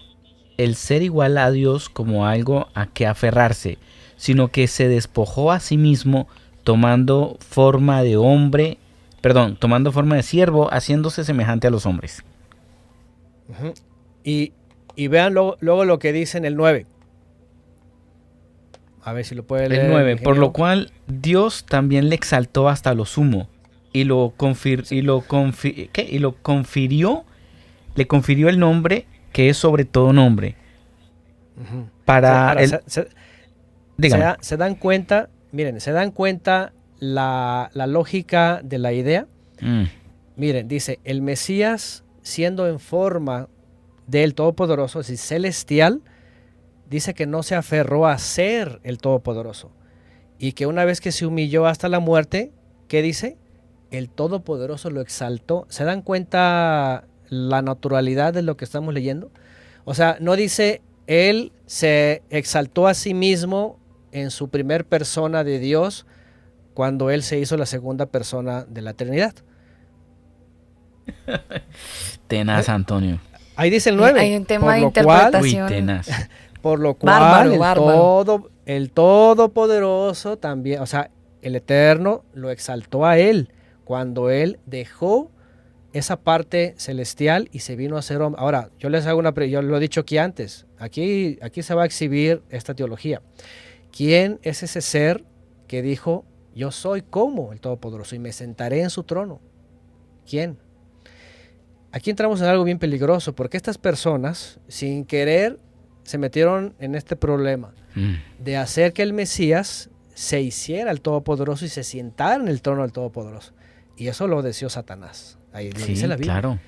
Speaker 3: el ser igual a Dios como algo a que aferrarse, sino que se despojó a sí mismo tomando forma de hombre, perdón, tomando forma de siervo, haciéndose semejante a los hombres.
Speaker 2: Y, vean luego lo que dice en el 9. A ver si lo puede leer. El 9, por lo
Speaker 3: cual Dios también le exaltó hasta lo sumo y lo, y lo, ¿qué? Y lo confirió, le confirió el nombre que es sobre todo nombre. Para se,
Speaker 2: dan cuenta, miren, se dan cuenta la, lógica de la idea. Mm. Miren, dice, el Mesías siendo en forma del Todopoderoso, es decir, celestial, dice que no se aferró a ser el Todopoderoso. Y que una vez que se humilló hasta la muerte, ¿qué dice? El Todopoderoso lo exaltó. ¿Se dan cuenta la naturalidad de lo que estamos leyendo? O sea, no dice, Él se exaltó a sí mismo en su primer persona de Dios cuando Él se hizo la segunda persona de la Trinidad.
Speaker 3: tenaz, eh, Antonio. Ahí dice el 9. Hay un tema de interpretación. tenaz. Por lo cual, el, Todo, Todopoderoso
Speaker 2: también, o sea, el Eterno lo exaltó a él cuando él dejó esa parte celestial y se vino a ser hombre. Ahora, yo les hago una yo lo he dicho aquí antes, aquí, aquí se va a exhibir esta teología. ¿Quién es ese ser que dijo, yo soy como el Todopoderoso y me sentaré en su trono? ¿Quién? Aquí entramos en algo bien peligroso, porque estas personas, sin querer, se metieron en este problema mm. de hacer que el Mesías se hiciera el Todopoderoso y se sentara en el trono del Todopoderoso. Y eso lo deseó Satanás. Ahí dice la Biblia. Claro.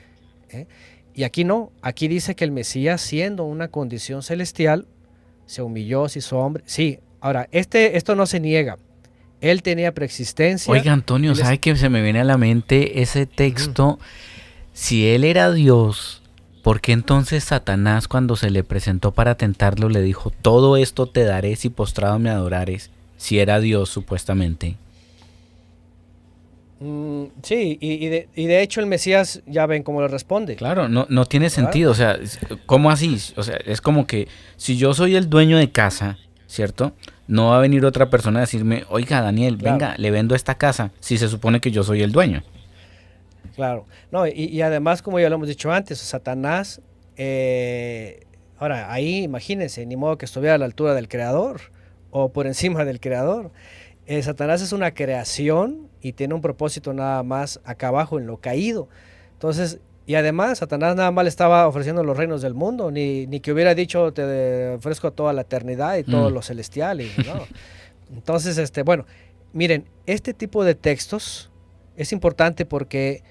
Speaker 2: ¿Eh? Y aquí no, aquí dice que el Mesías, siendo una condición celestial, se humilló, se hizo hombre. Sí, ahora, este, esto no se niega. Él tenía preexistencia. Oiga, Antonio, ¿sabe
Speaker 3: qué que se me viene a la mente ese texto? Si él era Dios, porque entonces Satanás cuando se le presentó para tentarlo le dijo, todo esto te daré si postrado me adorares, si era Dios supuestamente?
Speaker 2: Mm, sí, y, de, hecho el Mesías ya ven cómo le responde.
Speaker 3: Claro, no, tiene sentido, o sea, ¿cómo así? O sea, es como que si yo soy el dueño de casa, ¿cierto? No va a venir otra persona a decirme, oiga Daniel, venga, le vendo esta casa, si se supone que yo soy el dueño.
Speaker 2: Claro, no, y, además, como ya lo hemos dicho antes, Satanás, eh, ahora ahí imagínense, ni modo que estuviera a la altura del creador o por encima del creador. Eh, Satanás es una creación y tiene un propósito nada más acá abajo en lo caído. Entonces, y además, Satanás nada más le estaba ofreciendo los reinos del mundo, ni, ni que hubiera dicho te ofrezco toda la eternidad y todo los mm. lo celestial. Entonces, este, bueno, miren, este tipo de textos es importante porque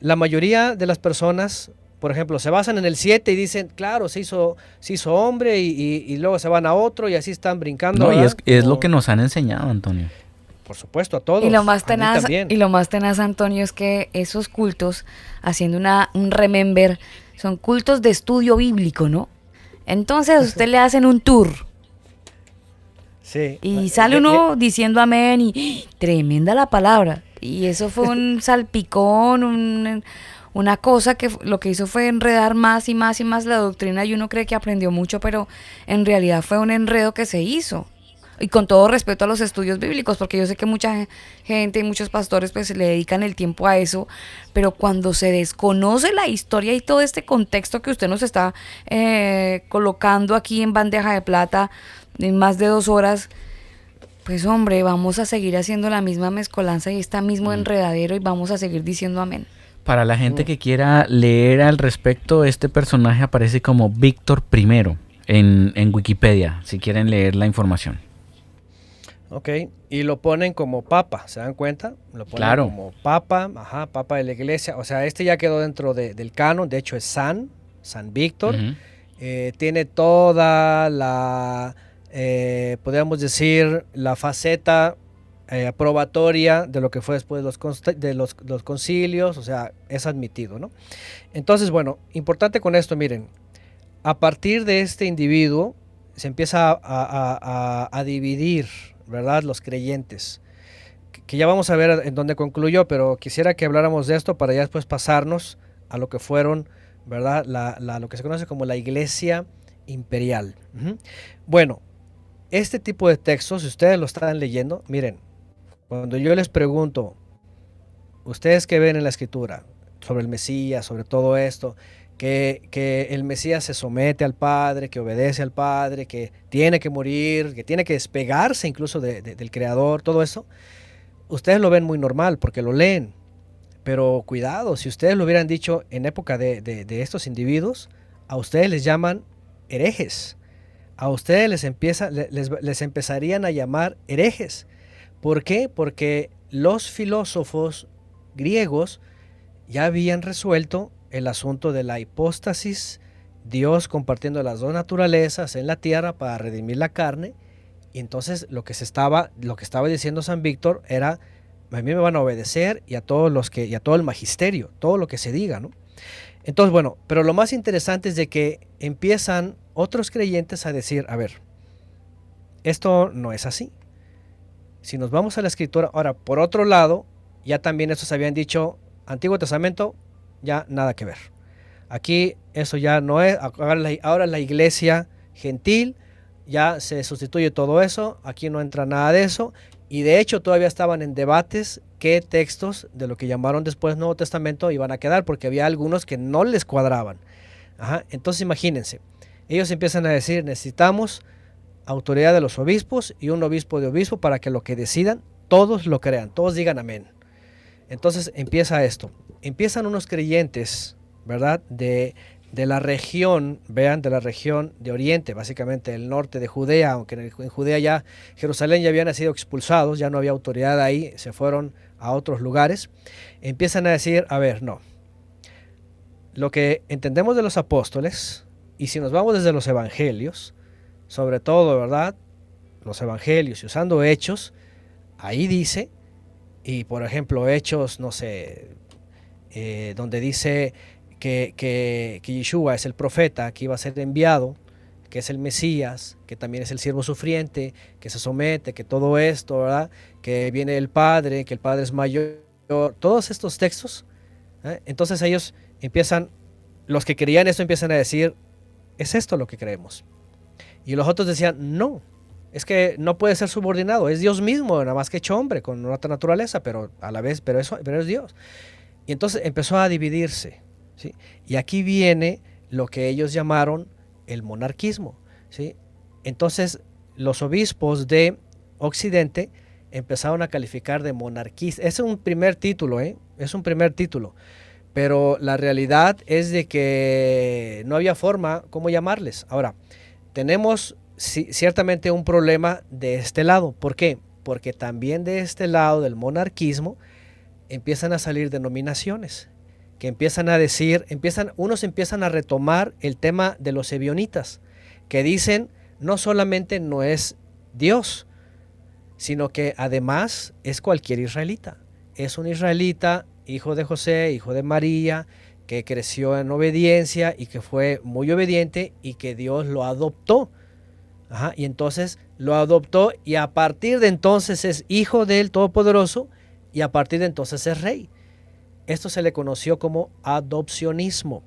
Speaker 2: la mayoría de las personas, por ejemplo, se basan en el 7 y dicen, claro, se hizo, se hizo hombre y, luego se van a otro y así están brincando. No, y es, lo que
Speaker 3: nos han enseñado, Antonio por supuesto, a todos. Y lo más tenaz, y
Speaker 1: lo más tenaz Antonio, es que esos cultos, haciendo una, un remember, son cultos de estudio bíblico, ¿no? Entonces a usted le hacen un tour. Sí. Y sale eh, uno eh, diciendo amén y ¡ah! tremenda la palabra. Y eso fue un salpicón, una cosa que lo que hizo fue enredar más y más y más la doctrina y uno cree que aprendió mucho, pero en realidad fue un enredo que se hizo. Y con todo respeto a los estudios bíblicos, porque yo sé que mucha gente y muchos pastores pues le dedican el tiempo a eso, pero cuando se desconoce la historia y todo este contexto que usted nos está eh, colocando aquí en bandeja de plata en más de dos horas, pues hombre, vamos a seguir haciendo la misma mezcolanza y este mismo enredadero y vamos a seguir diciendo amén.
Speaker 3: Para la gente mm. que quiera leer al respecto, este personaje aparece como Víctor I en, Wikipedia, si quieren leer la información.
Speaker 2: Ok, y lo ponen como papa, ¿se dan cuenta? Lo ponen como papa, ajá, papa de la iglesia. O sea, este ya quedó dentro del canon, de hecho es San, San Víctor. Eh, tiene toda la eh, podríamos decir, la faceta probatoria eh, aprobatoria de lo que fue después de los, de los, concilios, o sea, es admitido, ¿no? Entonces, bueno, importante con esto, miren, a partir de este individuo se empieza a, dividir, ¿verdad?, los creyentes, que, ya vamos a ver en dónde concluyó, pero quisiera que habláramos de esto para ya después pasarnos a lo que fueron, ¿verdad?, lo que se conoce como la iglesia imperial. Bueno, este tipo de textos, si ustedes lo están leyendo, miren, cuando yo les pregunto, ustedes que ven en la escritura sobre el Mesías, sobre todo esto, que, que, el Mesías se somete al Padre, que obedece al Padre, que tiene que morir, que tiene que despegarse incluso del Creador, todo eso, ustedes lo ven muy normal porque lo leen. Pero cuidado, si ustedes lo hubieran dicho en época de, de estos individuos, a ustedes les llaman herejes a ustedes les, empezarían a llamar herejes. ¿Por qué? Porque los filósofos griegos ya habían resuelto el asunto de la hipóstasis, Dios compartiendo las dos naturalezas en la tierra para redimir la carne. Y entonces lo que se estaba, lo que estaba diciendo San Víctor era a mí me van a obedecer y a todos los que y a todo el magisterio, todo lo que se diga, ¿no? Entonces, bueno, pero lo más interesante es de que empiezan otros creyentes a decir, a ver, esto no es así. Si nos vamos a la escritura, ahora, por otro lado, ya también estos habían dicho, Antiguo Testamento, ya nada que ver. Aquí eso ya no es, ahora la iglesia gentil, ya se sustituye todo eso, aquí no entra nada de eso, y de hecho todavía estaban en debates qué textos de lo que llamaron después Nuevo Testamento iban a quedar, porque había algunos que no les cuadraban. entonces imagínense, ellos empiezan a decir, necesitamos autoridad de los obispos y un obispo de obispo para que lo que decidan, todos lo crean, todos digan amén. Entonces empieza esto. Empiezan unos creyentes, ¿verdad? De, la región, vean, de la región de Oriente, básicamente el norte de Judea, aunque en, Judea ya, Jerusalén ya habían sido expulsados, ya no había autoridad ahí, se fueron a otros lugares, empiezan a decir, a ver, no, lo que entendemos de los apóstoles, y si nos vamos desde los evangelios, sobre todo, ¿verdad? Los evangelios y usando hechos, ahí dice, y por ejemplo, hechos, no sé, eh, donde dice que, que, Yeshua es el profeta que iba a ser enviado, que es el Mesías, que también es el siervo sufriente, que se somete, que todo esto, ¿verdad? Que viene el Padre, que el Padre es mayor, todos estos textos. ¿eh? Entonces ellos empiezan, los que creían esto empiezan a decir, es esto lo que creemos. Y los otros decían, no, es que no puede ser subordinado, es Dios mismo, nada más que hecho hombre, con otra naturaleza, pero a la vez, pero, eso, es Dios. Y entonces empezó a dividirse. ¿sí? Y aquí viene lo que ellos llamaron el monarquismo. ¿sí? Entonces los obispos de Occidente empezaron a calificar de monarquista. Es un primer título, ¿eh? es un primer título. Pero la realidad es de que no había forma cómo llamarles. Ahora, tenemos ciertamente un problema de este lado. ¿Por qué? Porque también de este lado del monarquismo empiezan a salir denominaciones que empiezan a decir, empiezan, unos empiezan a retomar el tema de los evionitas que dicen no solamente no es Dios, sino que además es cualquier israelita. Es un israelita hijo de José, hijo de María, que creció en obediencia y que fue muy obediente y que Dios lo adoptó. y entonces lo adoptó y a partir de entonces es hijo del Todopoderoso y a partir de entonces es rey. Esto se le conoció como adopcionismo,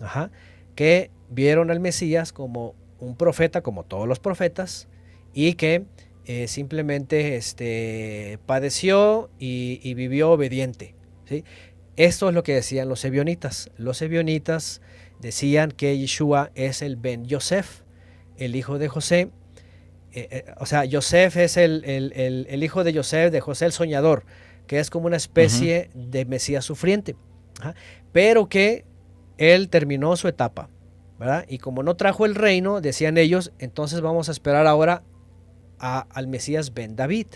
Speaker 2: ajá, que vieron al Mesías como un profeta, como todos los profetas, y que eh, simplemente este, padeció y vivió obediente. Esto es lo que decían los ebionitas. Los ebionitas decían que Yeshua es el Ben Yosef, el hijo de José. Eh, eh, o sea, Yosef es el, hijo de Yosef, de José el soñador, que es como una especie de Mesías sufriente, ¿ah? pero que él terminó su etapa. Y como no trajo el reino, decían ellos, entonces vamos a esperar ahora al Mesías Ben David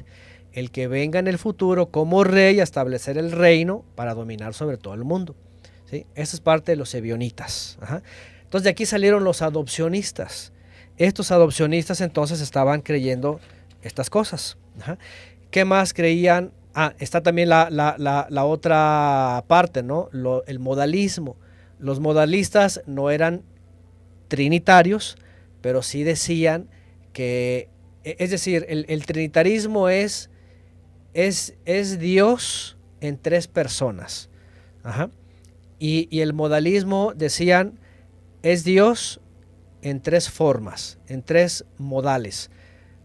Speaker 2: el que venga en el futuro como rey a establecer el reino para dominar sobre todo el mundo. ¿sí? Esa es parte de los evionitas. Entonces de aquí salieron los adopcionistas. Estos adopcionistas entonces estaban creyendo estas cosas. ¿Qué más creían? Ah, está también la, otra parte, ¿no? el modalismo. Los modalistas no eran trinitarios, pero sí decían que, e, es decir, el trinitarismo es es, Dios en tres personas. Y, el modalismo, decían, es Dios en tres formas, en tres modales.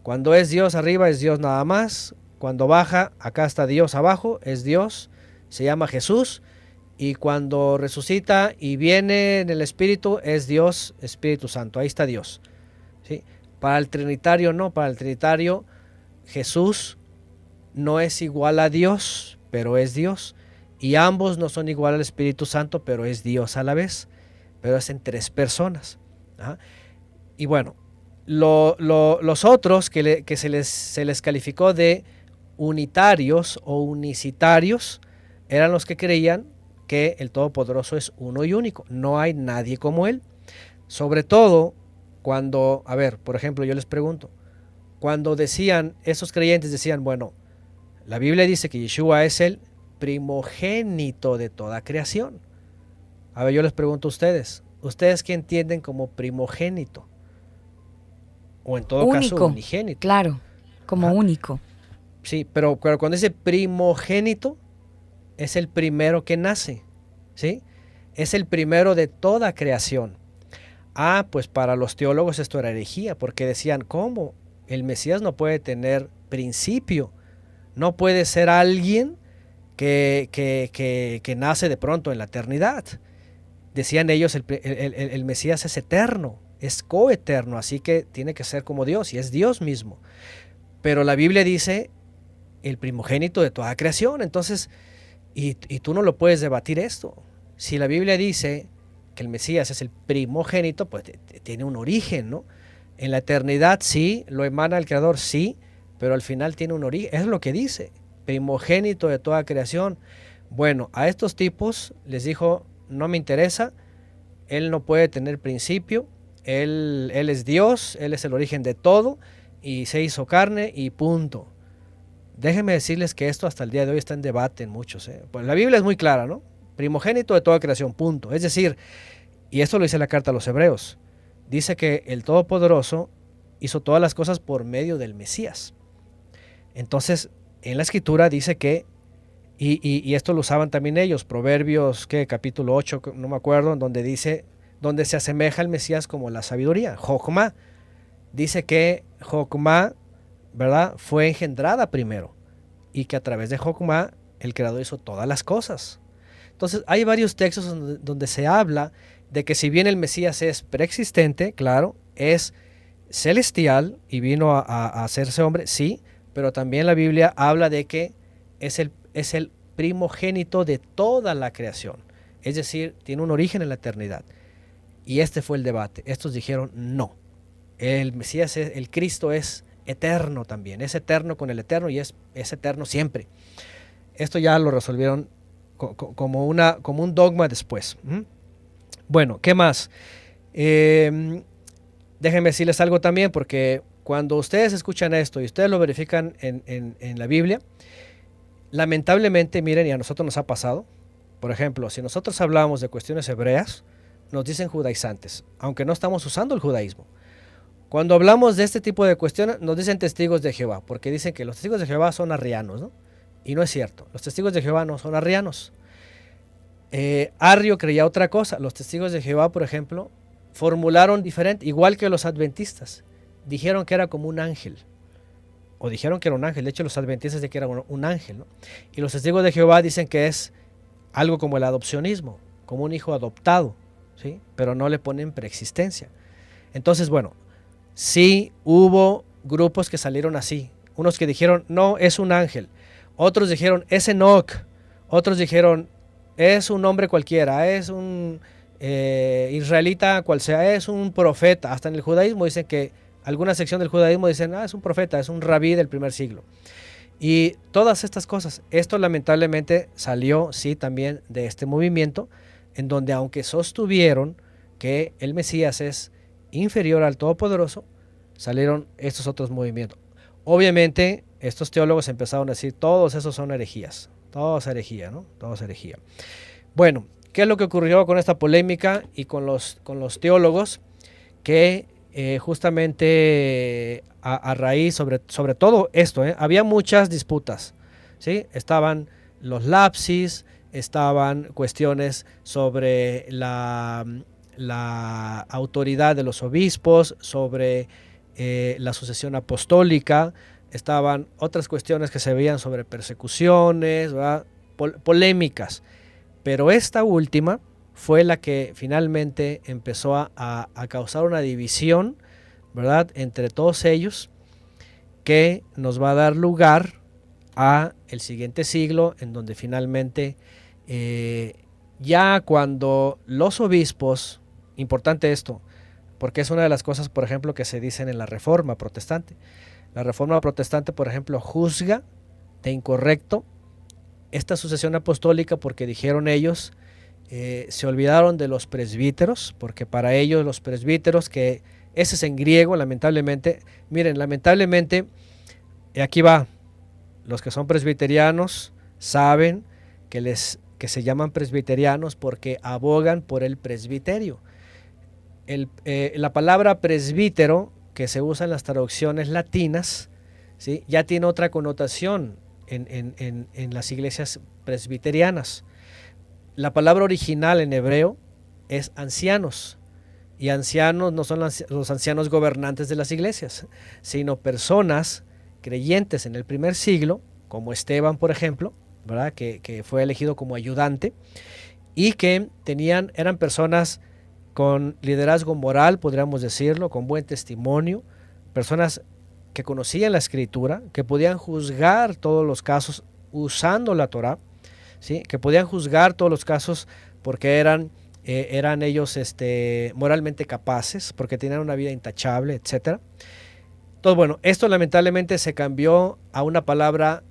Speaker 2: Cuando es Dios arriba es Dios nada más. Cuando baja, acá está Dios abajo, es Dios. Se llama Jesús. Y cuando resucita y viene en el Espíritu, es Dios, Espíritu Santo. Ahí está Dios. ¿sí? Para el Trinitario no, para el Trinitario Jesús no es igual a Dios, pero es Dios. Y ambos no son igual al Espíritu Santo, pero es Dios a la vez. Pero es en tres personas. ¿ah? Y bueno, los otros que, se, se, les, calificó de unitarios o unicitarios eran los que creían que el Todopoderoso es uno y único. No hay nadie como Él. Sobre todo cuando, a ver, por ejemplo, yo les pregunto, cuando decían, esos creyentes decían, bueno, la Biblia dice que Yeshua es el primogénito de toda creación. A ver, yo les pregunto a ustedes, ¿ustedes qué entienden como primogénito? O en todo caso,
Speaker 1: unigénito. Claro, como único.
Speaker 2: Sí, pero, pero, cuando dice primogénito, es el primero que nace, ¿sí? Es el primero de toda creación. Ah, pues para los teólogos esto era herejía, porque decían, ¿cómo? El Mesías no puede tener principio no puede ser alguien que, que, nace de pronto en la eternidad. Decían ellos, el, Mesías es eterno, es coeterno, así que tiene que ser como Dios y es Dios mismo. Pero la Biblia dice el primogénito de toda creación, entonces, y, y, tú no lo puedes debatir esto. Si la Biblia dice que el Mesías es el primogénito, pues tiene un origen, ¿no? En la eternidad sí, lo emana el Creador sí, pero al final tiene un origen, es lo que dice, primogénito de toda creación. Bueno, a estos tipos les dijo, no me interesa, él no puede tener principio, él, él es Dios, él es el origen de todo, y se hizo carne y punto. Déjenme decirles que esto hasta el día de hoy está en debate en muchos. ¿eh? Pues la Biblia es muy clara, ¿no? Primogénito de toda creación, punto. Es decir, y esto lo dice la carta a los hebreos, dice que el Todopoderoso hizo todas las cosas por medio del Mesías. Entonces, en la escritura dice que, y, esto lo usaban también ellos, Proverbios, ¿qué? Capítulo 8, no me acuerdo, donde dice, donde se asemeja al Mesías como la sabiduría, Jokma. Dice que Jokma, ¿verdad? Fue engendrada primero y que a través de Jokma el Creador hizo todas las cosas. Entonces, hay varios textos donde, se habla de que si bien el Mesías es preexistente, claro, es celestial y vino a hacerse hombre, sí, pero también la Biblia habla de que es el, es el primogénito de toda la creación. Es decir, tiene un origen en la eternidad. Y este fue el debate. Estos dijeron no. El Mesías, es, el Cristo es eterno también. Es eterno con el eterno y es, eterno siempre. Esto ya lo resolvieron como, una, como un dogma después. ¿Mm? Bueno, ¿qué más? Em, déjenme decirles algo también porque cuando ustedes escuchan esto y ustedes lo verifican en, la Biblia, lamentablemente, miren, y a nosotros nos ha pasado, por ejemplo, si nosotros hablamos de cuestiones hebreas, nos dicen judaizantes, aunque no estamos usando el judaísmo. Cuando hablamos de este tipo de cuestiones, nos dicen testigos de Jehová, porque dicen que los testigos de Jehová son arrianos, ¿no? Y no es cierto, los testigos de Jehová no son arrianos. Eh, Arrio creía otra cosa, los testigos de Jehová, por ejemplo, formularon diferente, igual que los adventistas dijeron que era como un ángel. O dijeron que era un ángel. De hecho, los adventistas dicen que era un ángel. Y los testigos de Jehová dicen que es algo como el adopcionismo, como un hijo adoptado, ¿sí? pero no le ponen preexistencia. Entonces, bueno, sí hubo grupos que salieron así. Unos que dijeron, no, es un ángel. Otros dijeron, es Enoch. Otros dijeron, es un hombre cualquiera, es un eh, israelita cual sea, es un profeta. Hasta en el judaísmo dicen que alguna sección del judaísmo dicen, ah, es un profeta, es un rabí del primer siglo. Y todas estas cosas, esto lamentablemente salió, sí, también de este movimiento, en donde aunque sostuvieron que el Mesías es inferior al Todopoderoso, salieron estos otros movimientos. Obviamente, estos teólogos empezaron a decir, todos esos son herejías, todos herejía, ¿no? Todos herejía. Bueno, ¿qué es lo que ocurrió con esta polémica y con los, con los teólogos? Que eh, justamente a, raíz, sobre, sobre todo esto, eh, había muchas disputas, ¿sí? Estaban los lapsis, estaban cuestiones sobre la, la autoridad de los obispos, sobre eh, la sucesión apostólica, estaban otras cuestiones que se veían sobre persecuciones, polémicas, pero esta última fue la que finalmente empezó a, causar una división, ¿verdad?, entre todos ellos, que nos va a dar lugar a el siguiente siglo, en donde finalmente eh, ya cuando los obispos, importante esto, porque es una de las cosas, por ejemplo, que se dicen en la Reforma Protestante. La Reforma Protestante, por ejemplo, juzga de incorrecto esta sucesión apostólica porque dijeron ellos eh, se olvidaron de los presbíteros, porque para ellos los presbíteros, que ese es en griego, lamentablemente, miren, lamentablemente, aquí va, los que son presbiterianos saben que, les, que se llaman presbiterianos porque abogan por el presbiterio. Eh, la palabra presbítero, que se usa en las traducciones latinas, ¿sí? ya tiene otra connotación en las iglesias presbiterianas la palabra original en hebreo es ancianos. Y ancianos no son los ancianos gobernantes de las iglesias, sino personas creyentes en el primer siglo, como Esteban, por ejemplo, ¿verdad? Que, fue elegido como ayudante, y que tenían, eran personas con liderazgo moral, podríamos decirlo, con buen testimonio, personas que conocían la escritura, que podían juzgar todos los casos usando la Torah, que podían juzgar todos los casos porque eran, eh, eran ellos este, moralmente capaces, porque tenían una vida intachable, etc. Entonces, bueno, esto lamentablemente se cambió a una palabra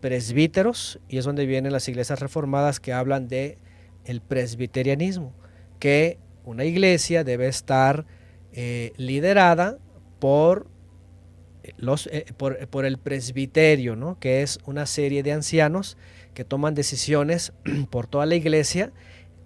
Speaker 2: presbíteros, y es donde vienen las iglesias reformadas que hablan de el presbiterianismo, que una iglesia debe estar eh, liderada por, eh, por, por, el presbiterio, ¿no? que es una serie de ancianos que toman decisiones por toda la iglesia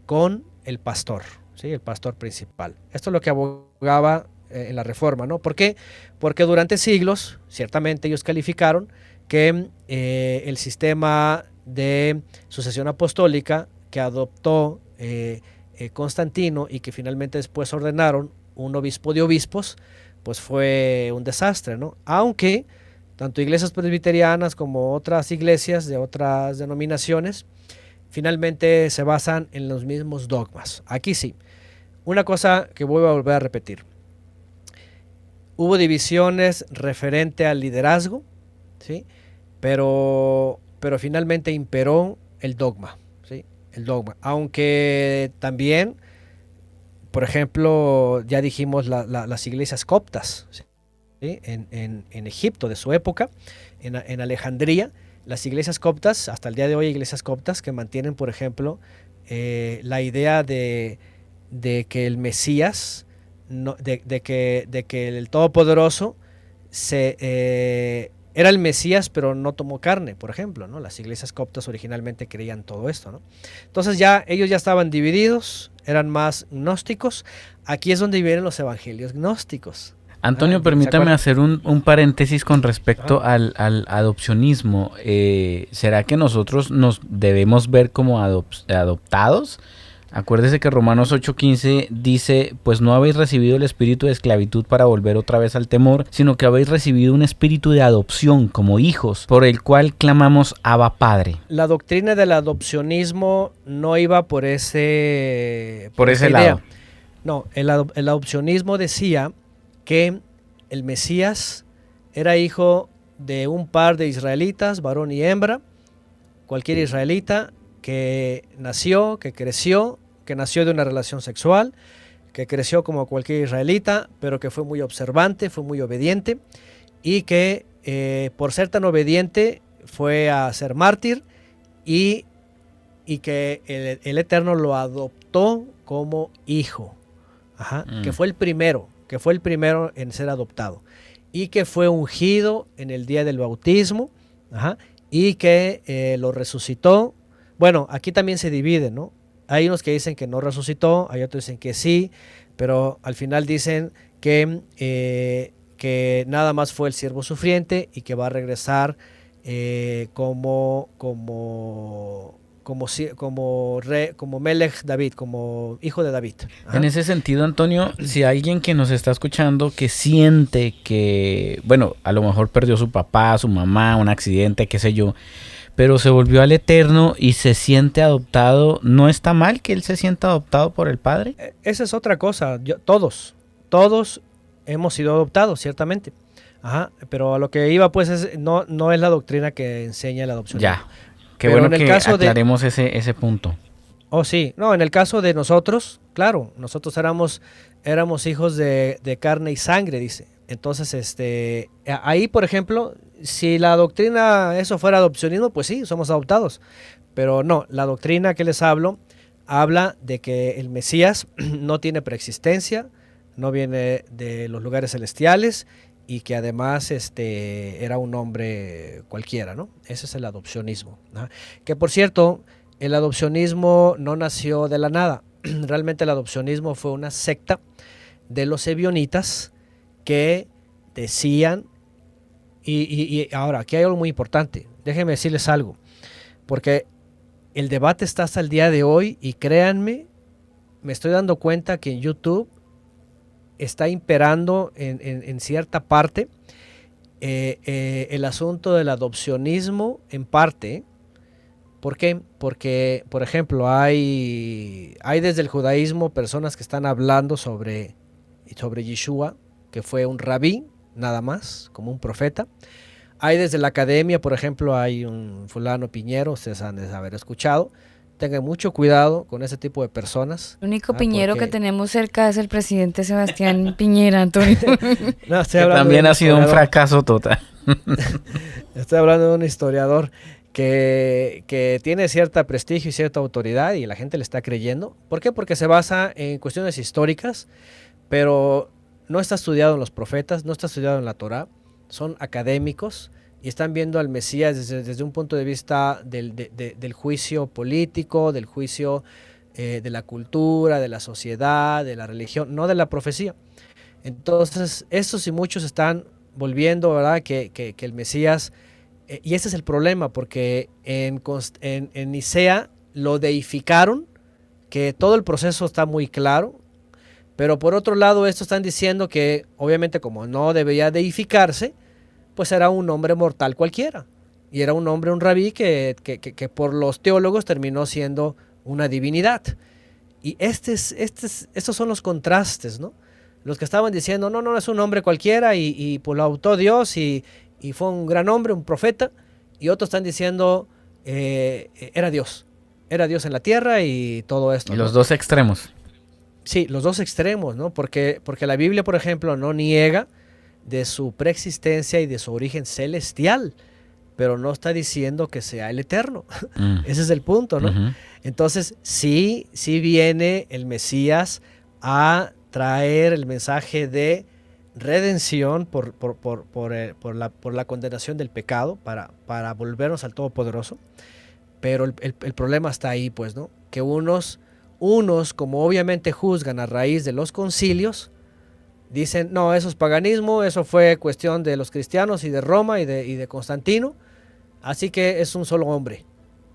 Speaker 2: con el pastor, ¿sí? el pastor principal. Esto es lo que abogaba eh, en la reforma, ¿no? ¿Por qué? Porque durante siglos, ciertamente ellos calificaron que eh, el sistema de sucesión apostólica que adoptó eh, Constantino y que finalmente después ordenaron un obispo de obispos, pues fue un desastre, ¿no? Aunque tanto iglesias presbiterianas como otras iglesias de otras denominaciones, finalmente se basan en los mismos dogmas. Aquí sí, una cosa que vuelvo a volver a repetir. Hubo divisiones referente al liderazgo, ¿sí? pero, pero finalmente imperó el dogma, ¿sí? el dogma. Aunque también, por ejemplo, ya dijimos las iglesias coptas, ¿sí? en, Egipto de su época, en, Alejandría, las iglesias coptas, hasta el día de hoy iglesias coptas que mantienen, por ejemplo, eh, la idea de, que el Mesías, de, que, el Todopoderoso eh, era el Mesías, pero no tomó carne, por ejemplo, ¿no? Las iglesias coptas originalmente creían todo esto, Entonces ya ellos ya estaban divididos, eran más gnósticos. Aquí es donde vienen los evangelios gnósticos.
Speaker 3: Antonio, ah, permítame hacer un, paréntesis con respecto al, adopcionismo. Eh, ¿Será que nosotros nos debemos ver como adoptados? Acuérdese que Romanos 8:15 dice, pues no habéis recibido el espíritu de esclavitud para volver otra vez al temor, sino que habéis recibido un espíritu de adopción como hijos, por el cual clamamos Abba Padre.
Speaker 2: La doctrina del adopcionismo no iba por ese... Por, ese lado. No, el adopcionismo decía que el Mesías era hijo de un par de israelitas, varón y hembra. Cualquier israelita que nació, que creció, que nació de una relación sexual, que creció como cualquier israelita, pero que fue muy observante, fue muy obediente y que eh, por ser tan obediente fue a ser mártir y, que el, Eterno lo adoptó como hijo, que mm. fue el primero que fue el primero en ser adoptado y que fue ungido en el día del bautismo y que eh, lo resucitó. Bueno, aquí también se divide, ¿no? Hay unos que dicen que no resucitó, hay otros que dicen que sí, pero al final dicen que, eh, que nada más fue el siervo sufriente y que va a regresar eh, como, como como, como, re, como Melech David, como hijo de David. En ese
Speaker 3: sentido, Antonio, si alguien que nos está escuchando que siente que, bueno, a lo mejor perdió su papá, su mamá, un accidente, qué sé yo, pero se volvió al Eterno y se siente adoptado, ¿no está mal que él se sienta adoptado por el Padre? Eh,
Speaker 2: esa es otra cosa, todos, todos hemos sido adoptados, ciertamente. pero a lo que iba pues es, no, no es la doctrina que enseña la adopción. Ya, bueno en el caso aclaremos
Speaker 3: ese, ese punto.
Speaker 2: Oh, sí. No, en el caso de nosotros, claro, nosotros éramos, éramos hijos de, de carne y sangre, dice. Entonces, este, ahí, por ejemplo, si la doctrina, eso fuera adopcionismo, pues sí, somos adoptados. Pero no, la doctrina que les hablo habla de que el Mesías no tiene preexistencia, no viene de los lugares celestiales y que además este, era un hombre cualquiera, ¿no? Ese es el adopcionismo. Que por cierto, el adopcionismo no nació de la nada. Realmente el adopcionismo fue una secta de los ebionitas que decían, y, y ahora, aquí hay algo muy importante, déjenme decirles algo, porque el debate está hasta el día de hoy y créanme, me estoy dando cuenta que en YouTube está imperando en, cierta parte eh, eh, el asunto del adopcionismo en parte. ¿Por qué? Porque, por ejemplo, hay, hay desde el judaísmo personas que están hablando sobre, sobre Yeshua, que fue un rabí, nada más, como un profeta. Hay desde la academia, por ejemplo, hay un fulano Piñero, ustedes han de haber escuchado, tenga mucho cuidado con ese tipo
Speaker 3: de personas. El único ¿ah? piñero que
Speaker 1: tenemos cerca es el presidente Sebastián Piñera, Antonio.
Speaker 2: también ha sido un fracaso
Speaker 3: total.
Speaker 2: estoy hablando de un historiador que, tiene cierta prestigio y cierta autoridad y la gente le está creyendo. ¿Por qué? Porque se basa en cuestiones históricas, pero no está estudiado en los profetas, no está estudiado en la Torah, son académicos y están viendo al Mesías desde, un punto de vista del, juicio político, del juicio eh, de la cultura, de la sociedad, de la religión, no de la profecía. Entonces, estos y muchos están volviendo, ¿verdad? Que, que, el Mesías, eh, y ese es el problema, porque en, en, Nicea lo deificaron, que todo el proceso está muy claro, pero por otro lado, esto están diciendo que obviamente como no debería deificarse, pues era un hombre mortal cualquiera. Y era un hombre, un rabí, que, por los teólogos terminó siendo una divinidad. Y este este estos, son los contrastes, ¿no? Los que estaban diciendo, no, no, es un hombre cualquiera y, y pues, lo autó Dios y, y, fue un gran hombre, un profeta. Y otros están diciendo, eh, era Dios, era Dios en la tierra y todo esto. Y los dos extremos. Sí, los dos extremos, ¿no? Porque, porque la Biblia, por ejemplo, no niega de su preexistencia y de su origen celestial, pero no está diciendo que sea el eterno. Mm. Ese es el punto, ¿no? Entonces, sí, sí viene el Mesías a traer el mensaje de redención por, por, por eh, la, condenación del pecado para, para volvernos al Todopoderoso. Pero el, problema está ahí, pues, ¿no? Que unos, unos, como obviamente juzgan a raíz de los concilios, dicen, no, eso es paganismo, eso fue cuestión de los cristianos y de Roma y de, y de Constantino, así que es un solo hombre.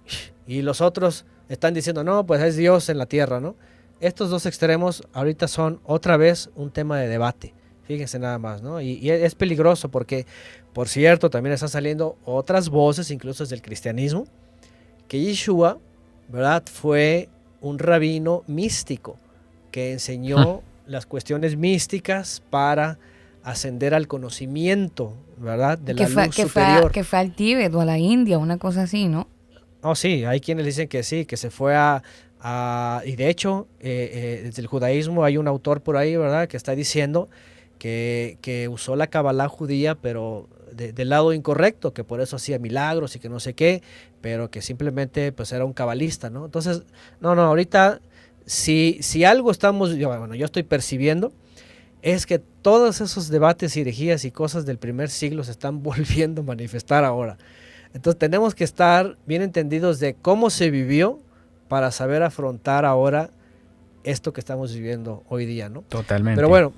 Speaker 2: Y los otros están diciendo, no, pues es Dios en la tierra, ¿no? Estos dos extremos ahorita son otra vez un tema de debate. Fíjense nada más, ¿no? Y, y, es peligroso porque, por cierto, también están saliendo otras voces, incluso desde el cristianismo, que Yeshua, ¿verdad? Fue un rabino místico que enseñó las cuestiones místicas para ascender al conocimiento, ¿verdad? que fue,
Speaker 1: al Tíbet o a la India, una cosa así, ¿no?
Speaker 2: oh, sí, hay quienes dicen que sí, que se fue a... y de hecho, eh, eh, desde el judaísmo hay un autor por ahí, ¿verdad?, que está diciendo que, que usó la Kabbalah judía, pero del lado incorrecto, que por eso hacía milagros y que no sé qué, pero que simplemente pues era un cabalista, ¿no? Entonces, no, no, ahorita si, algo estamos, bueno, yo estoy percibiendo, es que todos esos debates, y herejías y cosas del primer siglo se están volviendo a manifestar ahora. Entonces tenemos que estar bien entendidos de cómo se vivió para saber afrontar ahora esto que estamos viviendo hoy día, ¿no? Totalmente. Pero bueno,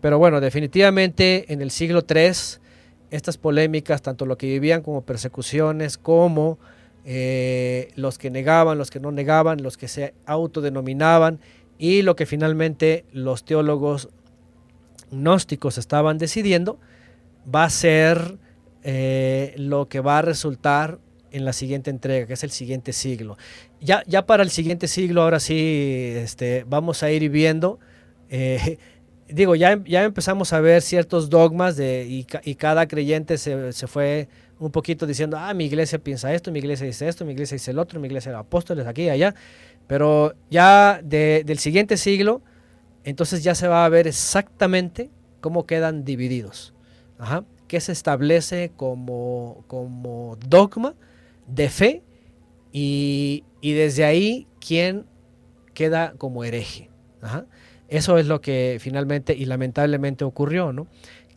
Speaker 2: pero bueno, definitivamente en el siglo III estas polémicas, tanto lo que vivían como persecuciones, como eh, los que negaban, los que no negaban, los que se autodenominaban y lo que finalmente los teólogos gnósticos estaban decidiendo, va a ser eh, lo que va a resultar en la siguiente entrega, que es el siguiente siglo. Ya, ya para el siguiente siglo, ahora sí, este, vamos a ir viendo. Eh, digo, ya, ya empezamos a ver ciertos dogmas de, y, cada creyente se, se fue un poquito diciendo, ah, mi iglesia piensa esto, mi iglesia dice esto, mi iglesia dice el otro, mi iglesia de apóstoles, aquí y allá. Pero ya del siguiente siglo, entonces ya se va a ver exactamente cómo quedan divididos. ¿Qué se establece como, como dogma de fe? Y, desde ahí, ¿quién queda como hereje? Eso es lo que finalmente y lamentablemente ocurrió, ¿no?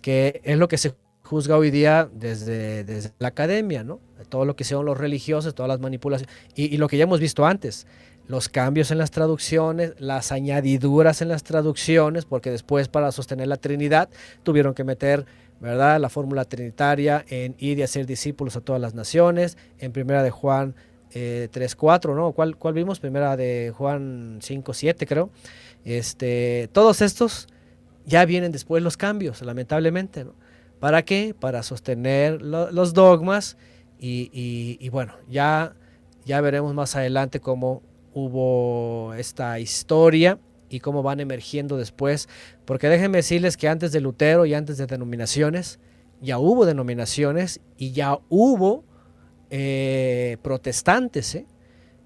Speaker 2: Que es lo que se juzga hoy día desde, la academia, ¿no? Todo lo que hicieron los religiosos, todas las manipulaciones, y, lo que ya hemos visto antes, los cambios en las traducciones, las añadiduras en las traducciones, porque después para sostener la Trinidad tuvieron que meter, ¿verdad?, la fórmula trinitaria en ir y hacer discípulos a todas las naciones, en primera de Juan eh, 3.4, ¿no? ¿Cuál, ¿Cuál, vimos? Primera de Juan 5.7, creo. Este, todos estos ya vienen después los cambios, lamentablemente, ¿no? ¿Para qué? Para sostener los dogmas y, bueno, ya, ya veremos más adelante cómo hubo esta historia y cómo van emergiendo después, porque déjenme decirles que antes de Lutero y antes de denominaciones, ya hubo denominaciones y ya hubo eh, protestantes. ¿eh?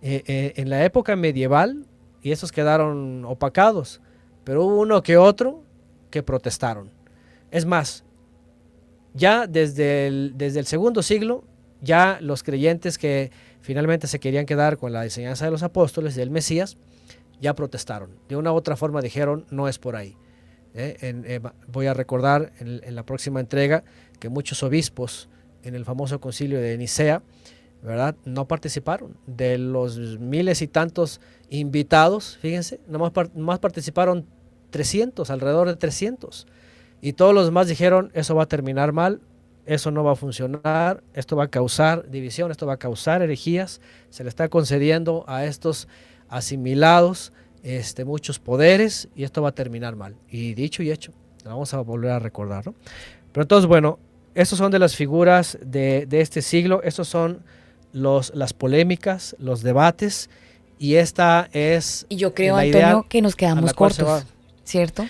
Speaker 2: Eh, en la época medieval, y esos quedaron opacados, pero hubo uno que otro que protestaron. Es más, ya desde el, desde el segundo siglo, ya los creyentes que finalmente se querían quedar con la enseñanza de los apóstoles, del Mesías, ya protestaron. De una u otra forma dijeron, no es por ahí. Eh, eh, voy a recordar en, la próxima entrega que muchos obispos en el famoso concilio de Nicea, ¿verdad? No participaron. De los miles y tantos invitados, fíjense, nomás, más participaron 300, alrededor de 300. Y todos los demás dijeron, eso va a terminar mal, eso no va a funcionar, esto va a causar división, esto va a causar herejías, se le está concediendo a estos asimilados este, muchos poderes y esto va a terminar mal. Y dicho y hecho, vamos a volver a recordar. Pero entonces, bueno, estos son de las figuras de, este siglo, estos son los, las polémicas, los debates y esta es... Y yo creo, que nos quedamos cortos, ¿cierto?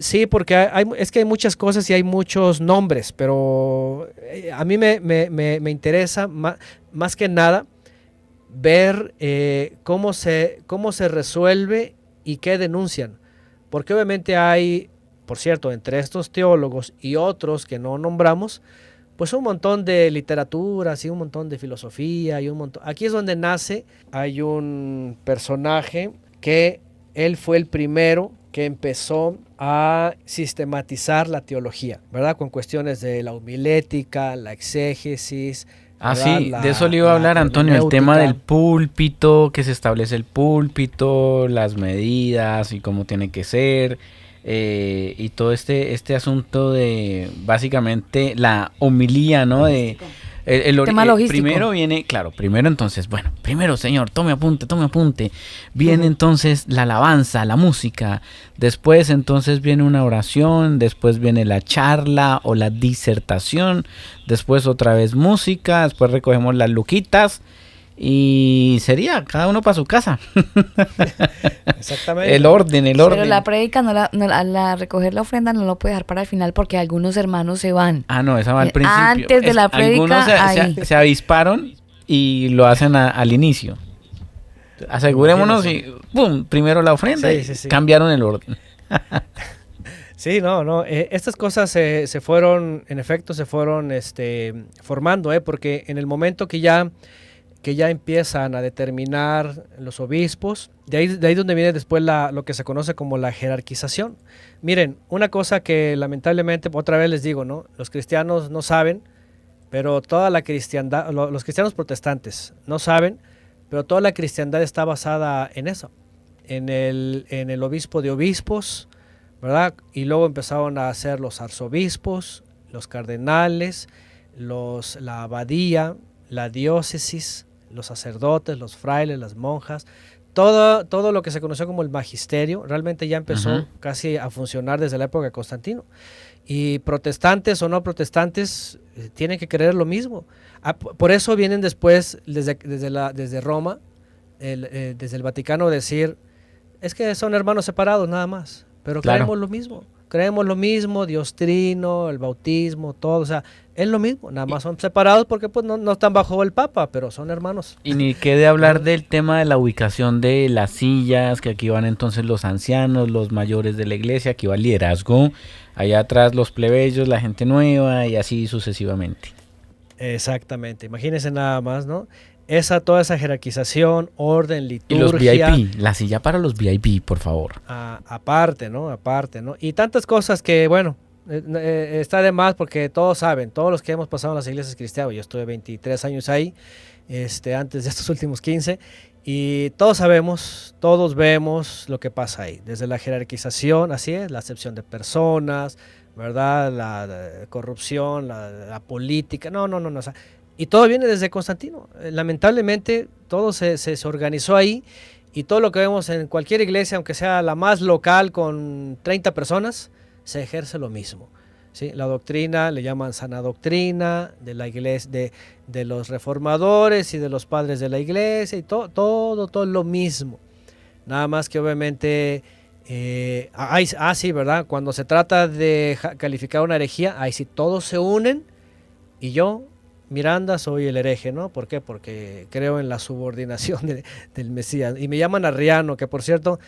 Speaker 2: Sí, porque hay, es que hay muchas cosas y hay muchos nombres, pero eh, a mí me, interesa más, que nada ver eh, cómo, se, cómo se resuelve y qué denuncian. Porque obviamente hay, por cierto, entre estos teólogos y otros que no nombramos, pues un montón de literatura, y un montón de filosofía y un montón. Aquí es donde nace, hay un personaje que él fue el primero que empezó a sistematizar la teología, ¿verdad? Con cuestiones de la homilética, la exégesis. Ah, sí, de eso le iba a hablar Antonio, el tema del
Speaker 3: púlpito, que se establece el púlpito, las medidas y cómo tiene que ser, eh, y todo este, este asunto de básicamente la homilía, ¿no? De, el, tema eh, logístico. Primero viene, claro, primero entonces, bueno, primero Señor, tome apunte, tome apunte. Viene entonces la alabanza, la música. Después entonces viene una oración, después viene la charla o la disertación. Después otra vez música, después recogemos las luquitas y sería cada uno para su casa. Exactamente. El orden, el orden. Pero la
Speaker 1: prédica, no la, recoger la ofrenda no lo puede dejar para el final porque algunos hermanos se van.
Speaker 3: Ah, no, esa va al eh, principio. Antes de la prédica. Algunos se, avisparon y lo hacen al inicio. Asegurémonos y, ¡pum! Primero la ofrenda cambiaron el orden.
Speaker 2: Sí, no, no. Eh, estas cosas se fueron, en efecto, se fueron este, formando, eh, porque en el momento que ya que ya empiezan a determinar los obispos. De ahí, ahí donde viene después lo que se conoce como la jerarquización. Miren, una cosa que lamentablemente, otra vez les digo, ¿no? Los cristianos no saben, pero toda la cristiandad, los cristianos protestantes no saben, pero toda la cristiandad está basada en eso, en el, en el obispo de obispos, ¿verdad? Y luego empezaron a hacer los arzobispos, los cardenales, los, la abadía, la diócesis, los sacerdotes, los frailes, las monjas, todo, todo lo que se conoció como el magisterio realmente ya empezó casi a funcionar desde la época de Constantino. Y protestantes o no protestantes eh, tienen que creer lo mismo. Ah, por eso vienen después, desde, desde, Roma, eh, desde el Vaticano, decir, es que son hermanos separados nada más, pero creemos lo mismo creemos lo mismo, Dios trino, el bautismo, todo, o sea, es lo mismo, nada más son separados porque pues no, están bajo el Papa, pero son hermanos.
Speaker 3: Y ni qué de hablar del tema de la ubicación de las sillas, que aquí van entonces los ancianos, los mayores de la iglesia, aquí va el liderazgo, allá atrás los plebeyos, la gente nueva y así sucesivamente.
Speaker 2: Exactamente, imagínense nada más, ¿no? esa, toda esa jerarquización, orden, liturgia. Y los
Speaker 3: VIP, la silla para los VIP, por favor.
Speaker 2: aparte, ¿no? Aparte, ¿no? Y tantas cosas que, bueno, eh, eh, está de más porque todos saben, todos los que hemos pasado en las iglesias cristianas, yo estuve 23 años ahí, este, antes de estos últimos 15, y todos sabemos, todos vemos lo que pasa ahí, desde la jerarquización, así es, la acepción de personas, ¿verdad? La, corrupción, la, política, no, no, no, no. Y todo viene desde Constantino. Eh, lamentablemente, todo se, se, organizó ahí y todo lo que vemos en cualquier iglesia, aunque sea la más local con 30 personas, se ejerce lo mismo. ¿sí? La doctrina le llaman sana doctrina de la iglesia, de, los reformadores y de los padres de la iglesia y todo, todo, todo lo mismo. Nada más que obviamente... Eh, ah, sí, ¿verdad? Cuando se trata de calificar una herejía, ahí sí todos se unen y yo Miranda, soy el hereje, ¿no? ¿Por qué? Porque creo en la subordinación del Mesías. Y me llaman Arriano, que por cierto,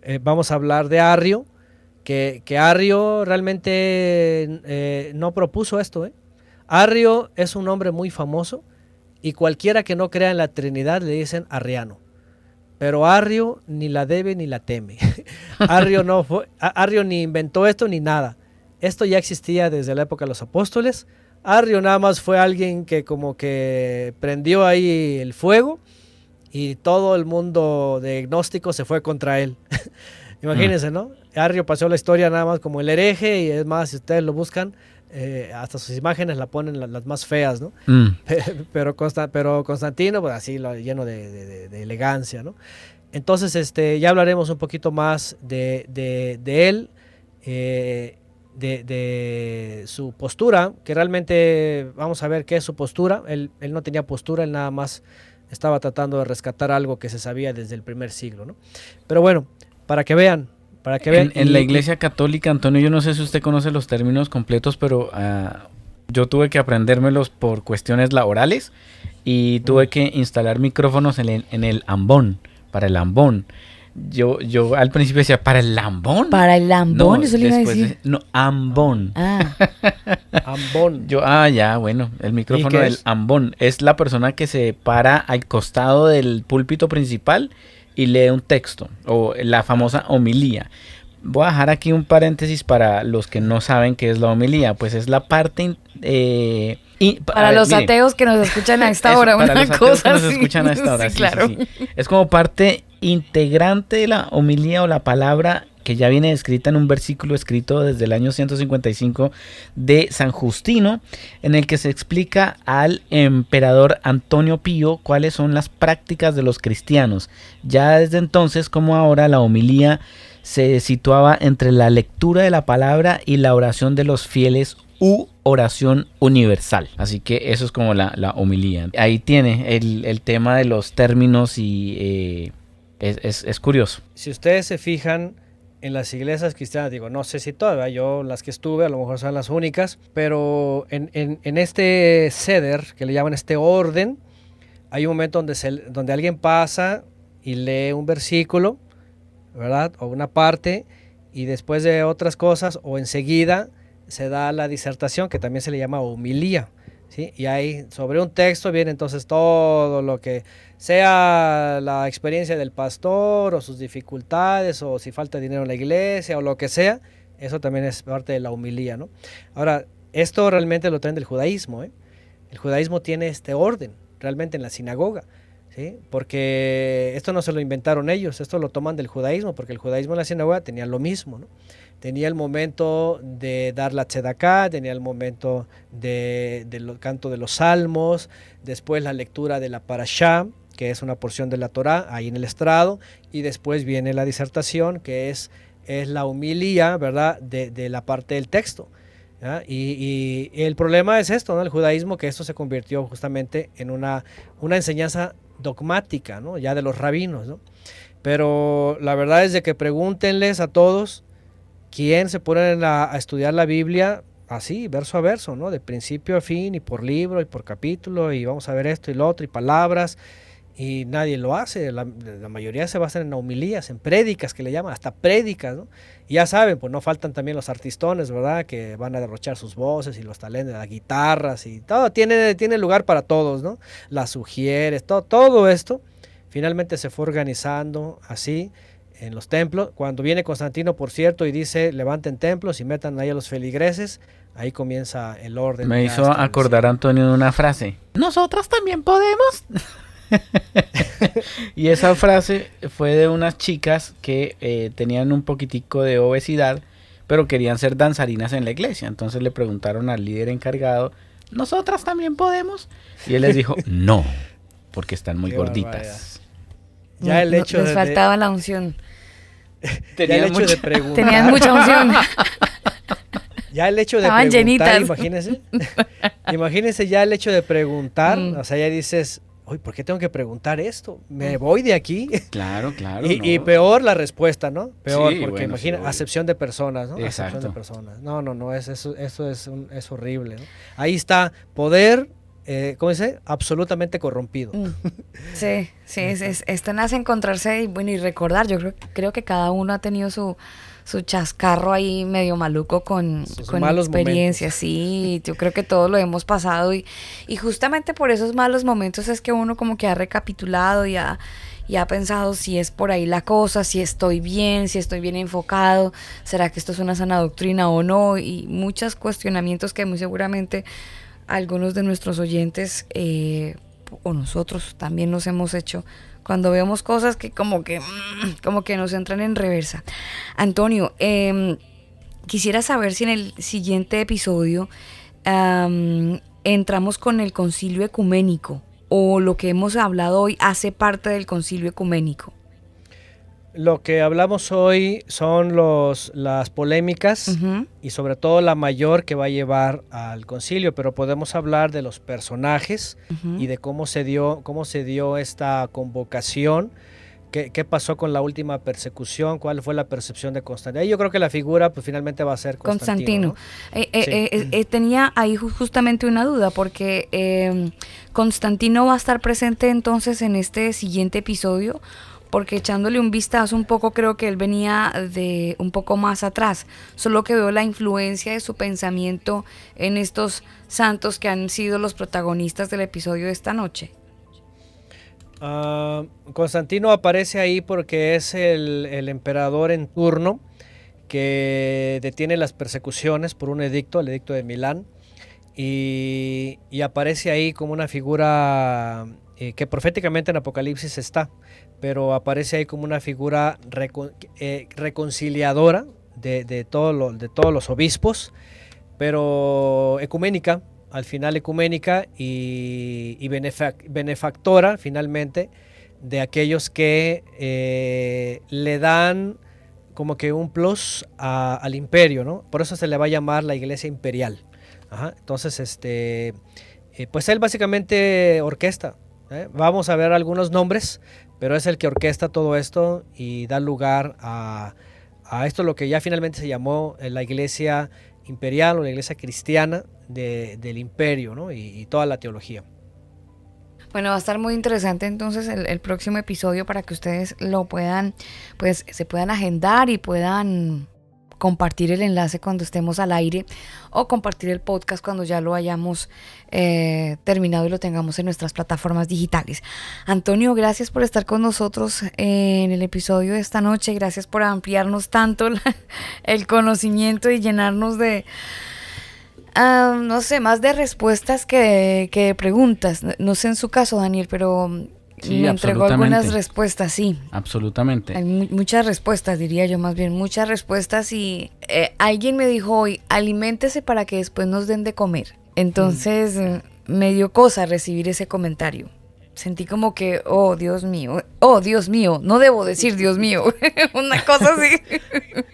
Speaker 2: eh, vamos a hablar de Arrio, que, Arrio realmente eh, no propuso esto, ¿eh? Arrio es un hombre muy famoso y cualquiera que no crea en la Trinidad le dicen Arriano. Pero Arrio ni la debe ni la teme. Arrio, no Arrio ni inventó esto ni nada. Esto ya existía desde la época de los apóstoles. Arrio nada más fue alguien que como que prendió ahí el fuego y todo el mundo de gnóstico se fue contra él. Imagínense, mm. ¿no? Arrio pasó la historia nada más como el hereje y es más, si ustedes lo buscan, eh, hasta sus imágenes la ponen las, más feas, ¿no? Mm. Pero, Constantino, pues así, lleno de, elegancia, ¿no? Entonces, este, ya hablaremos un poquito más de, de él. Eh, de, su postura, que realmente vamos a ver qué es su postura. Él, no tenía postura, él nada más estaba tratando de rescatar algo que se sabía desde el primer siglo. ¿no? Pero bueno, para que vean. Para que vean. En, la Iglesia
Speaker 3: Católica, Antonio, yo no sé si usted conoce los términos completos, pero ah, yo tuve que aprendérmelos por cuestiones laborales y tuve que instalar micrófonos en en el ambón, para el ambón yo, yo al principio decía, ¿para el lambón? Para el lambón, no, eso le iba no, ambón. Ah. ambón. Yo, ah, ya, bueno, el micrófono del ambón es la persona que se para al costado del púlpito principal y lee un texto, o la famosa homilía. Voy a dejar aquí un paréntesis para los que no saben qué es la homilía, pues es la parte... Eh, y, para los ateos
Speaker 1: que nos escuchan a esta hora, una cosa nos escuchan a esta hora, sí, claro.
Speaker 3: es como parte integrante de la homilía o la palabra que ya viene escrita en un versículo escrito desde el año 155 de San Justino, en el que se explica al emperador Antonio Pío cuáles son las prácticas de los cristianos. Ya desde entonces, como ahora, la homilía se situaba entre la lectura de la palabra y la oración de los fieles u oración universal. Así que eso es como la, homilía. Ahí tiene el, tema de los términos y eh, es, curioso. Si
Speaker 2: ustedes se fijan, en las iglesias cristianas, digo, no sé si todas, yo las que estuve a lo mejor son las únicas, pero en, este ceder, que le llaman este orden, hay un momento donde, donde alguien pasa y lee un versículo, ¿verdad? O una parte, y después de otras cosas, o enseguida se da la disertación, que también se le llama homilía. ¿sí? Y ahí sobre un texto viene entonces todo lo que sea la experiencia del pastor o sus dificultades o si falta dinero en la iglesia o lo que sea, eso también es parte de la humilía, ¿no? Ahora, esto realmente lo traen del judaísmo, ¿eh? El judaísmo tiene este orden realmente en la sinagoga. ¿Sí? Porque esto no se lo inventaron ellos, esto lo toman del judaísmo, porque el judaísmo en la sinagoga tenía lo mismo. ¿no? tenía el momento de dar la chedaka, tenía el momento del canto de los salmos, después la lectura de la parashá, que es una porción de la Torá, ahí en el estrado, y después viene la disertación, que es, es la humilía, ¿verdad?, de, la parte del texto. Y, el problema es esto, ¿no? el judaísmo, que esto se convirtió justamente en una, una enseñanza dogmática, ¿no? ya de los rabinos. Pero la verdad es de que pregúntenles a todos ¿Quién se pone a, estudiar la Biblia así, verso a verso, ¿no? De principio a fin y por libro y por capítulo y vamos a ver esto y lo otro y palabras y nadie lo hace. La, mayoría se basan en homilías, en prédicas que le llaman, hasta prédicas, ¿no? Y ya saben, pues no faltan también los artistones, ¿verdad? Que van a derrochar sus voces y los talentos, las guitarras y todo. Tiene, tiene lugar para todos, ¿no? Las sugieres, todo, todo esto finalmente se fue organizando así en los templos. Cuando viene Constantino, por cierto, y dice levanten templos y metan ahí a los feligreses,
Speaker 3: ahí comienza el orden. Me hizo acordar Antonio de una frase. Nosotras también podemos. y esa frase fue de unas chicas que eh, tenían un poquitico de obesidad, pero querían ser danzarinas en la iglesia. Entonces le preguntaron al líder encargado,
Speaker 1: ¿nosotras también podemos? Y él les dijo,
Speaker 3: no, porque están muy gorditas.
Speaker 1: Ya el hecho les faltaba la unción.
Speaker 2: Tenías el de preguntar, mucha Ya el hecho de preguntar, imagínense. imagínense ya el hecho de preguntar, mm. o sea, ya dices, Uy, ¿por qué tengo que preguntar esto? Me mm. voy de aquí. Claro, claro. y, peor la respuesta, ¿no? Peor, porque imagina, acepción de personas, ¿no? Exacto. Acepción de personas. No, no, no, es, eso, eso es, es horrible. Ahí está, poder eh, ¿cómo dice? Absolutamente corrompido.
Speaker 1: Mm. Sí, sí, es, es, hace encontrarse y, bueno, y recordar. Yo creo, creo que cada uno ha tenido su, su chascarro ahí medio maluco con, con experiencias. Sí, yo creo que todos lo hemos pasado y, y justamente por esos malos momentos es que uno como que ha recapitulado y ha, y ha pensado si es por ahí la cosa, si estoy bien, si estoy bien enfocado, será que esto es una sana doctrina o no y muchos cuestionamientos que muy seguramente algunos de nuestros oyentes eh, o nosotros también nos hemos hecho cuando vemos cosas que como que, mm, como que nos entran en reversa. Antonio, em, quisiera saber si en el siguiente episodio entramos con el concilio ecuménico o lo que hemos hablado hoy hace parte del concilio ecuménico
Speaker 2: lo que hablamos hoy son los, las polémicas y sobre todo la mayor que va a llevar al concilio, pero podemos hablar de los personajes y de cómo se dio, cómo se dio esta convocación. Qué, qué, pasó con la última persecución, cuál fue la percepción de Constantino. Yo creo que la figura pues, finalmente va a ser Constantino.
Speaker 1: Eh, eh, eh, tenía ahí justamente una duda, porque Constantino va a estar presente entonces en este siguiente episodio, porque echándole un vistazo un poco creo que él venía de un poco más atrás, solo que veo la influencia de su pensamiento en estos santos que han sido los protagonistas del episodio de esta noche.
Speaker 2: Ah, Constantino aparece ahí porque es el, emperador en turno que detiene las persecuciones por un edicto, el edicto de Milán, y aparece ahí como una figura eh, que proféticamente en Apocalipsis está, pero aparece ahí como una figura eh, reconciliadora de, todos los obispos, pero ecuménica, al final ecuménica y, benefactora finalmente de aquellos que eh, le dan como que un plus al imperio, ¿no? Por eso se le va a llamar la iglesia imperial. Entonces, este, pues él básicamente orquesta ¿Eh? Vamos a ver algunos nombres, pero es el que orquesta todo esto y da lugar a, esto lo que ya finalmente se llamó eh, la iglesia imperial o la iglesia cristiana del imperio y, toda la teología.
Speaker 1: Bueno, va a estar muy interesante entonces el próximo episodio para que ustedes lo puedan, pues se puedan agendar y puedan compartir el enlace cuando estemos al aire o compartir el podcast cuando ya lo hayamos eh, terminado y lo tengamos en nuestras plataformas digitales. Antonio, gracias por estar con nosotros eh, en el episodio de esta noche. Gracias por ampliarnos tanto el conocimiento y llenarnos de... Ah, no sé, más de respuestas que que de preguntas. No sé en su caso, Daniel, pero me entregó algunas respuestas, sí.
Speaker 3: Absolutamente. Hay
Speaker 1: muchas respuestas, diría yo más bien, muchas respuestas y eh, alguien me dijo hoy, aliméntese para que después nos den de comer. Entonces mm, me dio cosa recibir ese comentario. Sentí como que, oh Dios mío, oh Dios mío, no debo decir Dios mío, una cosa así.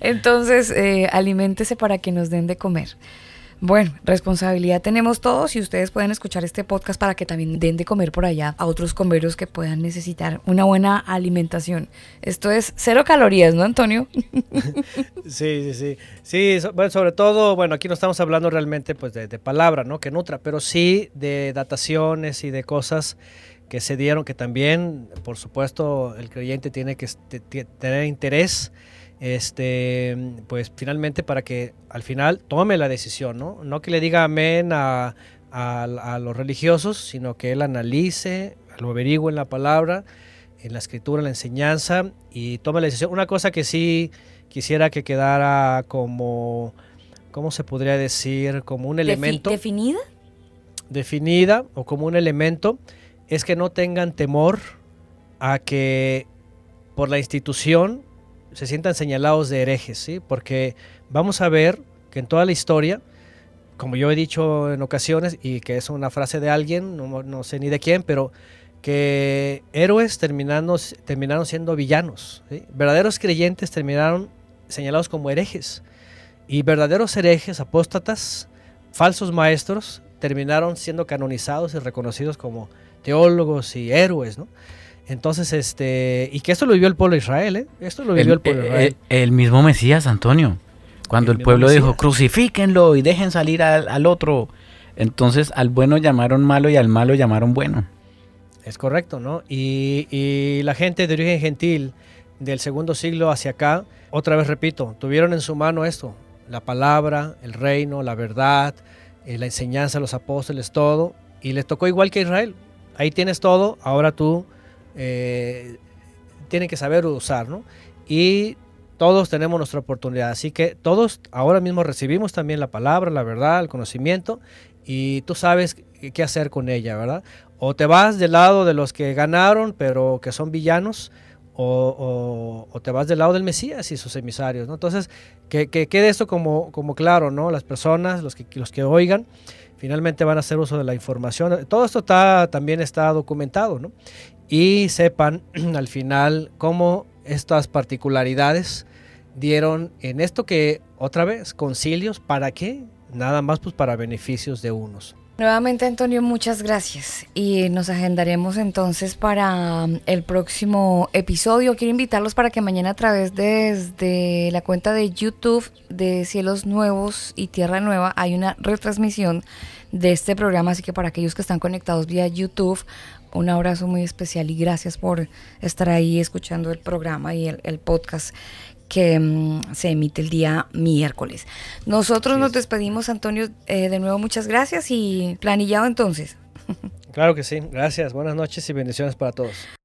Speaker 1: Entonces, eh, aliméntese para que nos den de comer. Bueno, responsabilidad tenemos todos y ustedes pueden escuchar este podcast para que también den de comer por allá a otros comeros que puedan necesitar una buena alimentación. Esto es cero calorías, ¿no, Antonio?
Speaker 2: Sí, sí, sí. Sí, bueno, sobre todo, bueno, aquí no estamos hablando realmente pues de, de palabra, ¿no? Que nutra, pero sí de dataciones y de cosas que se dieron, que también, por supuesto, el creyente tiene que este, tener interés este, pues finalmente para que al final tome la decisión, ¿no? No que le diga amén a, a los religiosos, sino que él analice, lo averigüe en la palabra, en la escritura, en la enseñanza y tome la decisión. Una cosa que sí quisiera que quedara como, ¿cómo se podría decir? Como un elemento. ¿Definida? Definida o como un elemento es que no tengan temor a que por la institución se sientan señalados de herejes, ¿sí? Porque vamos a ver que en toda la historia, como yo he dicho en ocasiones, y que es una frase de alguien, no, sé ni de quién, pero que héroes terminando, terminaron siendo villanos, ¿sí? verdaderos creyentes terminaron señalados como herejes, y verdaderos herejes, apóstatas, falsos maestros, terminaron siendo canonizados y reconocidos como teólogos y héroes, ¿no? Entonces, este, y que esto lo vivió el pueblo de Israel, ¿eh? Esto lo vivió el, pueblo eh, eh,
Speaker 3: El, mismo Mesías, Antonio, cuando el, pueblo dijo, crucifíquenlo y dejen salir al, otro. Entonces, al bueno llamaron malo y al malo llamaron bueno.
Speaker 2: Es correcto, ¿no? Y, la gente de origen gentil del segundo siglo hacia acá, otra vez repito, tuvieron en su mano esto, la palabra, el reino, la verdad, eh, la enseñanza los apóstoles, todo, y les tocó igual que Israel. Ahí tienes todo, ahora tú eh, tienen que saber usar, ¿no? Y todos tenemos nuestra oportunidad. Así que todos ahora mismo recibimos también la palabra, la verdad, el conocimiento, y tú sabes qué hacer con ella, ¿verdad? O te vas del lado de los que ganaron, pero que son villanos, o, te vas del lado del Mesías y sus emisarios, ¿no? Entonces, que, quede esto como, como claro, ¿no? Las personas, los que, los que oigan, finalmente van a hacer uso de la información. Todo esto está, también está documentado, ¿no? y sepan al final cómo estas particularidades dieron en esto que otra vez concilios para qué nada más pues para beneficios de unos
Speaker 1: Nuevamente, Antonio, muchas gracias. Y nos agendaremos entonces para um, el próximo episodio. Quiero invitarlos para que mañana a través de la cuenta de YouTube de Cielos Nuevos y Tierra Nueva hay una retransmisión de este programa. Así que para aquellos que están conectados vía YouTube un abrazo muy especial y gracias por estar ahí escuchando el programa y el, podcast que mm, se emite el día miércoles. Nosotros nos despedimos, Antonio. Eh, de nuevo, muchas gracias y planillado entonces. Claro que
Speaker 2: sí, gracias. Buenas noches y bendiciones para todos.